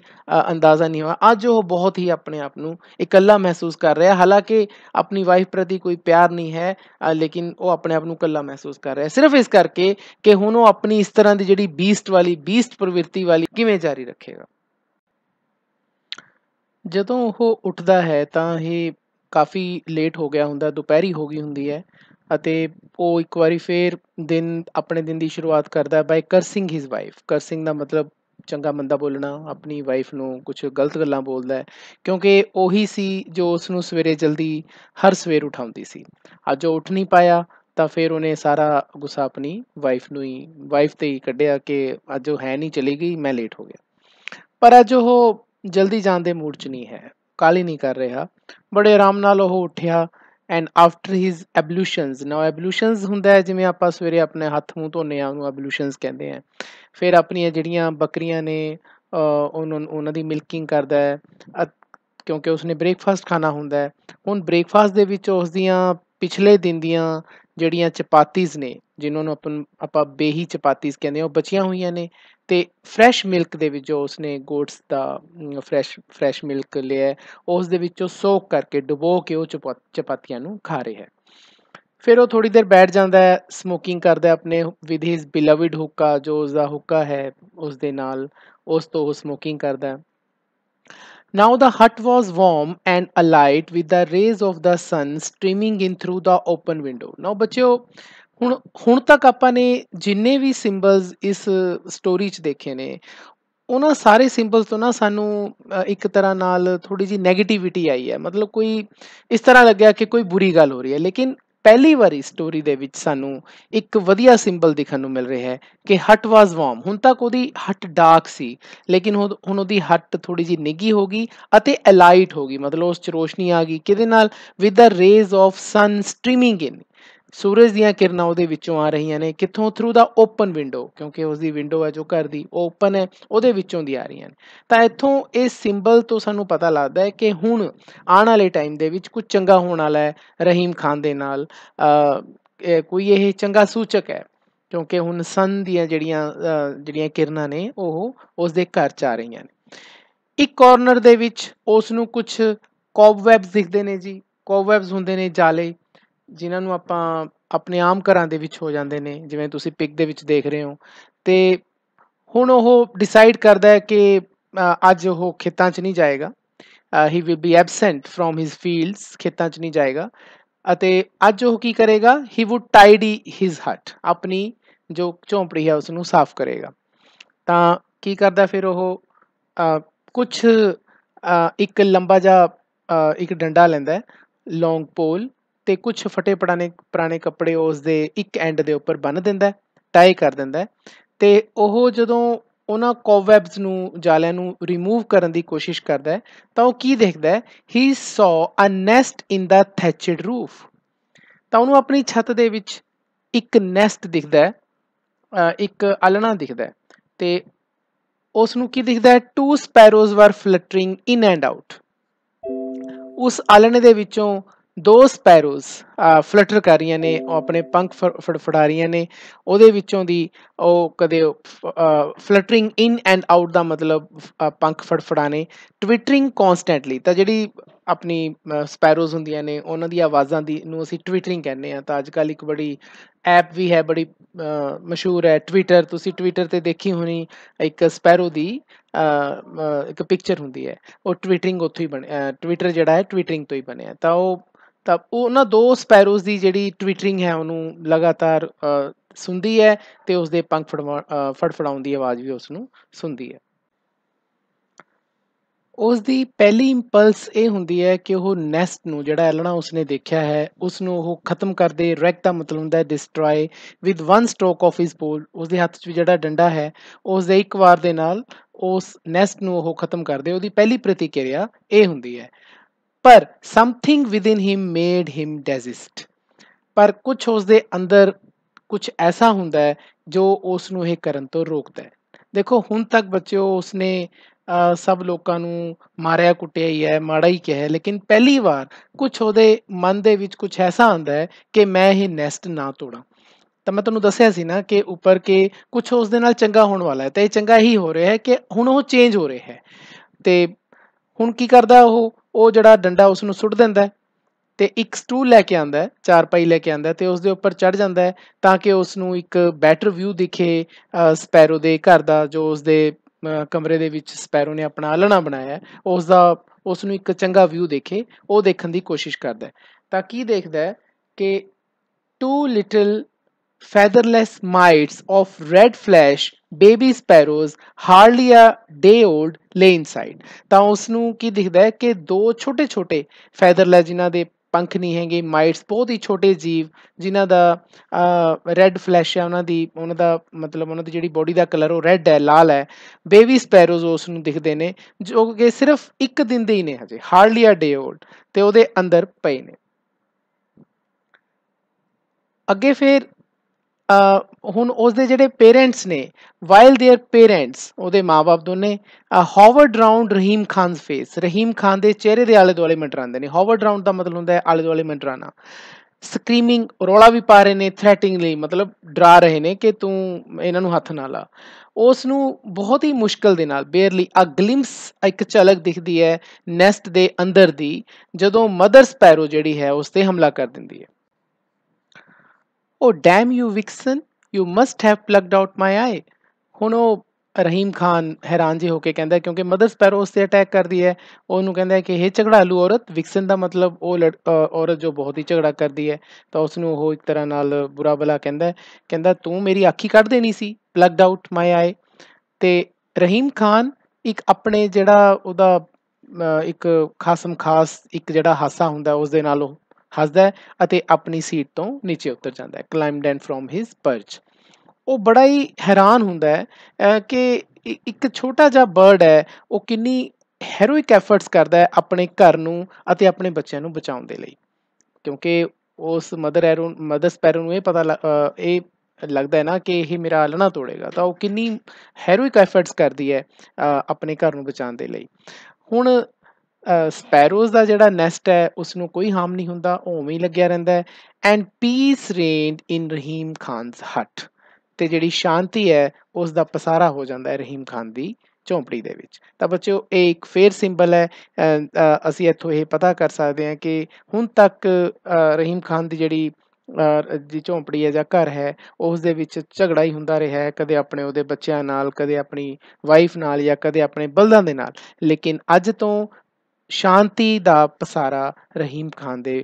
ਅੰਦਾਜ਼ਾ ਨਹੀਂ ਹੋਇਆ ਅੱਜ ਉਹ ਬਹੁਤ ਹੀ ਆਪਣੇ ਆਪ ਨੂੰ ਇਕੱਲਾ ਮਹਿਸੂਸ ਕਰ ਰਿਹਾ ਹਾਲਾਂਕਿ ਆਪਣੀ ਵਾਈਫ ਪ੍ਰਤੀ ਕੋਈ ਪਿਆਰ ਨਹੀਂ ਹੈ ਲੇਕਿਨ ਉਹ ਆਪਣੇ ਆਪ ਨੂੰ ਇਕੱਲਾ ਮਹਿਸੂਸ ਕਰ ਰਿਹਾ ਸਿਰਫ ਇਸ ਕਰਕੇ ਕਿ ਹੁਣ ਉਹ ਆਪਣੀ ਇਸ ਤਰ੍ਹਾਂ ਦੀ ਜਿਹੜੀ ਬੀਸਟ ਵਾਲੀ ਬੀਸਟ ਪ੍ਰਵਿਰਤੀ ਵਾਲੀ ਕਿਵੇਂ ਜਾਰੀ ਰੱਖੇਗਾ ਜਦੋਂ ਉਹ ਉੱਠਦਾ ਹੈ ਤਾਂ ਇਹ ਕਾਫੀ ਲੇਟ ਹੋ ਗਿਆ ਹੁੰਦਾ ਦੁਪਹਿਰੀ ਹੋ ਗਈ ਹੁੰਦੀ ਹੈ ਅਤੇ ਉਹ ਇੱਕ ਵਾਰੀ ਫੇਰ ਦਿਨ ਆਪਣੇ ਦਿਨ ਦੀ ਸ਼ੁਰੂਆਤ ਕਰਦਾ ਬਾਈ ਕਰਸਿੰਗ ਹਿਸ ਵਾਈਫ ਕਰਸਿੰਗ ਦਾ ਮਤਲਬ ਚੰਗਾ ਮੰਦਾ ਬੋਲਣਾ ਆਪਣੀ ਵਾਈਫ ਨੂੰ ਕੁਝ ਗਲਤ ਗੱਲਾਂ ਬੋਲਦਾ ਹੈ ਕਿਉਂਕਿ ਉਹੀ ਸੀ ਜੋ ਉਸ ਨੂੰ ਸਵੇਰੇ ਜਲਦੀ ਹਰ ਸਵੇਰ ਉਠਾਉਂਦੀ ਸੀ ਅੱਜ ਉਹ ਉੱਠ ਨਹੀਂ ਪਾਇਆ ਤਾਂ ਫਿਰ ਉਹਨੇ ਸਾਰਾ ਗੁੱਸਾ ਆਪਣੀ ਵਾਈਫ ਨੂੰ ਹੀ ਵਾਈਫ ਤੇ ਹੀ ਕੱਢਿਆ ਕਿ ਅੱਜ ਉਹ ਹੈ ਨਹੀਂ ਚਲੀ ਗਈ ਮੈਂ ਲੇਟ ਹੋ ਗਿਆ ਪਰ ਅੱਜ ਉਹ ਜਲਦੀ ਜਾਣ ਦੇ ਮੂਡ 'ਚ ਨਹੀਂ ਹੈ ਕਾਲੀ ਨਹੀਂ ਕਰ ਰਿਹਾ ਬੜੇ ਆਰਾਮ ਨਾਲ ਉਹ ਉੱਠਿਆ ਐਂਡ ਆਫਟਰ ਹਿਸ ਐਬਲੂਸ਼ਨਸ ਨਾਓ ਐਬਲੂਸ਼ਨਸ ਹੁੰਦਾ ਹੈ ਜਿਵੇਂ ਆਪਾਂ ਸਵੇਰੇ ਆਪਣੇ ਹੱਥ ਮੂੰਹ ਧੋਨੇ ਆ ਉਹਨੂੰ ਐਬਲੂਸ਼ਨਸ ਕਹਿੰਦੇ ਆ ਫਿਰ ਆਪਣੀਆਂ ਜਿਹੜੀਆਂ ਬੱਕਰੀਆਂ ਨੇ ਉਹਨਾਂ ਉਹਨਾਂ ਦੀ ਮਿਲਕਿੰਗ ਕਰਦਾ ਹੈ ਕਿਉਂਕਿ ਉਸਨੇ ਬ੍ਰੇਕਫਾਸਟ ਖਾਣਾ ਹੁੰਦਾ ਹੈ ਹੁਣ ਬ੍ਰੇਕਫਾਸਟ ਦੇ ਵਿੱਚ ਉਸ ਦੀਆਂ ਪਿਛਲੇ ਦਿਨ ਦੀਆਂ ਜਿਹੜੀਆਂ ਚਪਾਤੀਜ਼ ਨੇ ਜਿਨ੍ਹਾਂ ਨੂੰ ਆਪਾਂ ਆਪਾਂ ਬੇਹੀ ਚਪਾਤੀਜ਼ ਕਹਿੰਦੇ ਆ ਉਹ ਬਚੀਆਂ ਹੋਈਆਂ ਨੇ ਤੇ ਫਰੈਸ਼ ਮਿਲਕ ਦੇ ਵਿੱਚ ਜੋ ਉਸਨੇ ਗੋਟਸ ਦਾ ਫਰੈਸ਼ ਫਰੈਸ਼ ਮਿਲਕ ਲਿਆ ਉਸ ਦੇ ਵਿੱਚੋਂ ਸੋਕ ਕਰਕੇ ਡੁਬੋ ਕੇ ਉਹ ਚਪਾਤੀਆਂ ਨੂੰ ਖਾ ਰਿਹਾ ਹੈ ਫਿਰ ਉਹ ਥੋੜੀ ਦੇਰ ਬੈਠ ਜਾਂਦਾ ਹੈ ਸਮੋਕਿੰਗ ਕਰਦਾ ਆਪਣੇ ਵਿਦ ਹਿਸ ਬਿਲਵਡ ਹੁੱਕਾ ਜੋ ਉਸ ਦਾ ਹੁੱਕਾ ਹੈ ਉਸ ਦੇ ਨਾਲ ਉਸ ਤੋਂ ਉਹ ਸਮੋਕਿੰਗ ਕਰਦਾ Now the hut was warm and alight with the rays of the sun streaming in through the open window. Now ਬੱਚਿਓ ਹੁਣ ਹੁਣ ਤੱਕ ਆਪਾਂ ਨੇ ਜਿੰਨੇ ਵੀ ਸਿੰਬਲਸ ਇਸ ਸਟੋਰੀ 'ਚ ਦੇਖੇ ਨੇ ਉਹਨਾਂ ਸਾਰੇ ਸਿੰਬਲਸ ਤੋਂ ਨਾ ਸਾਨੂੰ ਇੱਕ ਤਰ੍ਹਾਂ ਨਾਲ ਥੋੜੀ ਜੀ 네ਗੇਟਿਵਿਟੀ ਆਈ ਹੈ ਮਤਲਬ ਕੋਈ ਇਸ ਤਰ੍ਹਾਂ ਲੱਗਿਆ ਕਿ ਕੋਈ ਬੁਰੀ ਗੱਲ ਹੋ ਰਹੀ ਹੈ ਲੇਕਿਨ ਪਹਿਲੀ ਵਾਰੀ ਸਟੋਰੀ ਦੇ ਵਿੱਚ ਸਾਨੂੰ ਇੱਕ ਵਧੀਆ ਸਿੰਬਲ ਦਿਖਣ ਨੂੰ ਮਿਲ ਰਿਹਾ ਹੈ ਕਿ ਹਟ ਵਾਸ ਵਾਰਮ ਹੁਣ ਤੱਕ ਉਹਦੀ ਹਟ ਡਾਰਕ ਸੀ ਲੇਕਿਨ ਹੁਣ ਉਹਦੀ ਹਟ ਥੋੜੀ ਜੀ ਨਿੱਗੀ ਹੋ ਗਈ ਅਤੇ ਐਲਾਈਟ ਹੋ ਗਈ ਮਤਲਬ ਉਸ ਚ ਰੋਸ਼ਨੀ ਆ ਗਈ ਕਿਹਦੇ ਨਾਲ with the rays of sun streaming in ਸੂਰਜ ਦੀਆਂ ਕਿਰਨਾਂ ਉਹਦੇ ਵਿੱਚੋਂ ਆ ਰਹੀਆਂ ਨੇ ਕਿੱਥੋਂ ਥਰੂ ਦਾ ਓਪਨ ਵਿੰਡੋ ਕਿਉਂਕਿ ਉਸ ਦੀ ਵਿੰਡੋ ਹੈ ਜੋ ਘਰ ਦੀ ਓਪਨ ਹੈ ਉਹਦੇ ਵਿੱਚੋਂ ਦੀ ਆ ਰਹੀਆਂ ਨੇ ਤਾਂ ਇੱਥੋਂ ਇਹ ਸਿੰਬਲ ਤੋਂ ਸਾਨੂੰ ਪਤਾ ਲੱਗਦਾ ਹੈ ਕਿ ਹੁਣ ਆਉਣ ਵਾਲੇ ਟਾਈਮ ਦੇ ਵਿੱਚ ਕੁਝ ਚੰਗਾ ਹੋਣ ਵਾਲਾ ਹੈ ਰਹੀਮ ਖਾਨ ਦੇ ਨਾਲ ਕੋਈ ਇਹ ਚੰਗਾ ਸੂਚਕ ਹੈ ਕਿਉਂਕਿ ਹੁਣ ਸਨ ਦੀਆਂ ਜਿਹੜੀਆਂ ਜਿਹੜੀਆਂ ਕਿਰਨਾਂ ਨੇ ਉਹ ਉਸ ਦੇ ਘਰ ਚ ਆ ਰਹੀਆਂ ਨੇ ਇੱਕ ਕਾਰਨਰ ਦੇ ਵਿੱਚ ਉਸ ਨੂੰ ਕੁਝ ਕੌਬਵੈਬਸ ਦਿਖਦੇ ਨੇ ਜੀ ਵੈਬਸ ਹੁੰਦੇ ਨੇ ਜਾਲੇ ਜਿਨ੍ਹਾਂ ਨੂੰ ਆਪਾਂ ਆਪਣੇ ਆਮ ਘਰਾਂ ਦੇ ਵਿੱਚ ਹੋ ਜਾਂਦੇ ਨੇ ਜਿਵੇਂ ਤੁਸੀਂ ਪਿਕ ਦੇ ਵਿੱਚ ਦੇਖ ਰਹੇ ਹੋ ਤੇ ਹੁਣ ਉਹ ਡਿਸਾਈਡ ਕਰਦਾ ਹੈ ਕਿ ਅੱਜ ਉਹ ਖੇਤਾਂ 'ਚ ਨਹੀਂ ਜਾਏਗਾ he will be absent from his fields ਖੇਤਾਂ 'ਚ ਨਹੀਂ ਜਾਏਗਾ ਅਤੇ ਅੱਜ ਉਹ ਕੀ ਕਰੇਗਾ ਹੀ ਵੁੱਡ ਟਾਈਡੀ ਹਿਸ ਹਟ ਆਪਣੀ ਜੋ ਝੌਂਪੜੀ ਹੈ ਉਸ ਨੂੰ ਸਾਫ਼ ਕਰੇਗਾ ਤਾਂ ਕੀ ਕਰਦਾ ਫਿਰ ਉਹ ਕੁਝ ਇੱਕ ਲੰਬਾ ਜਿਹਾ ਇੱਕ ਡੰਡਾ ਲੈਂਦਾ ਹੈ ਲੌਂਗ ਪੋਲ ਤੇ ਕੁਝ ਫਟੇ ਪੜਾਣੇ ਪੁਰਾਣੇ ਕੱਪੜੇ ਉਸ ਦੇ ਇੱਕ ਐਂਡ ਦੇ ਉੱਪਰ ਬੰਨ ਦਿੰਦਾ ਟਾਈ ਕਰ ਦਿੰਦਾ ਤੇ ਉਹ ਜਦੋਂ ਉਹਨਾਂ ਕੋਵੈਬਸ ਨੂੰ ਜਾਲਿਆਂ ਨੂੰ ਰਿਮੂਵ ਕਰਨ ਦੀ ਕੋਸ਼ਿਸ਼ ਕਰਦਾ ਹੈ ਤਾਂ ਉਹ ਕੀ ਦੇਖਦਾ ਹੈ ਹੀ ਸੌ ਅ ਨੈਸਟ ਇਨ ਦਾ ਥੈਚਡ ਰੂਫ ਤਾਂ ਉਹਨੂੰ ਆਪਣੀ ਛੱਤ ਦੇ ਵਿੱਚ ਇੱਕ ਨੈਸਟ ਦਿਖਦਾ ਹੈ ਇੱਕ ਆਲਣਾ ਦਿਖਦਾ ਹੈ ਤੇ ਉਸ ਨੂੰ ਕੀ ਦਿਖਦਾ ਹੈ ਟੂ ਸਪੈਰੋਜ਼ ਵਰ ਫਲਟਰਿੰਗ ਇਨ ਐਂਡ ਆਊਟ ਉਸ ਆਲਣੇ ਦੇ ਵਿੱਚੋਂ ਦੋ ਸਪੈਰੋਸ ਫਲਟਰ ਕਰ ਰਹੀਆਂ ਨੇ ਉਹ ਆਪਣੇ ਪੰਖ ਫੜਫੜਾ ਰਹੀਆਂ ਨੇ ਉਹਦੇ ਵਿੱਚੋਂ ਦੀ ਉਹ ਕਦੇ ਫਲਟਰਿੰਗ ਇਨ ਐਂਡ ਆਊਟ ਦਾ ਮਤਲਬ ਪੰਖ ਫੜਫੜਾਣੇ ਟਵਿਟਰਿੰਗ ਕਨਸਟੈਂਟਲੀ ਤਾਂ ਜਿਹੜੀ ਆਪਣੀ ਸਪੈਰੋਸ ਹੁੰਦੀਆਂ ਨੇ ਉਹਨਾਂ ਦੀ ਆਵਾਜ਼ਾਂ ਦੀ ਨੂੰ ਅਸੀਂ ਟਵਿਟਰਿੰਗ ਕਹਿੰਦੇ ਆ ਤਾਂ ਅੱਜ ਕੱਲ ਇੱਕ ਬੜੀ ਐਪ ਵੀ ਹੈ ਬੜੀ ਮਸ਼ਹੂਰ ਹੈ ਟਵਿੱਟਰ ਤੁਸੀਂ ਟਵਿੱਟਰ ਤੇ ਦੇਖੀ ਹੋਣੀ ਇੱਕ ਸਪੈਰੋ ਦੀ ਇੱਕ ਪਿਕਚਰ ਹੁੰਦੀ ਹੈ ਉਹ ਟਵਿਟਰਿੰਗ ਉੱਥੋਂ ਹੀ ਬਣਿਆ ਟਵਿੱਟਰ ਜਿਹੜਾ ਹੈ ਟਵਿਟਰਿੰਗ ਤੋਂ ਹੀ ਬਣਿਆ ਤਾਂ ਉਹ ਤਾਂ ਉਹਨਾਂ ਦੋ ਸਪੈਰੋਜ਼ ਦੀ ਜਿਹੜੀ ਟਵਿਟਰਿੰਗ ਹੈ ਉਹਨੂੰ ਲਗਾਤਾਰ ਸੁਣਦੀ ਹੈ ਤੇ ਉਸ ਦੇ ਪੰਖ ਫੜਫੜਾਉਣ ਦੀ ਆਵਾਜ਼ ਵੀ ਉਸ ਨੂੰ ਸੁਣਦੀ ਹੈ ਉਸ ਦੀ ਪਹਿਲੀ ਇੰਪਲਸ ਇਹ ਹੁੰਦੀ ਹੈ ਕਿ ਉਹ ਨੈਸਟ ਨੂੰ ਜਿਹੜਾ ਐਲਣਾ ਉਸਨੇ ਦੇਖਿਆ ਹੈ ਉਸ ਨੂੰ ਉਹ ਖਤਮ ਕਰ ਦੇ ਰੈਕ ਦਾ ਮਤਲਬ ਹੁੰਦਾ ਹੈ destroy with one stroke of his bowl ਉਸ ਦੇ ਹੱਥ 'ਚ ਜਿਹੜਾ ਡੰਡਾ ਹੈ ਉਸ ਦੇ ਇੱਕ ਵਾਰ ਦੇ ਨਾਲ ਉਸ ਨੈਸਟ ਨੂੰ ਉਹ ਖਤਮ ਕਰ ਦੇ ਉਹਦੀ ਪਹਿਲੀ ਪ੍ਰਤੀਕਿਰਿਆ ਇਹ ਹੁੰਦੀ ਹੈ ਪਰ ਸਮਥਿੰਗ ਇਨ ਹਿਮ ਮੇਡ ਹਿਮ ਡੈਜ਼ਿਸਟ ਪਰ ਕੁਝ ਉਸ ਦੇ ਅੰਦਰ ਕੁਝ ਐਸਾ ਹੁੰਦਾ ਹੈ ਜੋ ਉਸ ਨੂੰ ਇਹ ਕਰਨ ਤੋਂ ਰੋਕਦਾ ਹੈ ਦੇਖੋ ਹੁਣ ਤੱਕ ਬੱਚਿਓ ਉਸਨੇ ਸਭ ਲੋਕਾਂ ਨੂੰ ਮਾਰਿਆ ਕੁੱਟਿਆ ਹੀ ਹੈ ਮਾੜਾ ਹੀ ਕਿਹਾ ਹੈ ਲੇਕਿਨ ਪਹਿਲੀ ਵਾਰ ਕੁਝ ਉਹਦੇ ਮਨ ਦੇ ਵਿੱਚ ਕੁਝ ਐਸਾ ਆਂਦਾ ਹੈ ਕਿ ਮੈਂ ਇਹ ਨੈਸਟ ਨਾ ਤੋੜਾਂ ਤਾਂ ਮੈਂ ਤੁਹਾਨੂੰ ਦੱਸਿਆ ਸੀ ਨਾ ਕਿ ਉੱਪਰ ਕੇ ਕੁਝ ਉਸ ਦੇ ਨਾਲ ਚੰਗਾ ਹੋਣ ਵਾਲਾ ਹੈ ਤਾਂ ਇਹ ਚੰਗਾ ਹੀ ਹੋ ਰਿਹਾ ਹੈ ਕਿ ਹੁਣ ਉਹ ਚੇਂਜ ਹੋ ਰਿਹਾ ਹੈ ਤੇ ਹੁਣ ਕੀ ਕਰਦਾ ਉਹ ਉਹ ਜਿਹੜਾ ਡੰਡਾ ਉਸ ਨੂੰ ਸੁੱਟ ਦਿੰਦਾ ਤੇ ਇੱਕ ਸਟੂਲ ਲੈ ਕੇ ਆਂਦਾ ਹੈ ਚਾਰਪਾਈ ਲੈ ਕੇ ਆਂਦਾ ਤੇ ਉਸ ਦੇ ਉੱਪਰ ਚੜ ਜਾਂਦਾ ਹੈ ਤਾਂ ਕਿ ਉਸ ਨੂੰ ਇੱਕ ਬੈਟਰ ਵਿਊ ਦਿਖੇ ਸਪੈਰੋ ਦੇ ਘਰ ਦਾ ਜੋ ਉਸ ਦੇ ਕਮਰੇ ਦੇ ਵਿੱਚ ਸਪੈਰੋ ਨੇ ਆਪਣਾ ਆਲਣਾ ਬਣਾਇਆ ਹੈ ਉਸ ਦਾ ਉਸ ਨੂੰ ਇੱਕ ਚੰਗਾ ਵਿਊ ਦੇਖੇ ਉਹ ਦੇਖਣ ਦੀ ਕੋਸ਼ਿਸ਼ ਕਰਦਾ ਹੈ ਤਾਂ ਕੀ ਦੇਖਦਾ ਹੈ ਕਿ two little featherless mites of red flesh baby sparrows hardly a day old lay inside ਤਾਂ ਉਸ ਨੂੰ ਕੀ ਦਿਖਦਾ ਹੈ ਕਿ ਦੋ ਛੋਟੇ ਛੋਟੇ ਫੈਦਰਲੈਸ ਜਿਨ੍ਹਾਂ ਦੇ ਪੰਖ ਨਹੀਂ ਹੈਗੇ ਮਾਈਟਸ ਬਹੁਤ ਹੀ ਛੋਟੇ ਜੀਵ ਜਿਨ੍ਹਾਂ ਦਾ ਰੈੱਡ ਫਲੈਸ਼ ਹੈ ਉਹਨਾਂ ਦੀ ਉਹਨਾਂ ਦਾ ਮਤਲਬ ਉਹਨਾਂ ਦੀ ਜਿਹੜੀ ਬੋਡੀ ਦਾ ਕਲਰ ਉਹ ਰੈੱਡ ਹੈ ਲਾਲ ਹੈ ਬੇਬੀ ਸਪੈਰੋਜ਼ ਉਸ ਨੂੰ ਦਿਖਦੇ ਨੇ ਜੋ ਕਿ ਸਿਰਫ ਇੱਕ ਦਿਨ ਦੇ ਹੀ ਨੇ ਹਜੇ ਹਾਰਡਲੀ ਅ ਡੇ 올ਡ ਤੇ ਉਹਦੇ ਅੰਦਰ ਪਏ ਨੇ ਅੱਗੇ ਫਿਰ ਹੁਣ ਉਸ ਦੇ ਜਿਹੜੇ ਪੇਰੈਂਟਸ ਨੇ ਵਾਈਲ देयर ਪੇਰੈਂਟਸ ਉਹਦੇ ਮਾਪੇ ਦੋਨੇ hovered round Rahim Khan face Rahim Khan ਦੇ ਚਿਹਰੇ ਦੇ ਆਲੇ ਦੁਆਲੇ ਮੰਡਰਾਉਂਦੇ ਨੇ ਹਾਵਰਡ ਰਾਉਂਡ ਦਾ ਮਤਲਬ ਹੁੰਦਾ ਹੈ ਆਲੇ ਦੁਆਲੇ ਮੰਡਰਾਣਾ ਸਕਰੀਮਿੰਗ ਰੋਲਾ ਵੀ ਪਾ ਰਹੇ ਨੇ ਥ੍ਰੈਟਿੰਗਲੀ ਮਤਲਬ ਡਰਾ ਰਹੇ ਨੇ ਕਿ ਤੂੰ ਇਹਨਾਂ ਨੂੰ ਹੱਥ ਨਾ ਲਾ ਉਸ ਨੂੰ ਬਹੁਤ ਹੀ ਮੁਸ਼ਕਲ ਦੇ ਨਾਲ ਬੇਅਰਲੀ ਅ ਗਲਿੰਪਸ ਇੱਕ ਝਲਕ ਦਿਖਦੀ ਹੈ ਨੈਸਟ ਦੇ ਅੰਦਰ ਦੀ ਜਦੋਂ ਮਦਰ ਸਪੈਰੋ ਜਿਹੜੀ ਹੈ ਉਸ ਤੇ ਹਮਲਾ ਕਰ ਦਿੰਦੀ ਹੈ oh damn you vixen you must have plugged out my eye ਹੁਣ ਉਹ ਰਹੀਮ ਖਾਨ ਹੈਰਾਨ ਜੇ ਹੋ ਕੇ ਕਹਿੰਦਾ ਕਿਉਂਕਿ ਮਦਰ ਸਪੈਰੋ ਉਸ ਤੇ ਅਟੈਕ ਕਰਦੀ ਹੈ ਉਹਨੂੰ ਕਹਿੰਦਾ ਕਿ ਇਹ ਝਗੜਾਲੂ ਔਰਤ ਵਿਕਸਨ ਦਾ ਮਤਲਬ ਉਹ ਔਰਤ ਜੋ ਬਹੁਤ ਹੀ ਝਗੜਾ ਕਰਦੀ ਹੈ ਤਾਂ ਉਸ ਨੂੰ ਉਹ ਇੱਕ ਤਰ੍ਹਾਂ ਨਾਲ ਬੁਰਾ ਭਲਾ ਕਹਿੰਦਾ ਕਹਿੰਦਾ ਤੂੰ ਮੇਰੀ ਅੱਖੀ ਕੱਢ ਦੇਣੀ ਸੀ ਪਲੱਗਡ ਆਊਟ ਮਾਈ ਆਈ ਤੇ ਰਹੀਮ ਖਾਨ ਇੱਕ ਆਪਣੇ ਜਿਹੜਾ ਉਹਦਾ ਇੱਕ ਖਾਸਮ ਖਾਸ ਇੱਕ ਜਿਹੜਾ ਹਾਸਾ ਹੁੰਦਾ ਉਸ ਦੇ ਨਾਲ ਉਹ ਹੱਸਦਾ ਹੈ ਅਤੇ ਆਪਣੀ ਸੀਟ ਤੋਂ ਨੀਚੇ ਉਤਰ ਜਾਂਦਾ ਹੈ ਕਲਾਈਮ ਡਾਊਨ ਫਰਮ ਹਿਸ ਪਰਚ ਉਹ ਬੜਾ ਹੀ ਹੈਰਾਨ ਹੁੰਦਾ ਹੈ ਕਿ ਇੱਕ ਛੋਟਾ ਜਿਹਾ ਬਰਡ ਹੈ ਉਹ ਕਿੰਨੀ ਹੈਰੋਇਕ ਐਫਰਟਸ ਕਰਦਾ ਹੈ ਆਪਣੇ ਘਰ ਨੂੰ ਅਤੇ ਆਪਣੇ ਬੱਚਿਆਂ ਨੂੰ ਬਚਾਉਣ ਦੇ ਲਈ ਕਿਉਂਕਿ ਉਸ ਮਦਰ ਐਰੋ ਮਦਰ ਸਪੈਰੋ ਨੂੰ ਇਹ ਪਤਾ ਇਹ ਲੱਗਦਾ ਹੈ ਨਾ ਕਿ ਇਹ ਮੇਰਾ ਆਲਣਾ ਤੋੜੇਗਾ ਤਾਂ ਉਹ ਕਿੰਨੀ ਹੈਰੋਇਕ ਐਫਰਟਸ ਕਰਦੀ ਹੈ ਆਪਣੇ ਘਰ ਨੂੰ ਬਚਾਉਣ ਦੇ ਲਈ ਹੁਣ ਸਪੈਰੋਸ ਦਾ ਜਿਹੜਾ ਨੈਸਟ ਹੈ ਉਸ ਨੂੰ ਕੋਈ ਹਾਮ ਨਹੀਂ ਹੁੰਦਾ ਉਹ ਉਵੇਂ ਹੀ ਲੱਗਿਆ ਰਹਿੰਦਾ ਹੈ and peace reigned in Rahim Khan's hut ਤੇ ਜਿਹੜੀ ਸ਼ਾਂਤੀ ਹੈ ਉਸ ਦਾ ਪਸਾਰਾ ਹੋ ਜਾਂਦਾ ਹੈ ਰਹੀਮ ਖਾਨ ਦੀ ਝੌਂਪੜੀ ਦੇ ਵਿੱਚ ਤਾਂ ਬੱਚਿਓ ਇਹ ਇੱਕ ਫੇਰ ਸਿੰਬਲ ਹੈ ਅਸੀਂ ਇੱਥੋਂ ਇਹ ਪਤਾ ਕਰ ਸਕਦੇ ਹਾਂ ਕਿ ਹੁਣ ਤੱਕ ਰਹੀਮ ਖਾਨ ਦੀ ਜਿਹੜੀ ਦੀ ਝੌਂਪੜੀ ਹੈ ਜਾਂ ਘਰ ਹੈ ਉਸ ਦੇ ਵਿੱਚ ਝਗੜਾ ਹੀ ਹੁੰਦਾ ਰਿਹਾ ਹੈ ਕਦੇ ਆਪਣੇ ਉਹਦੇ ਬੱਚਿਆਂ ਨਾਲ ਕਦੇ ਆਪਣੀ ਵਾਈਫ ਨਾਲ ਜਾਂ ਕਦੇ ਆਪਣੇ ਬਲਦਾਂ ਦੇ ਨਾਲ ਲੇਕਿਨ ਅੱਜ ਤੋਂ ਸ਼ਾਂਤੀ ਦਾ ਪਸਾਰਾ ਰਹੀਮ ਖਾਨ ਦੇ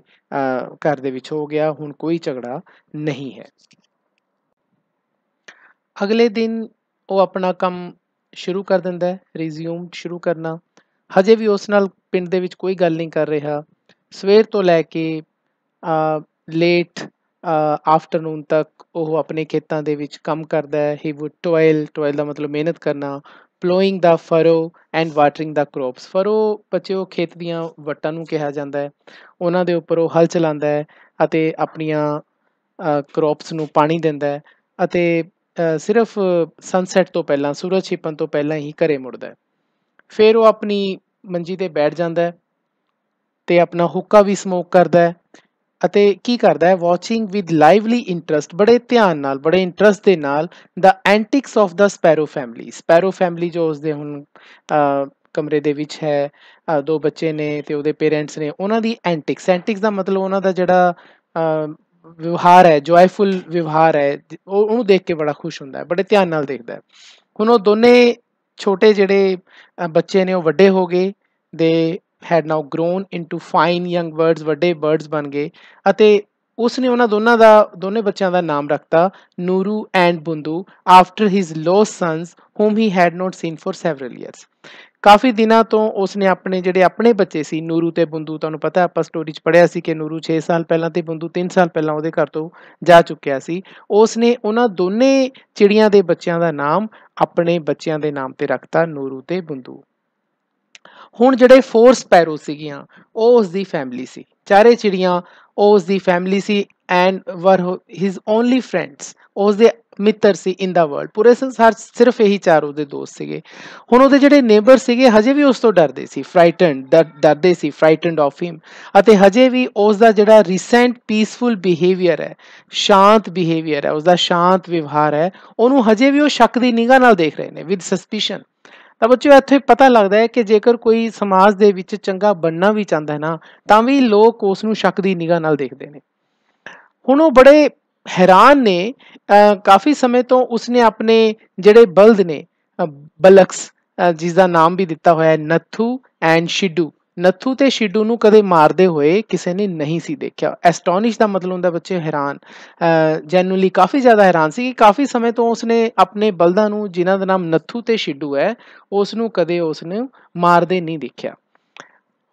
ਘਰ ਦੇ ਵਿੱਚ ਹੋ ਗਿਆ ਹੁਣ ਕੋਈ ਝਗੜਾ ਨਹੀਂ ਹੈ ਅਗਲੇ ਦਿਨ ਉਹ ਆਪਣਾ ਕੰਮ ਸ਼ੁਰੂ ਕਰ ਦਿੰਦਾ ਹੈ ਰਿਜ਼ਿਊਮ ਸ਼ੁਰੂ ਕਰਨਾ ਹਜੇ ਵੀ ਉਸ ਨਾਲ ਪਿੰਡ ਦੇ ਵਿੱਚ ਕੋਈ ਗੱਲ ਨਹੀਂ ਕਰ ਰਿਹਾ ਸਵੇਰ ਤੋਂ ਲੈ ਕੇ ਲੇਟ ਆਫਟਰਨੂਨ ਤੱਕ ਉਹ ਆਪਣੇ ਖੇਤਾਂ ਦੇ ਵਿੱਚ ਕੰਮ ਕਰਦਾ ਹੈ ਹੀ ਵੁੱਡ ਟੋਇਲ ਟੋਇਲ ਦਾ ਮਤਲਬ ਮਿਹਨਤ ਕਰਨਾ ਪਲੋਇੰਗ ਦਾ ਫਰੋ ਐਂਡ ਵਾਟਰਿੰਗ ਦਾ ਕ੍ਰੋਪਸ ਫਰੋ ਉਹ ਖੇਤ ਦੀਆਂ ਵੱਟਾਂ ਨੂੰ ਕਿਹਾ ਜਾਂਦਾ ਹੈ ਉਹਨਾਂ ਦੇ ਉੱਪਰ ਉਹ ਹਲ ਚਲਾਉਂਦਾ ਹੈ ਅਤੇ ਆਪਣੀਆਂ ਕ੍ਰੋਪਸ ਨੂੰ ਪਾਣੀ ਦਿੰਦਾ ਹੈ ਅਤੇ ਸਿਰਫ ਸਨਸੈਟ ਤੋਂ ਪਹਿਲਾਂ ਸੂਰਜ ਛਿਪਣ ਤੋਂ ਪਹਿਲਾਂ ਹੀ ਘਰੇ ਮੁੜਦਾ ਹੈ ਫਿਰ ਉਹ ਆਪਣੀ ਮੰਜੀ ਤੇ ਬੈਠ ਜਾਂਦਾ ਹੈ ਤੇ ਆਪਣਾ ਹੁੱਕਾ ਵੀ ਸਮੋਕ ਕਰਦਾ ਹੈ ਅਤੇ ਕੀ ਕਰਦਾ ਹੈ ਵਾਚਿੰਗ ਵਿਦ ਲਾਈਵਲੀ ਇੰਟਰਸਟ ਬੜੇ ਧਿਆਨ ਨਾਲ ਬੜੇ ਇੰਟਰਸਟ ਦੇ ਨਾਲ the antics of the sparrow family sparrow family ਜੋ ਉਸ ਦੇ ਹੁਣ ਕਮਰੇ ਦੇ ਵਿੱਚ ਹੈ ਦੋ ਬੱਚੇ ਨੇ ਤੇ ਉਹਦੇ ਪੇਰੈਂਟਸ ਨੇ ਉਹਨਾਂ ਦੀ ਐਂਟਿਕਸ ਐਂਟਿਕਸ ਦਾ ਮਤਲਬ ਉਹਨਾਂ ਦਾ ਜਿਹੜਾ ਵਿਵਹਾਰ ਹੈ ਜੋਇਫੁਲ ਵਿਵਹਾਰ ਹੈ ਉਹ ਉਹਨੂੰ ਦੇਖ ਕੇ ਬੜਾ ਖੁਸ਼ ਹੁੰਦਾ ਹੈ ਬੜੇ ਧਿਆਨ ਨਾਲ ਦੇਖਦਾ ਹੈ ਹੁਣ ਉਹ ਦੋਨੇ ਛੋਟੇ ਜਿਹੜੇ ਬੱਚੇ ਨੇ ਉਹ ਵੱਡੇ ਹੋ ਗਏ ਦੇ had now grown into fine young birds ਵੱਡੇ ਬਰਡਸ ਬਣ ਗਏ ਅਤੇ ਉਸ ਨੇ ਉਹਨਾਂ ਦੋਨਾਂ ਦਾ ਦੋਨੇ ਬੱਚਿਆਂ ਦਾ ਨਾਮ ਰੱਖਤਾ Nuru and Bundu after his lost sons whom he had not seen for several years ਕਾਫੀ ਦਿਨਾਂ ਤੋਂ ਉਸ ਨੇ ਆਪਣੇ ਜਿਹੜੇ ਆਪਣੇ ਬੱਚੇ ਸੀ ਨੂਰੂ ਤੇ ਬੁੰਦੂ ਤੁਹਾਨੂੰ ਪਤਾ ਆਪਾਂ ਸਟੋਰੀ 'ਚ ਪੜਿਆ ਸੀ ਕਿ ਨੂਰੂ 6 ਸਾਲ ਪਹਿਲਾਂ ਤੇ ਬੁੰਦੂ 3 ਸਾਲ ਪਹਿਲਾਂ ਉਹਦੇ ਘਰ ਤੋਂ ਜਾ ਚੁੱਕਿਆ ਸੀ ਉਸ ਨੇ ਉਹਨਾਂ ਦੋਨੇ ਚਿੜੀਆਂ ਦੇ ਬੱਚਿਆਂ ਦਾ ਨਾਮ ਆਪਣੇ ਬੱਚਿਆਂ ਦੇ ਨਾਮ ਤੇ ਰੱਖਤਾ ਨੂਰੂ ਤੇ ਬੁੰਦੂ ਹੁਣ ਜਿਹੜੇ ਫੋਰ ਸਪੈਰੋ ਸੀਗੀਆਂ ਉਹ ਉਸ ਦੀ ਫੈਮਿਲੀ ਸੀ ਚਾਰੇ ਚਿੜੀਆਂ ਉਹ ਉਸ ਦੀ ਫੈਮਿਲੀ ਸੀ ਐਂਡ ਵਰ ਹਿਸ ਓਨਲੀ ਫਰੈਂਡਸ ਉਸ ਦੇ ਮਿੱਤਰ ਸੀ ਇਨ ਦਾ ਵਰਲਡ ਪੂਰੇ ਸੰਸਾਰ ਸਿਰਫ ਇਹੀ ਚਾਰ ਉਹਦੇ ਦੋਸਤ ਸੀਗੇ ਹੁਣ ਉਹਦੇ ਜਿਹੜੇ ਨੇਬਰ ਸੀਗੇ ਹਜੇ ਵੀ ਉਸ ਤੋਂ ਡਰਦੇ ਸੀ ਫਰਾਈਟਨਡ ਡਰਦੇ ਸੀ ਫਰਾਈਟਨਡ ਆਫ ਹਿਮ ਅਤੇ ਹਜੇ ਵੀ ਉਸ ਦਾ ਜਿਹੜਾ ਰੀਸੈਂਟ ਪੀਸਫੁਲ ਬਿਹੇਵੀਅਰ ਹੈ ਸ਼ਾਂਤ ਬਿਹੇਵੀਅਰ ਹੈ ਉਸ ਦਾ ਸ਼ਾਂਤ ਵਿਵਹਾਰ ਹੈ ਉਹਨੂੰ ਹਜੇ ਵੀ ਉਹ ਸ਼ੱਕ ਦੀ ਨਿਗਾਹ ਨਾਲ ਦੇਖ ਰਹੇ ਨੇ ਵਿਦ ਸਸਪੀਸ਼ਨ ਤਾਂ ਬੱਚਿਓ ਇੱਥੇ ਪਤਾ ਲੱਗਦਾ ਹੈ ਕਿ ਜੇਕਰ ਕੋਈ ਸਮਾਜ ਦੇ ਵਿੱਚ ਚੰਗਾ ਬੰਨਣਾ ਵੀ ਚਾਹੁੰਦਾ ਹੈ ਨਾ ਤਾਂ ਵੀ ਲੋਕ ਉਸ ਨੂੰ ਸ਼ੱਕ ਦੀ ਨਿਗਾਹ ਨਾਲ ਦੇਖਦੇ ਨੇ ਹੁਣ ਉਹ ਬੜੇ ਹੈਰਾਨ ਨੇ ਕਾਫੀ ਸਮੇਂ ਤੋਂ ਉਸਨੇ ਆਪਣੇ ਜਿਹੜੇ ਬਲਦ ਨੇ ਬਲਕਸ ਜਿਸ ਦਾ ਨਾਮ ਵੀ ਦਿੱਤਾ ਹੋਇਆ ਹੈ ਨੱਥੂ ਐਂਡ ਸ਼ਿਡੂ ਨੱਥੂ ਤੇ ਸ਼ਿਡੂ ਨੂੰ ਕਦੇ ਮਾਰਦੇ ਹੋਏ ਕਿਸੇ ਨੇ ਨਹੀਂ ਸੀ ਦੇਖਿਆ ਐਸਟੋਨਿਸ਼ ਦਾ ਮਤਲਬ ਹੁੰਦਾ ਬੱਚੇ ਹੈਰਾਨ ਜੈਨੂਲੀ ਕਾਫੀ ਜ਼ਿਆਦਾ ਹੈਰਾਨ ਸੀ ਕਿ ਕਾਫੀ ਸਮੇਂ ਤੋਂ ਉਸਨੇ ਆਪਣੇ ਬਲਦਾਂ ਨੂੰ ਜਿਨ੍ਹਾਂ ਦਾ ਨਾਮ ਨੱਥੂ ਤੇ ਸ਼ਿਡੂ ਹੈ ਉਸ ਨੂੰ ਕਦੇ ਉਸਨੇ ਮਾਰਦੇ ਨਹੀਂ ਦੇਖਿਆ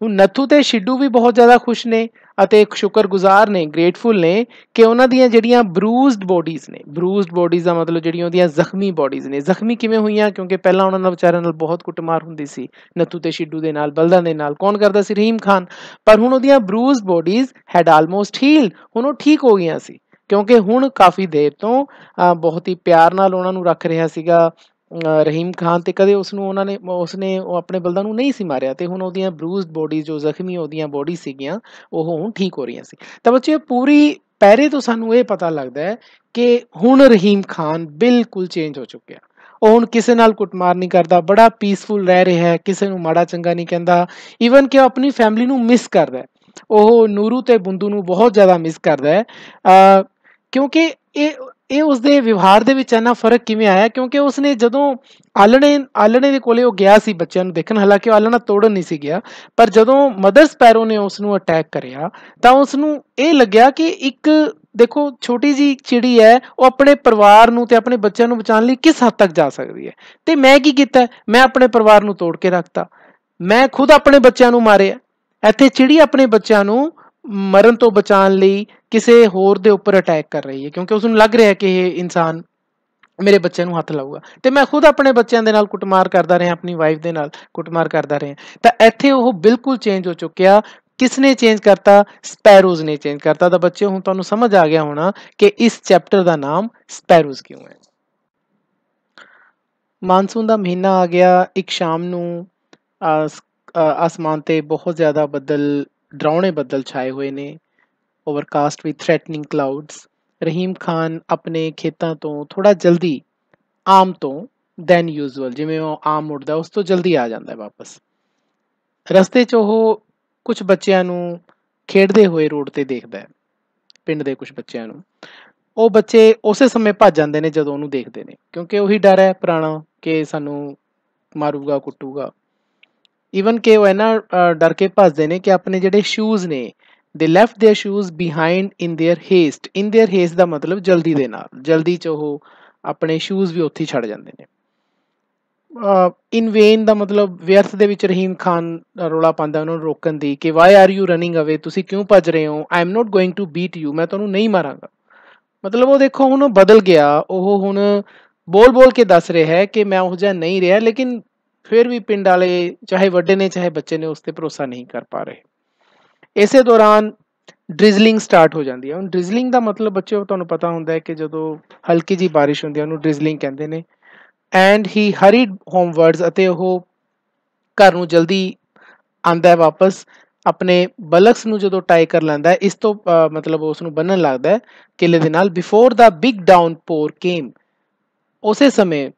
ਹੁਣ ਨੱਥੂ ਤੇ ਸ਼ਿੱਡੂ ਵੀ ਬਹੁਤ ਜ਼ਿਆਦਾ ਖੁਸ਼ ਨੇ ਅਤੇ ਸ਼ੁਕਰਗੁਜ਼ਾਰ ਨੇ ਗ੍ਰੇਟਫੁਲ ਨੇ ਕਿ ਉਹਨਾਂ ਦੀਆਂ ਜਿਹੜੀਆਂ ਬਰੂਜ਼ਡ ਬੋਡੀਜ਼ ਨੇ ਬਰੂਜ਼ਡ ਬੋਡੀਜ਼ ਦਾ ਮਤਲਬ ਜਿਹੜੀਆਂ ਉਹਦੀਆਂ ਜ਼ਖਮੀ ਬੋਡੀਜ਼ ਨੇ ਜ਼ਖਮੀ ਕਿਵੇਂ ਹੋਈਆਂ ਕਿਉਂਕਿ ਪਹਿਲਾਂ ਉਹਨਾਂ ਦਾ ਵਿਚਾਰਿਆਂ ਨਾਲ ਬਹੁਤ ਕੁੱਟਮਾਰ ਹੁੰਦੀ ਸੀ ਨੱਥੂ ਤੇ ਸ਼ਿੱਡੂ ਦੇ ਨਾਲ ਬਲਦਾਂ ਦੇ ਨਾਲ ਕੌਣ ਕਰਦਾ ਸੀ ਰਹੀਮ ਖਾਨ ਪਰ ਹੁਣ ਉਹਦੀਆਂ bruised bodies had almost healed ਹੁਣ ਉਹ ਠੀਕ ਹੋ ਗਈਆਂ ਸੀ ਕਿਉਂਕਿ ਹੁਣ ਕਾਫੀ ਦੇਰ ਤੋਂ ਬਹੁਤ ਹੀ ਪਿਆਰ ਨਾਲ ਉਹਨਾਂ ਨੂੰ ਰੱਖ ਰਿਹਾ ਸੀਗਾ ਰਹੀਮ ਖਾਨ ਤੇ ਕਦੇ ਉਸ ਨੂੰ ਉਹਨਾਂ ਨੇ ਉਸ ਨੇ ਉਹ ਆਪਣੇ ਬਲਦਾਂ ਨੂੰ ਨਹੀਂ ਸੀ ਮਾਰਿਆ ਤੇ ਹੁਣ ਉਹਦੀਆਂ ਬਰੂਜ਼ਡ ਬੋਡੀਜ਼ ਜੋ ਜ਼ਖਮੀ ਉਹਦੀਆਂ ਬੋਡੀ ਸੀਗੀਆਂ ਉਹ ਹੁਣ ਠੀਕ ਹੋ ਰਹੀਆਂ ਸੀ ਤਾਂ ਬੱਚੇ ਪੂਰੀ ਪਹਿਰੇ ਤੋਂ ਸਾਨੂੰ ਇਹ ਪਤਾ ਲੱਗਦਾ ਹੈ ਕਿ ਹੁਣ ਰਹੀਮ ਖਾਨ ਬਿਲਕੁਲ ਚੇਂਜ ਹੋ ਚੁੱਕਿਆ ਉਹ ਹੁਣ ਕਿਸੇ ਨਾਲ ਕੁੱਟਮਾਰ ਨਹੀਂ ਕਰਦਾ ਬੜਾ ਪੀਸਫੁਲ ਰਹਿ ਰਿਹਾ ਹੈ ਕਿਸੇ ਨੂੰ ਮਾੜਾ ਚੰਗਾ ਨਹੀਂ ਕਹਿੰਦਾ ਈਵਨ ਕਿ ਆਪਣੀ ਫੈਮਿਲੀ ਨੂੰ ਮਿਸ ਕਰਦਾ ਉਹ ਨੂਰੂ ਤੇ ਬੁੰਦੂ ਨੂੰ ਬਹੁਤ ਜ਼ਿਆਦਾ ਮਿਸ ਕਰਦਾ ਹੈ ਕਿਉਂਕਿ ਇਹ ਇਹ ਉਸਦੇ ਵਿਵਹਾਰ ਦੇ ਵਿੱਚ ਇੰਨਾ ਫਰਕ ਕਿਵੇਂ ਆਇਆ ਕਿਉਂਕਿ ਉਸਨੇ ਜਦੋਂ ਆਲਣੇ ਆਲਣੇ ਦੇ ਕੋਲੇ ਉਹ ਗਿਆ ਸੀ ਬੱਚਿਆਂ ਨੂੰ ਦੇਖਣ ਹਾਲਾਂਕਿ ਉਹ ਆਲਣਾ ਤੋੜਨ ਨਹੀਂ ਸੀ ਗਿਆ ਪਰ ਜਦੋਂ ਮਦਰ ਸਪੈਰੋ ਨੇ ਉਸ ਨੂੰ ਅਟੈਕ ਕਰਿਆ ਤਾਂ ਉਸ ਨੂੰ ਇਹ ਲੱਗਿਆ ਕਿ ਇੱਕ ਦੇਖੋ ਛੋਟੀ ਜੀ ਚਿੜੀ ਹੈ ਉਹ ਆਪਣੇ ਪਰਿਵਾਰ ਨੂੰ ਤੇ ਆਪਣੇ ਬੱਚਿਆਂ ਨੂੰ ਬਚਾਉਣ ਲਈ ਕਿਸ ਹੱਦ ਤੱਕ ਜਾ ਸਕਦੀ ਹੈ ਤੇ ਮੈਂ ਕੀ ਕੀਤਾ ਮੈਂ ਆਪਣੇ ਪਰਿਵਾਰ ਨੂੰ ਤੋੜ ਕੇ ਰੱਖਤਾ ਮੈਂ ਖੁਦ ਆਪਣੇ ਬੱਚਿਆਂ ਨੂੰ ਮਾਰਿਆ ਇੱਥੇ ਚਿੜੀ ਆਪਣੇ ਬੱਚਿਆਂ ਨੂੰ ਮਰਨ ਤੋਂ ਬਚਾਉਣ ਲਈ ਕਿਸੇ ਹੋਰ ਦੇ ਉੱਪਰ ਅਟੈਕ ਕਰ ਰਹੀ ਹੈ ਕਿਉਂਕਿ ਉਸ ਨੂੰ ਲੱਗ ਰਿਹਾ ਕਿ ਇਹ ਇਨਸਾਨ ਮੇਰੇ ਬੱਚੇ ਨੂੰ ਹੱਥ ਲਾਊਗਾ ਤੇ ਮੈਂ ਖੁਦ ਆਪਣੇ ਬੱਚਿਆਂ ਦੇ ਨਾਲ ਕੁੱਟਮਾਰ ਕਰਦਾ ਰਿਹਾ ਆਪਣੀ ਵਾਈਫ ਦੇ ਨਾਲ ਕੁੱਟਮਾਰ ਕਰਦਾ ਰਿਹਾ ਤਾਂ ਇੱਥੇ ਉਹ ਬਿਲਕੁਲ ਚੇਂਜ ਹੋ ਚੁੱਕਿਆ ਕਿਸ ਨੇ ਚੇਂਜ ਕਰਤਾ ਸਪੈਰੋਜ਼ ਨੇ ਚੇਂਜ ਕਰਤਾ ਤਾਂ ਬੱਚੇ ਹੁਣ ਤੁਹਾਨੂੰ ਸਮਝ ਆ ਗਿਆ ਹੋਣਾ ਕਿ ਇਸ ਚੈਪਟਰ ਦਾ ਨਾਮ ਸਪੈਰੋਜ਼ ਕਿਉਂ ਹੈ ਮਾਨਸੂਨ ਦਾ ਮਹੀਨਾ ਆ ਗਿਆ ਇੱਕ ਸ਼ਾਮ ਨੂੰ ਆਸਮਾਨ ਤੇ ਬਹੁਤ ਜ਼ਿਆਦਾ ਬੱਦਲ ਡਰਾਉਣੇ ਬੱਦਲ ਛਾਏ ਹੋਏ ਨੇ overcast with threatening clouds Rahim Khan ਆਪਣੇ ਖੇਤਾਂ ਤੋਂ ਥੋੜਾ ਜਲਦੀ ਆਮ ਤੋਂ ਦੈਨ ਯੂਜ਼ੂਅਲ ਜਿਵੇਂ ਉਹ ਆਮ ਉੱਡਦਾ ਉਸ ਤੋਂ ਜਲਦੀ ਆ ਜਾਂਦਾ ਹੈ ਵਾਪਸ ਰਸਤੇ 'ਚ ਉਹ ਕੁਝ ਬੱਚਿਆਂ ਨੂੰ ਖੇਡਦੇ ਹੋਏ ਰੋਡ ਤੇ ਦੇਖਦਾ ਹੈ ਪਿੰਡ ਦੇ ਕੁਝ ਬੱਚਿਆਂ ਨੂੰ ਉਹ ਬੱਚੇ ਉਸੇ ਸਮੇਂ ਭੱਜ ਜਾਂਦੇ ਨੇ ਜਦੋਂ ਉਹਨੂੰ ਦੇਖਦੇ ਨੇ ਕਿਉਂਕਿ ਉਹੀ ਡਰ ਹੈ ਪੁਰਾਣਾ ਕਿ ਸਾਨੂੰ ਮਾਰੂਗਾ ਕੁੱਟੂਗਾ ਇਵਨ ਕਿ ਉਹ ਇਹਨਾਂ ਡਰ ਕੇ ਭੱਜਦੇ ਨੇ ਕਿ ਆਪਣੇ ਜਿਹੜੇ ਸ਼ੂਜ਼ ਨੇ they left their shoes behind in their haste in their haste ਦਾ ਮਤਲਬ ਜਲਦੀ ਦੇ ਨਾਲ ਜਲਦੀ ਚ ਉਹ ਆਪਣੇ ਸ਼ੂਜ਼ ਵੀ ਉੱਥੇ ਛੱਡ ਜਾਂਦੇ ਨੇ ਇਨ ਵੇਨ ਦਾ ਮਤਲਬ ਵਿਅਰਥ ਦੇ ਵਿੱਚ ਰਹੀਮ ਖਾਨ ਰੋਲਾ ਪਾਉਂਦਾ ਉਹਨਾਂ ਨੂੰ ਰੋਕਣ ਦੀ ਕਿ ਵਾਈ ਆਰ ਯੂ ਰਨਿੰਗ ਅਵੇ ਤੁਸੀਂ ਕਿਉਂ ਭੱਜ ਰਹੇ ਹੋ I am not going to beat you ਮੈਂ ਤੁਹਾਨੂੰ ਨਹੀਂ ਮਾਰਾਂਗਾ ਮਤਲਬ ਉਹ ਦੇਖੋ ਹੁਣ ਬਦਲ ਗਿਆ ਉਹ ਹੁਣ ਬੋਲ ਬੋਲ ਕੇ ਦੱਸ ਰਿਹਾ ਹੈ ਕਿ ਮੈਂ ਉਹ ਜਿਹਾ ਨਹੀਂ ਰਿਹਾ ਲੇਕਿਨ ਫਿਰ ਵੀ ਪਿੰਡ ਵਾਲੇ ਚਾਹੇ ਵੱਡੇ ਨੇ ਚਾਹੇ ਬੱਚੇ ਨੇ ਉਸ ਤੇ ਭਰੋਸਾ ਨਹੀਂ ਕਰ ਪਾ ਰਹੇ ਇਸੇ ਦੌਰਾਨ ਡ੍ਰਿਜ਼ਲਿੰਗ ਸਟਾਰਟ ਹੋ ਜਾਂਦੀ ਹੈ ਹੁਣ ਡ੍ਰਿਜ਼ਲਿੰਗ ਦਾ ਮਤਲਬ ਬੱਚਿਓ ਤੁਹਾਨੂੰ ਪਤਾ ਹੁੰਦਾ ਹੈ ਕਿ ਜਦੋਂ ਹਲਕੀ ਜੀ ਬਾਰਿਸ਼ ਹੁੰਦੀ ਹੈ ਉਹਨੂੰ ਡ੍ਰਿਜ਼ਲਿੰਗ ਕਹਿੰਦੇ ਨੇ ਐਂਡ ਹੀ ਹਰੀਡ ਹੋਮਵਰਡਸ ਅਤੇ ਉਹ ਘਰ ਨੂੰ ਜਲਦੀ ਆਂਦਾ ਹੈ ਵਾਪਸ ਆਪਣੇ ਬਲਕਸ ਨੂੰ ਜਦੋਂ ਟਾਈ ਕਰ ਲੈਂਦਾ ਇਸ ਤੋਂ ਮਤਲਬ ਉਸ ਨੂੰ ਬੰਨਣ ਲੱਗਦਾ ਹੈ ਕਿਲੇ ਦੇ ਨਾਲ before the big downpour came ਉਸੇ ਸਮੇਂ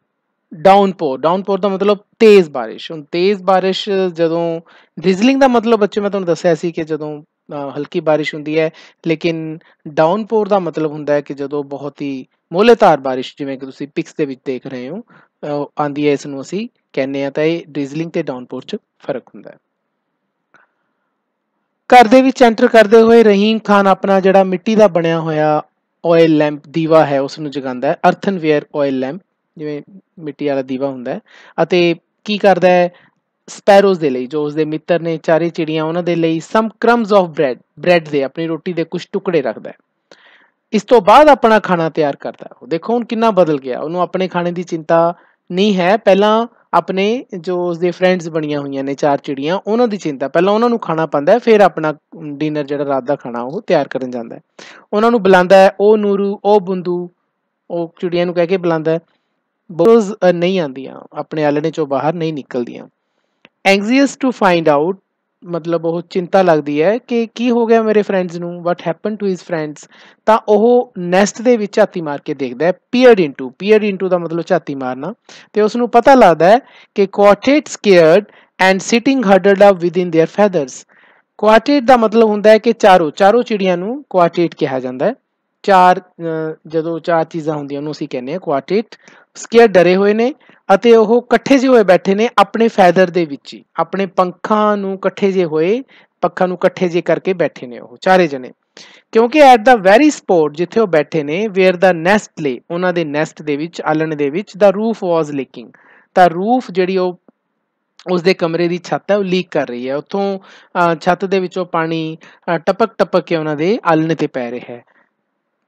ਡਾਊਨਪੋਰ ਡਾਊਨਪੋਰ ਦਾ ਮਤਲਬ ਤੇਜ਼ ਬਾਰਿਸ਼ ਹੁਣ ਤੇਜ਼ ਬਾਰਿਸ਼ ਜਦੋਂ ਡ੍ਰਿਜ਼ਲਿੰਗ ਦਾ ਮਤਲਬ ਬੱਚੇ ਮੈਂ ਤੁਹਾਨੂੰ ਦੱਸਿਆ ਸੀ ਕਿ ਜਦੋਂ ਹਲਕੀ ਬਾਰਿਸ਼ ਹੁੰਦੀ ਹੈ ਲੇਕਿਨ ਡਾਊਨਪੋਰ ਦਾ ਮਤਲਬ ਹੁੰਦਾ ਹੈ ਕਿ ਜਦੋਂ ਬਹੁਤ ਹੀ ਮੋਹਲੇਤਾਰ ਬਾਰਿਸ਼ ਜਿਵੇਂ ਕਿ ਤੁਸੀਂ ਪਿਕਸ ਦੇ ਵਿੱਚ ਦੇਖ ਰਹੇ ਹੋ ਆਂਦੀ ਹੈ ਇਸ ਨੂੰ ਅਸੀਂ ਕਹਿੰਦੇ ਆ ਤਾਂ ਇਹ ਡ੍ਰਿਜ਼ਲਿੰਗ ਤੇ ਡਾਊਨਪੋਰ 'ਚ ਫਰਕ ਹੁੰਦਾ ਹੈ ਘਰ ਦੇ ਵਿੱਚ ਐਂਟਰ ਕਰਦੇ ਹੋਏ ਰਹੀਮ ਖਾਨ ਆਪਣਾ ਜਿਹੜਾ ਮਿੱਟੀ ਦਾ ਬਣਿਆ ਹੋਇਆ ਔਇਲ ਲੈਂਪ ਦੀਵਾ ਹੈ ਉਸ ਨੂੰ ਜਗਾਉਂਦਾ ਹੈ ਅਰਥਨ ਵੇਅਰ ਔਇਲ ਲੈਂਪ ਜਿਵੇਂ ਮਿੱਟੀ ਵਾਲਾ ਦੀਵਾ ਹੁੰਦਾ ਅਤੇ ਕੀ ਕਰਦਾ ਹੈ ਸਪੈਰੋਜ਼ ਦੇ ਲਈ ਜੋ ਉਸਦੇ ਮਿੱਤਰ ਨੇ ਚਾਰੇ ਚਿੜੀਆਂ ਉਹਨਾਂ ਦੇ ਲਈ some crumbs of bread bread ਦੇ ਆਪਣੀ ਰੋਟੀ ਦੇ ਕੁਝ ਟੁਕੜੇ ਰੱਖਦਾ ਹੈ ਇਸ ਤੋਂ ਬਾਅਦ ਆਪਣਾ ਖਾਣਾ ਤਿਆਰ ਕਰਦਾ ਉਹ ਦੇਖੋ ਹੁਣ ਕਿੰਨਾ ਬਦਲ ਗਿਆ ਉਹਨੂੰ ਆਪਣੇ ਖਾਣੇ ਦੀ ਚਿੰਤਾ ਨਹੀਂ ਹੈ ਪਹਿਲਾਂ ਆਪਣੇ ਜੋ ਉਸਦੇ ਫਰੈਂਡਸ ਬਣੀਆਂ ਹੋਈਆਂ ਨੇ ਚਾਰ ਚਿੜੀਆਂ ਉਹਨਾਂ ਦੀ ਚਿੰਤਾ ਪਹਿਲਾਂ ਉਹਨਾਂ ਨੂੰ ਖਾਣਾ ਪਾਉਂਦਾ ਫਿਰ ਆਪਣਾ ਡਿਨਰ ਜਿਹੜਾ ਰਾਤ ਦਾ ਖਾਣਾ ਉਹ ਤਿਆਰ ਕਰਨ ਜਾਂਦਾ ਹੈ ਉਹਨਾਂ ਨੂੰ ਬੁਲਾਉਂਦਾ ਹੈ ਉਹ ਨੂਰੂ ਉਹ ਬੁੰਦੂ ਉਹ ਚਿੜੀਆਂ ਨੂੰ ਕਹਿ ਕੇ ਬੁਲਾਉਂਦਾ ਹੈ ਬੋਸ ਨਹੀਂ ਆਉਂਦੀਆਂ ਆਪਣੇ ਆਲਣੇ ਚੋਂ ਬਾਹਰ ਨਹੀਂ ਨਿਕਲਦੀਆਂ ਐਂਗਜ਼ੀਅਸ ਟੂ ਫਾਈਂਡ ਆਊਟ ਮਤਲਬ ਉਹ ਚਿੰਤਾ ਲੱਗਦੀ ਹੈ ਕਿ ਕੀ ਹੋ ਗਿਆ ਮੇਰੇ ਫਰੈਂਡਸ ਨੂੰ what happen to his friends ਤਾਂ ਉਹ ਨੈਸਟ ਦੇ ਵਿੱਚ ਝਾਤੀ ਮਾਰ ਕੇ ਦੇਖਦਾ ਹੈ ਪੀਅਰਡ ਇਨਟੂ ਪੀਅਰਡ ਇਨਟੂ ਦਾ ਮਤਲਬ ਝਾਤੀ ਮਾਰਨਾ ਤੇ ਉਸ ਨੂੰ ਪਤਾ ਲੱਗਦਾ ਹੈ ਕਿ quartet scared and sitting huddled up within their feathers quartet ਦਾ ਮਤਲਬ ਹੁੰਦਾ ਹੈ ਕਿ ਚਾਰੋ ਚਾਰੋ ਚਿੜੀਆਂ ਨੂੰ ਕੁਆਟੇਟ ਕਿਹਾ ਜਾਂਦਾ ਹੈ ਚਾਰ ਜਦੋਂ ਚਾਰ ਚੀਜ਼ਾਂ ਹੁੰਦੀਆਂ ਉਹਨੂੰ ਅਸੀਂ ਕਹਿੰਦੇ ਹਾਂ ਕੁਆਟਿਟ ਸਕੇਅਰ ਡਰੇ ਹੋਏ ਨੇ ਅਤੇ ਉਹ ਇਕੱਠੇ ਜਿਹੇ ਹੋਏ ਬੈਠੇ ਨੇ ਆਪਣੇ ਫੈਦਰ ਦੇ ਵਿੱਚ ਹੀ ਆਪਣੇ ਪੰਖਾਂ ਨੂੰ ਇਕੱਠੇ ਜਿਹੇ ਹੋਏ ਪੱਖਾਂ ਨੂੰ ਇਕੱਠੇ ਜਿਹੇ ਕਰਕੇ ਬੈਠੇ ਨੇ ਉਹ ਚਾਰੇ ਜਣੇ ਕਿਉਂਕਿ ਐਟ ਦਾ ਵੈਰੀ ਸਪੋਟ ਜਿੱਥੇ ਉਹ ਬੈਠੇ ਨੇ ਵੇਅਰ ਦਾ ਨੈਸਟ ਲੇ ਉਹਨਾਂ ਦੇ ਨੈਸਟ ਦੇ ਵਿੱਚ ਆਲਣ ਦੇ ਵਿੱਚ ਦਾ ਰੂਫ ਵਾਸ ਲੀਕਿੰਗ ਤਾਂ ਰੂਫ ਜਿਹੜੀ ਉਹ ਉਸ ਦੇ ਕਮਰੇ ਦੀ ਛੱਤ ਹੈ ਉਹ ਲੀਕ ਕਰ ਰਹੀ ਹੈ ਉਥੋਂ ਛੱਤ ਦੇ ਵਿੱਚੋਂ ਪਾਣੀ ਟਪਕ ਟਪਕ ਕੇ ਉਹਨਾਂ ਦੇ ਆਲਣ ਤੇ ਪੈ ਰਿਹਾ ਹੈ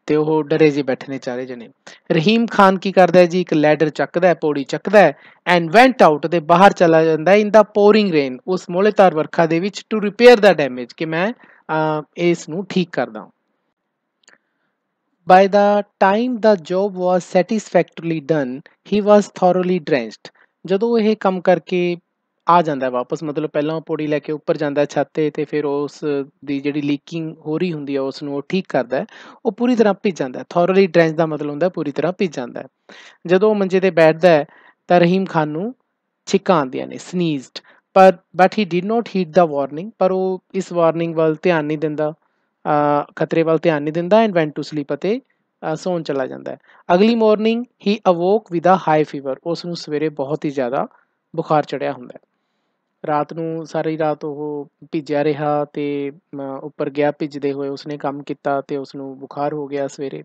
ਤੇ ਉਹ ਡਰੇ ਜੀ ਬੈਠੇ ਨੇ ਚਾਰੇ ਜਣੇ ਰਹੀਮ ਖਾਨ ਕੀ ਕਰਦਾ ਹੈ ਜੀ ਇੱਕ ਲੈਡਰ ਚੱਕਦਾ ਹੈ ਪੌੜੀ ਚੱਕਦਾ ਹੈ ਐਂਡ ਵੈਂਟ ਆਊਟ ਤੇ ਬਾਹਰ ਚਲਾ ਜਾਂਦਾ ਹੈ ਇਨ ਦਾ ਪੋਰਿੰਗ ਰੇਨ ਉਸ ਮੋਲੇਤਾਰ ਵਰਖਾ ਦੇ ਵਿੱਚ ਟੂ ਰਿਪੇਅਰ ਦਾ ਡੈਮੇਜ ਕਿ ਮੈਂ ਇਸ ਨੂੰ ਠੀਕ ਕਰਦਾ by the time the job was satisfactorily done he was thoroughly drenched ਜਦੋਂ ਇਹ ਕੰਮ ਕਰਕੇ ਆ ਜਾਂਦਾ ਵਾਪਸ ਮਤਲਬ ਪਹਿਲਾਂ ਉਹ ਪੌੜੀ ਲੈ ਕੇ ਉੱਪਰ ਜਾਂਦਾ ਛੱਤ ਤੇ ਤੇ ਫਿਰ ਉਸ ਦੀ ਜਿਹੜੀ ਲੀਕਿੰਗ ਹੋ ਰਹੀ ਹੁੰਦੀ ਹੈ ਉਸ ਨੂੰ ਉਹ ਠੀਕ ਕਰਦਾ ਹੈ ਉਹ ਪੂਰੀ ਤਰ੍ਹਾਂ ਭਿੱਜ ਜਾਂਦਾ ਹੈ ਥੋਰਲੀ ਡ੍ਰੈਂਚ ਦਾ ਮਤਲਬ ਹੁੰਦਾ ਪੂਰੀ ਤਰ੍ਹਾਂ ਭਿੱਜ ਜਾਂਦਾ ਹੈ ਜਦੋਂ ਉਹ ਮੰਜੇ ਤੇ ਬੈਠਦਾ ਹੈ ਤਾਂ ਰਹੀਮ ਖਾਨ ਨੂੰ ਛਿੱਕਾਂ ਆਉਂਦੀਆਂ ਨੇ ਸਨੀਜ਼ਡ ਪਰ but he did not heed the warning ਪਰ ਉਹ ਇਸ ਵਾਰਨਿੰਗ ਵੱਲ ਧਿਆਨ ਨਹੀਂ ਦਿੰਦਾ ਖਤਰੇ ਵੱਲ ਧਿਆਨ ਨਹੀਂ ਦਿੰਦਾ ਐਂਡ ਵੈਂਟ ਟੂ ਸਲੀਪ ਅਤੇ ਸੌਣ ਚਲਾ ਜਾਂਦਾ ਹੈ ਅਗਲੀ morning he awoke with a high fever ਉਸ ਨੂੰ ਸਵੇਰੇ ਬਹੁਤ ਹੀ ਜ਼ਿਆਦਾ ਬੁਖਾਰ ਚੜਿਆ ਹੁੰਦਾ ਹੈ ਰਾਤ ਨੂੰ ਸਾਰੀ ਰਾਤ ਉਹ ਭਿੱਜਿਆ ਰਿਹਾ ਤੇ ਉੱਪਰ ਗਿਆ ਭਿੱਜਦੇ ਹੋਏ ਉਸਨੇ ਕੰਮ ਕੀਤਾ ਤੇ ਉਸ ਨੂੰ ਬੁਖਾਰ ਹੋ ਗਿਆ ਸਵੇਰੇ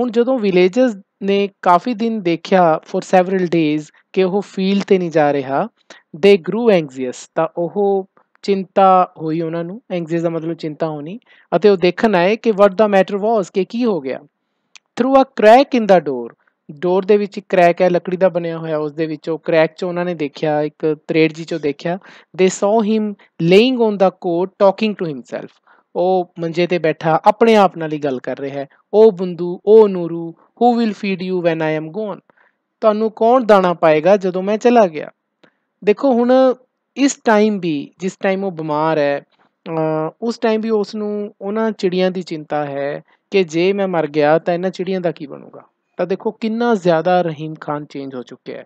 ਹੁਣ ਜਦੋਂ ਵਿਲੇਜਰਸ ਨੇ ਕਾਫੀ ਦਿਨ ਦੇਖਿਆ ਫॉर ਸੈਵਰਲ ਡੇਜ਼ ਕਿ ਉਹ ਫੀਲਡ ਤੇ ਨਹੀਂ ਜਾ ਰਿਹਾ ਦੇ ਗਰੂ ਐਂਗਜ਼ੀਅਸ ਤਾਂ ਉਹ ਚਿੰਤਾ ਹੋਈ ਉਹਨਾਂ ਨੂੰ ਐਂਗਜ਼ੀਅਸ ਦਾ ਮਤਲਬ ਚਿੰਤਾ ਹੋਣੀ ਅਤੇ ਉਹ ਦੇਖਣ ਆਏ ਕਿ ਵਾਟ ਦਾ ਮੈਟਰ ਵਾਸ ਕਿ ਕੀ ਹੋ ਗਿਆ ਥਰੂ ਅ ਕ੍ਰੈਕ ਇਨ ਦਾ ਡੋਰ ਡੋਰ ਦੇ ਵਿੱਚ ਕ੍ਰੈਕ ਹੈ ਲੱਕੜੀ ਦਾ ਬਣਿਆ ਹੋਇਆ ਉਸ ਦੇ ਵਿੱਚ ਉਹ ਕ੍ਰੈਕ 'ਚ ਉਹਨਾਂ ਨੇ ਦੇਖਿਆ ਇੱਕ ਤਰੇੜ ਜੀ 'ਚੋਂ ਦੇਖਿਆ they saw him lying on the cot talking to himself ਉਹ ਮੰਜੇ ਤੇ ਬੈਠਾ ਆਪਣੇ ਆਪ ਨਾਲ ਹੀ ਗੱਲ ਕਰ ਰਿਹਾ ਹੈ ਉਹ ਬੰਦੂ ਉਹ Nooru who will feed you when I am gone ਤੁਹਾਨੂੰ ਕੌਣ ਦਾਣਾ ਪਾਏਗਾ ਜਦੋਂ ਮੈਂ ਚਲਾ ਗਿਆ ਦੇਖੋ ਹੁਣ ਇਸ ਟਾਈਮ ਵੀ ਜਿਸ ਟਾਈਮ ਉਹ ਬਿਮਾਰ ਹੈ ਉਸ ਟਾਈਮ ਵੀ ਉਸ ਨੂੰ ਉਹਨਾਂ ਚਿੜੀਆਂ ਦੀ ਚਿੰਤਾ ਹੈ ਕਿ ਜੇ ਮੈਂ ਮਰ ਗਿਆ ਤਾਂ ਇਹਨਾਂ ਚਿੜੀਆਂ ਦਾ ਕੀ ਬਣੂਗਾ ਤਾਂ ਦੇਖੋ ਕਿੰਨਾ ਜ਼ਿਆਦਾ ਰਹੀਮ ਖਾਨ ਚੇਂਜ ਹੋ ਚੁੱਕਿਆ ਹੈ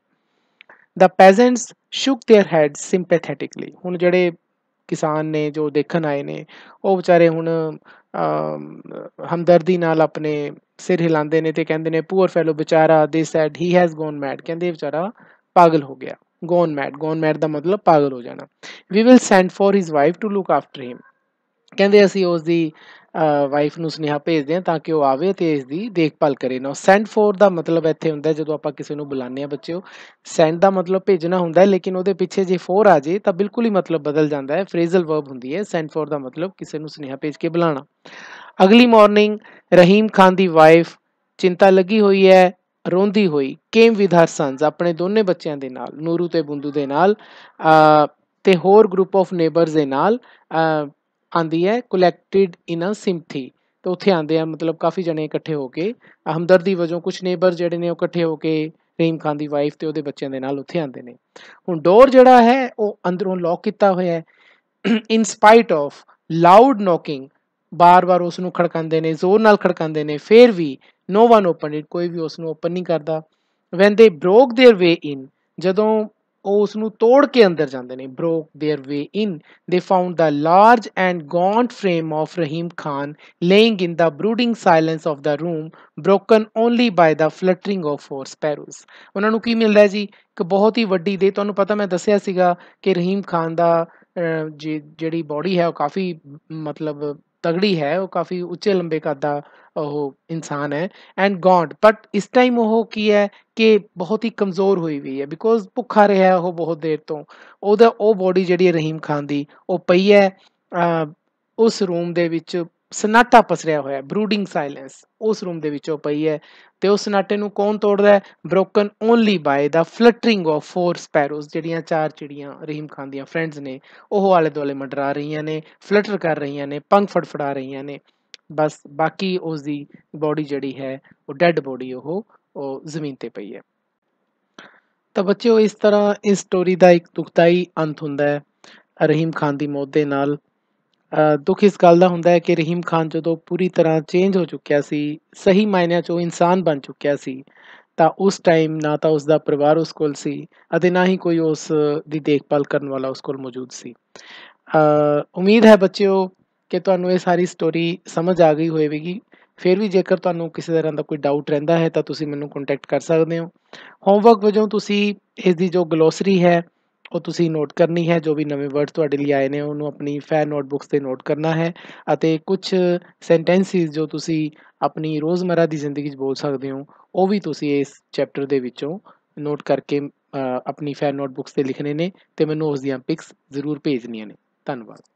ਦਾ ਪੈਜ਼ੈਂਟਸ ਸ਼ੁਕ देयर ਹੈਡ ਸਿੰਪੈਥੈਟਿਕਲੀ ਹੁਣ ਜਿਹੜੇ ਕਿਸਾਨ ਨੇ ਜੋ ਦੇਖਣ ਆਏ ਨੇ ਉਹ ਵਿਚਾਰੇ ਹੁਣ ਹਮਦਰਦੀ ਨਾਲ ਆਪਣੇ ਸਿਰ ਹਿਲਾਉਂਦੇ ਨੇ ਤੇ ਕਹਿੰਦੇ ਨੇ ਪੂਅਰ ਫੈਲੋ ਵਿਚਾਰਾ they said he has gone mad ਕਹਿੰਦੇ ਵਿਚਾਰਾ ਪਾਗਲ ਹੋ ਗਿਆ ਗੋਨ ਮੈਡ ਗੋਨ ਮੈਡ ਦਾ ਮਤਲਬ ਪਾਗਲ ਹੋ ਜਾਣਾ we will send for his wife to look after him ਕਹਿੰਦੇ ਅਸੀਂ ਉਸ ਦੀ ਵਾਈਫ ਨੂੰ ਸੁਨੇਹਾ ਭੇਜਦੇ ਆ ਤਾਂ ਕਿ ਉਹ ਆਵੇ ਤੇ ਇਸ ਦੀ ਦੇਖਭਾਲ ਕਰੇ ਨਾ ਸੈਂਡ ਫੋਰ ਦਾ ਮਤਲਬ ਇੱਥੇ ਹੁੰਦਾ ਜਦੋਂ ਆਪਾਂ ਕਿਸੇ ਨੂੰ ਬੁਲਾਉਂਦੇ ਆ ਬੱਚਿਓ ਸੈਂਡ ਦਾ ਮਤਲਬ ਭੇਜਣਾ ਹੁੰਦਾ ਲੇਕਿਨ ਉਹਦੇ ਪਿੱਛੇ ਜੇ ਫੋਰ ਆ ਜੇ ਤਾਂ ਬਿਲਕੁਲ ਹੀ ਮਤਲਬ ਬਦਲ ਜਾਂਦਾ ਹੈ ਫ੍ਰੇਜ਼ਲ ਵਰਬ ਹੁੰਦੀ ਹੈ ਸੈਂਡ ਫੋਰ ਦਾ ਮਤਲਬ ਕਿਸੇ ਨੂੰ ਸੁਨੇਹਾ ਭੇਜ ਕੇ ਬੁਲਾਉਣਾ ਅਗਲੀ ਮਾਰਨਿੰਗ ਰਹੀਮ ਖਾਨ ਦੀ ਵਾਈਫ ਚਿੰਤਾ ਲੱਗੀ ਹੋਈ ਹੈ ਰੋਂਦੀ ਹੋਈ ਕੇਮ ਵਿਦ ਹਰ ਆਪਣੇ ਦੋਨੇ ਬੱਚਿਆਂ ਦੇ ਨਾਲ ਨੂਰੂ ਤੇ ਬੁੰਦੂ ਦੇ ਨਾਲ ਤੇ ਹੋਰ ਗਰੁੱਪ ਆਫ ਨੇਬਰਸ ਦੇ ਨਾਲ ਆਂਦੀ ਹੈ ਕਲੈਕਟਿਡ ਇਨ ਅ ਸਿੰਪਥੀ ਤੇ ਉੱਥੇ ਆਂਦੇ ਆ ਮਤਲਬ ਕਾਫੀ ਜਣੇ ਇਕੱਠੇ ਹੋ ਕੇ ਹਮਦਰਦੀ ਵਜੋਂ ਕੁਝ ਨੇਬਰ ਜਿਹੜੇ ਨੇ ਉਹ ਇਕੱਠੇ ਹੋ ਕੇ ਰੀਮ ਖਾਨ ਦੀ ਵਾਈਫ ਤੇ ਉਹਦੇ ਬੱਚਿਆਂ ਦੇ ਨਾਲ ਉੱਥੇ ਆਂਦੇ ਨੇ ਹੁਣ ਡੋਰ ਜਿਹੜਾ ਹੈ ਉਹ ਅੰਦਰੋਂ ਲੌਕ ਕੀਤਾ ਹੋਇਆ ਹੈ ਇਨ ਸਪਾਈਟ ਆਫ ਲਾਊਡ ਨੋਕਿੰਗ ਬਾਰ-ਬਾਰ ਉਸ ਨੂੰ ਖੜਕਾਉਂਦੇ ਨੇ ਜ਼ੋਰ ਨਾਲ ਖੜਕਾਉਂਦੇ ਨੇ ਫੇਰ ਵੀ ਨੋ ਵਨ ਓਪਨ ਇਟ ਕੋਈ ਵੀ ਉਸ ਨੂੰ ਓਪਨ ਨਹੀਂ ਕਰਦਾ ਵੈਨ ਦੇ ਬ੍ਰੋਕ देयर ਵੇ ਇਨ ਜਦੋਂ ਉਹ ਉਸ ਨੂੰ ਤੋੜ ਕੇ ਅੰਦਰ ਜਾਂਦੇ ਨੇ broke there way in they found the large and gaunt frame of Rahim Khan lying in the brooding silence of the room broken only by the fluttering of four sparrows ਉਹਨਾਂ ਨੂੰ ਕੀ ਮਿਲਦਾ ਜੀ ਇੱਕ ਬਹੁਤ ਹੀ ਵੱਡੀ ਦੇ ਤੁਹਾਨੂੰ ਪਤਾ ਮੈਂ ਦੱਸਿਆ ਸੀਗਾ ਕਿ ਰਹੀਮ ਖਾਨ ਦਾ ਜਿਹੜੀ ਬਾਡੀ ਹੈ ਉਹ ਕਾਫੀ ਮਤਲਬ ਤਗੜੀ ਹੈ ਉਹ ਕਾਫੀ ਉੱਚੇ ਲੰਬੇ ਕੱਦ ਦਾ ਉਹ ਇਨਸਾਨ ਹੈ ਐਂਡ ਗੋਡ ਬਟ ਇਸ ਟਾਈਮ ਉਹ ਕੀ ਹੈ ਕਿ ਬਹੁਤ ਹੀ ਕਮਜ਼ੋਰ ਹੋਈ ਹੋਈ ਹੈ ਬਿਕੋਜ਼ ਭੁੱਖਾ ਰਿਹਾ ਉਹ ਬਹੁਤ ਦੇਰ ਤੋਂ ਉਹਦਾ ਉਹ ਬੋਡੀ ਜਿਹੜੀ ਰਹੀਮ ਖਾਨ ਦੀ ਉਹ ਪਈ ਹੈ ਉਸ ਰੂਮ ਦੇ ਵਿੱਚ ਸਨਾਟਾ ਪਸਰਿਆ ਹੋਇਆ ਹੈ ਬਰੂਡਿੰਗ ਸਾਇਲੈਂਸ ਉਸ ਰੂਮ ਦੇ ਵਿੱਚ ਉਹ ਪਈ ਹੈ ਤੇ ਉਸ ਸਨਾਟੇ ਨੂੰ ਕੌਣ ਤੋੜਦਾ ਹੈ broken only by the fluttering of four sparrows ਜਿਹੜੀਆਂ ਚਾਰ ਚਿੜੀਆਂ ਰਹੀਮ ਖਾਨ ਦੀਆਂ ਫਰੈਂਡਸ ਨੇ ਉਹ ਆਲੇ ਦੁਆਲੇ ਮੰਡਰਾ ਰਹੀਆਂ ਨੇ ਫਲਟਰ ਕਰ ਰਹੀਆਂ ਨੇ ਪੰਖ ਫੜਫੜਾ ਰਹੀਆਂ ਨੇ ਬਸ ਬਾਕੀ ਉਸ ਦੀ ਬਾਡੀ ਜਿਹੜੀ ਹੈ ਉਹ ਡੈੱਡ ਬਾਡੀ ਉਹ ਉਹ ਜ਼ਮੀਨ ਤੇ ਪਈ ਹੈ ਤਾਂ ਬੱਚਿਓ ਇਸ ਤਰ੍ਹਾਂ ਇਸ ਸਟੋਰੀ ਦਾ ਇੱਕ ਦੁਖਦਾਈ ਅੰਤ ਹੁੰਦਾ ਹੈ ਰਹੀਮ ਖਾਨ ਦੀ ਮੌਤ ਦੇ ਨਾਲ ਦੁੱਖ ਇਸ ਗੱਲ ਦਾ ਹੁੰਦਾ ਹੈ ਕਿ ਰਹੀਮ ਖਾਨ ਜਦੋਂ ਪੂਰੀ ਤਰ੍ਹਾਂ ਚੇਂਜ ਹੋ ਚੁੱਕਿਆ ਸੀ ਸਹੀ ਮਾਇਨਿਆਂ 'ਚ ਉਹ ਇਨਸਾਨ ਬਣ ਚੁੱਕਿਆ ਸੀ ਤਾਂ ਉਸ ਟਾਈਮ ਨਾ ਤਾਂ ਉਸ ਦਾ ਪਰਿਵਾਰ ਉਸ ਕੋਲ ਸੀ ਅਤੇ ਨਾ ਹੀ ਕੋਈ ਉਸ ਦੀ ਦੇਖਭਾਲ ਕਰਨ ਵਾਲਾ ਉਸ ਕੋਲ ਮੌਜੂਦ ਸੀ ਉਮੀਦ ਹੈ ਬੱਚਿਓ ਕਿ ਤੁਹਾਨੂੰ ਇਹ ਸਾਰੀ ਸਟੋਰੀ ਸਮਝ ਆ ਗਈ ਹੋਵੇਗੀ ਫਿਰ ਵੀ ਜੇਕਰ ਤੁਹਾਨੂੰ ਕਿਸੇ ਤਰ੍ਹਾਂ ਦਾ ਕੋਈ ਡਾਊਟ ਰਹਿੰਦਾ ਹੈ ਤਾਂ ਤੁਸੀਂ ਮੈਨੂੰ ਕੰਟੈਕਟ ਕਰ ਸਕਦੇ ਹੋ ਹੋਮਵਰਕ ਵਜੋਂ ਤੁਸੀਂ ਇਸ ਦੀ ਜੋ ਗਲੋਸਰੀ ਹੈ ਉਹ ਤੁਸੀਂ ਨੋਟ ਕਰਨੀ ਹੈ ਜੋ ਵੀ ਨਵੇਂ ਵਰਡ ਤੁਹਾਡੇ ਲਈ ਆਏ ਨੇ ਉਹਨੂੰ ਆਪਣੀ ਫੈਨ ਨੋਟਬੁੱਕਸ ਤੇ ਨੋਟ ਕਰਨਾ ਹੈ ਅਤੇ ਕੁਝ ਸੈਂਟੈਂਸਿਸ ਜੋ ਤੁਸੀਂ ਆਪਣੀ ਰੋਜ਼ਮਰਾ ਦੀ ਜ਼ਿੰਦਗੀ 'ਚ ਬੋਲ ਸਕਦੇ ਹੋ ਉਹ ਵੀ ਤੁਸੀਂ ਇਸ ਚੈਪਟਰ ਦੇ ਵਿੱਚੋਂ ਨੋਟ ਕਰਕੇ ਆਪਣੀ ਫੈਨ ਨੋਟਬੁੱਕਸ ਤੇ ਲਿਖਨੇ ਨੇ ਤੇ ਮੈਨੂੰ ਉਸ ਦੀਆਂ ਪਿਕਸ ਜ਼ਰੂਰ ਭੇਜਣੀਆਂ ਨੇ ਧੰਨਵਾਦ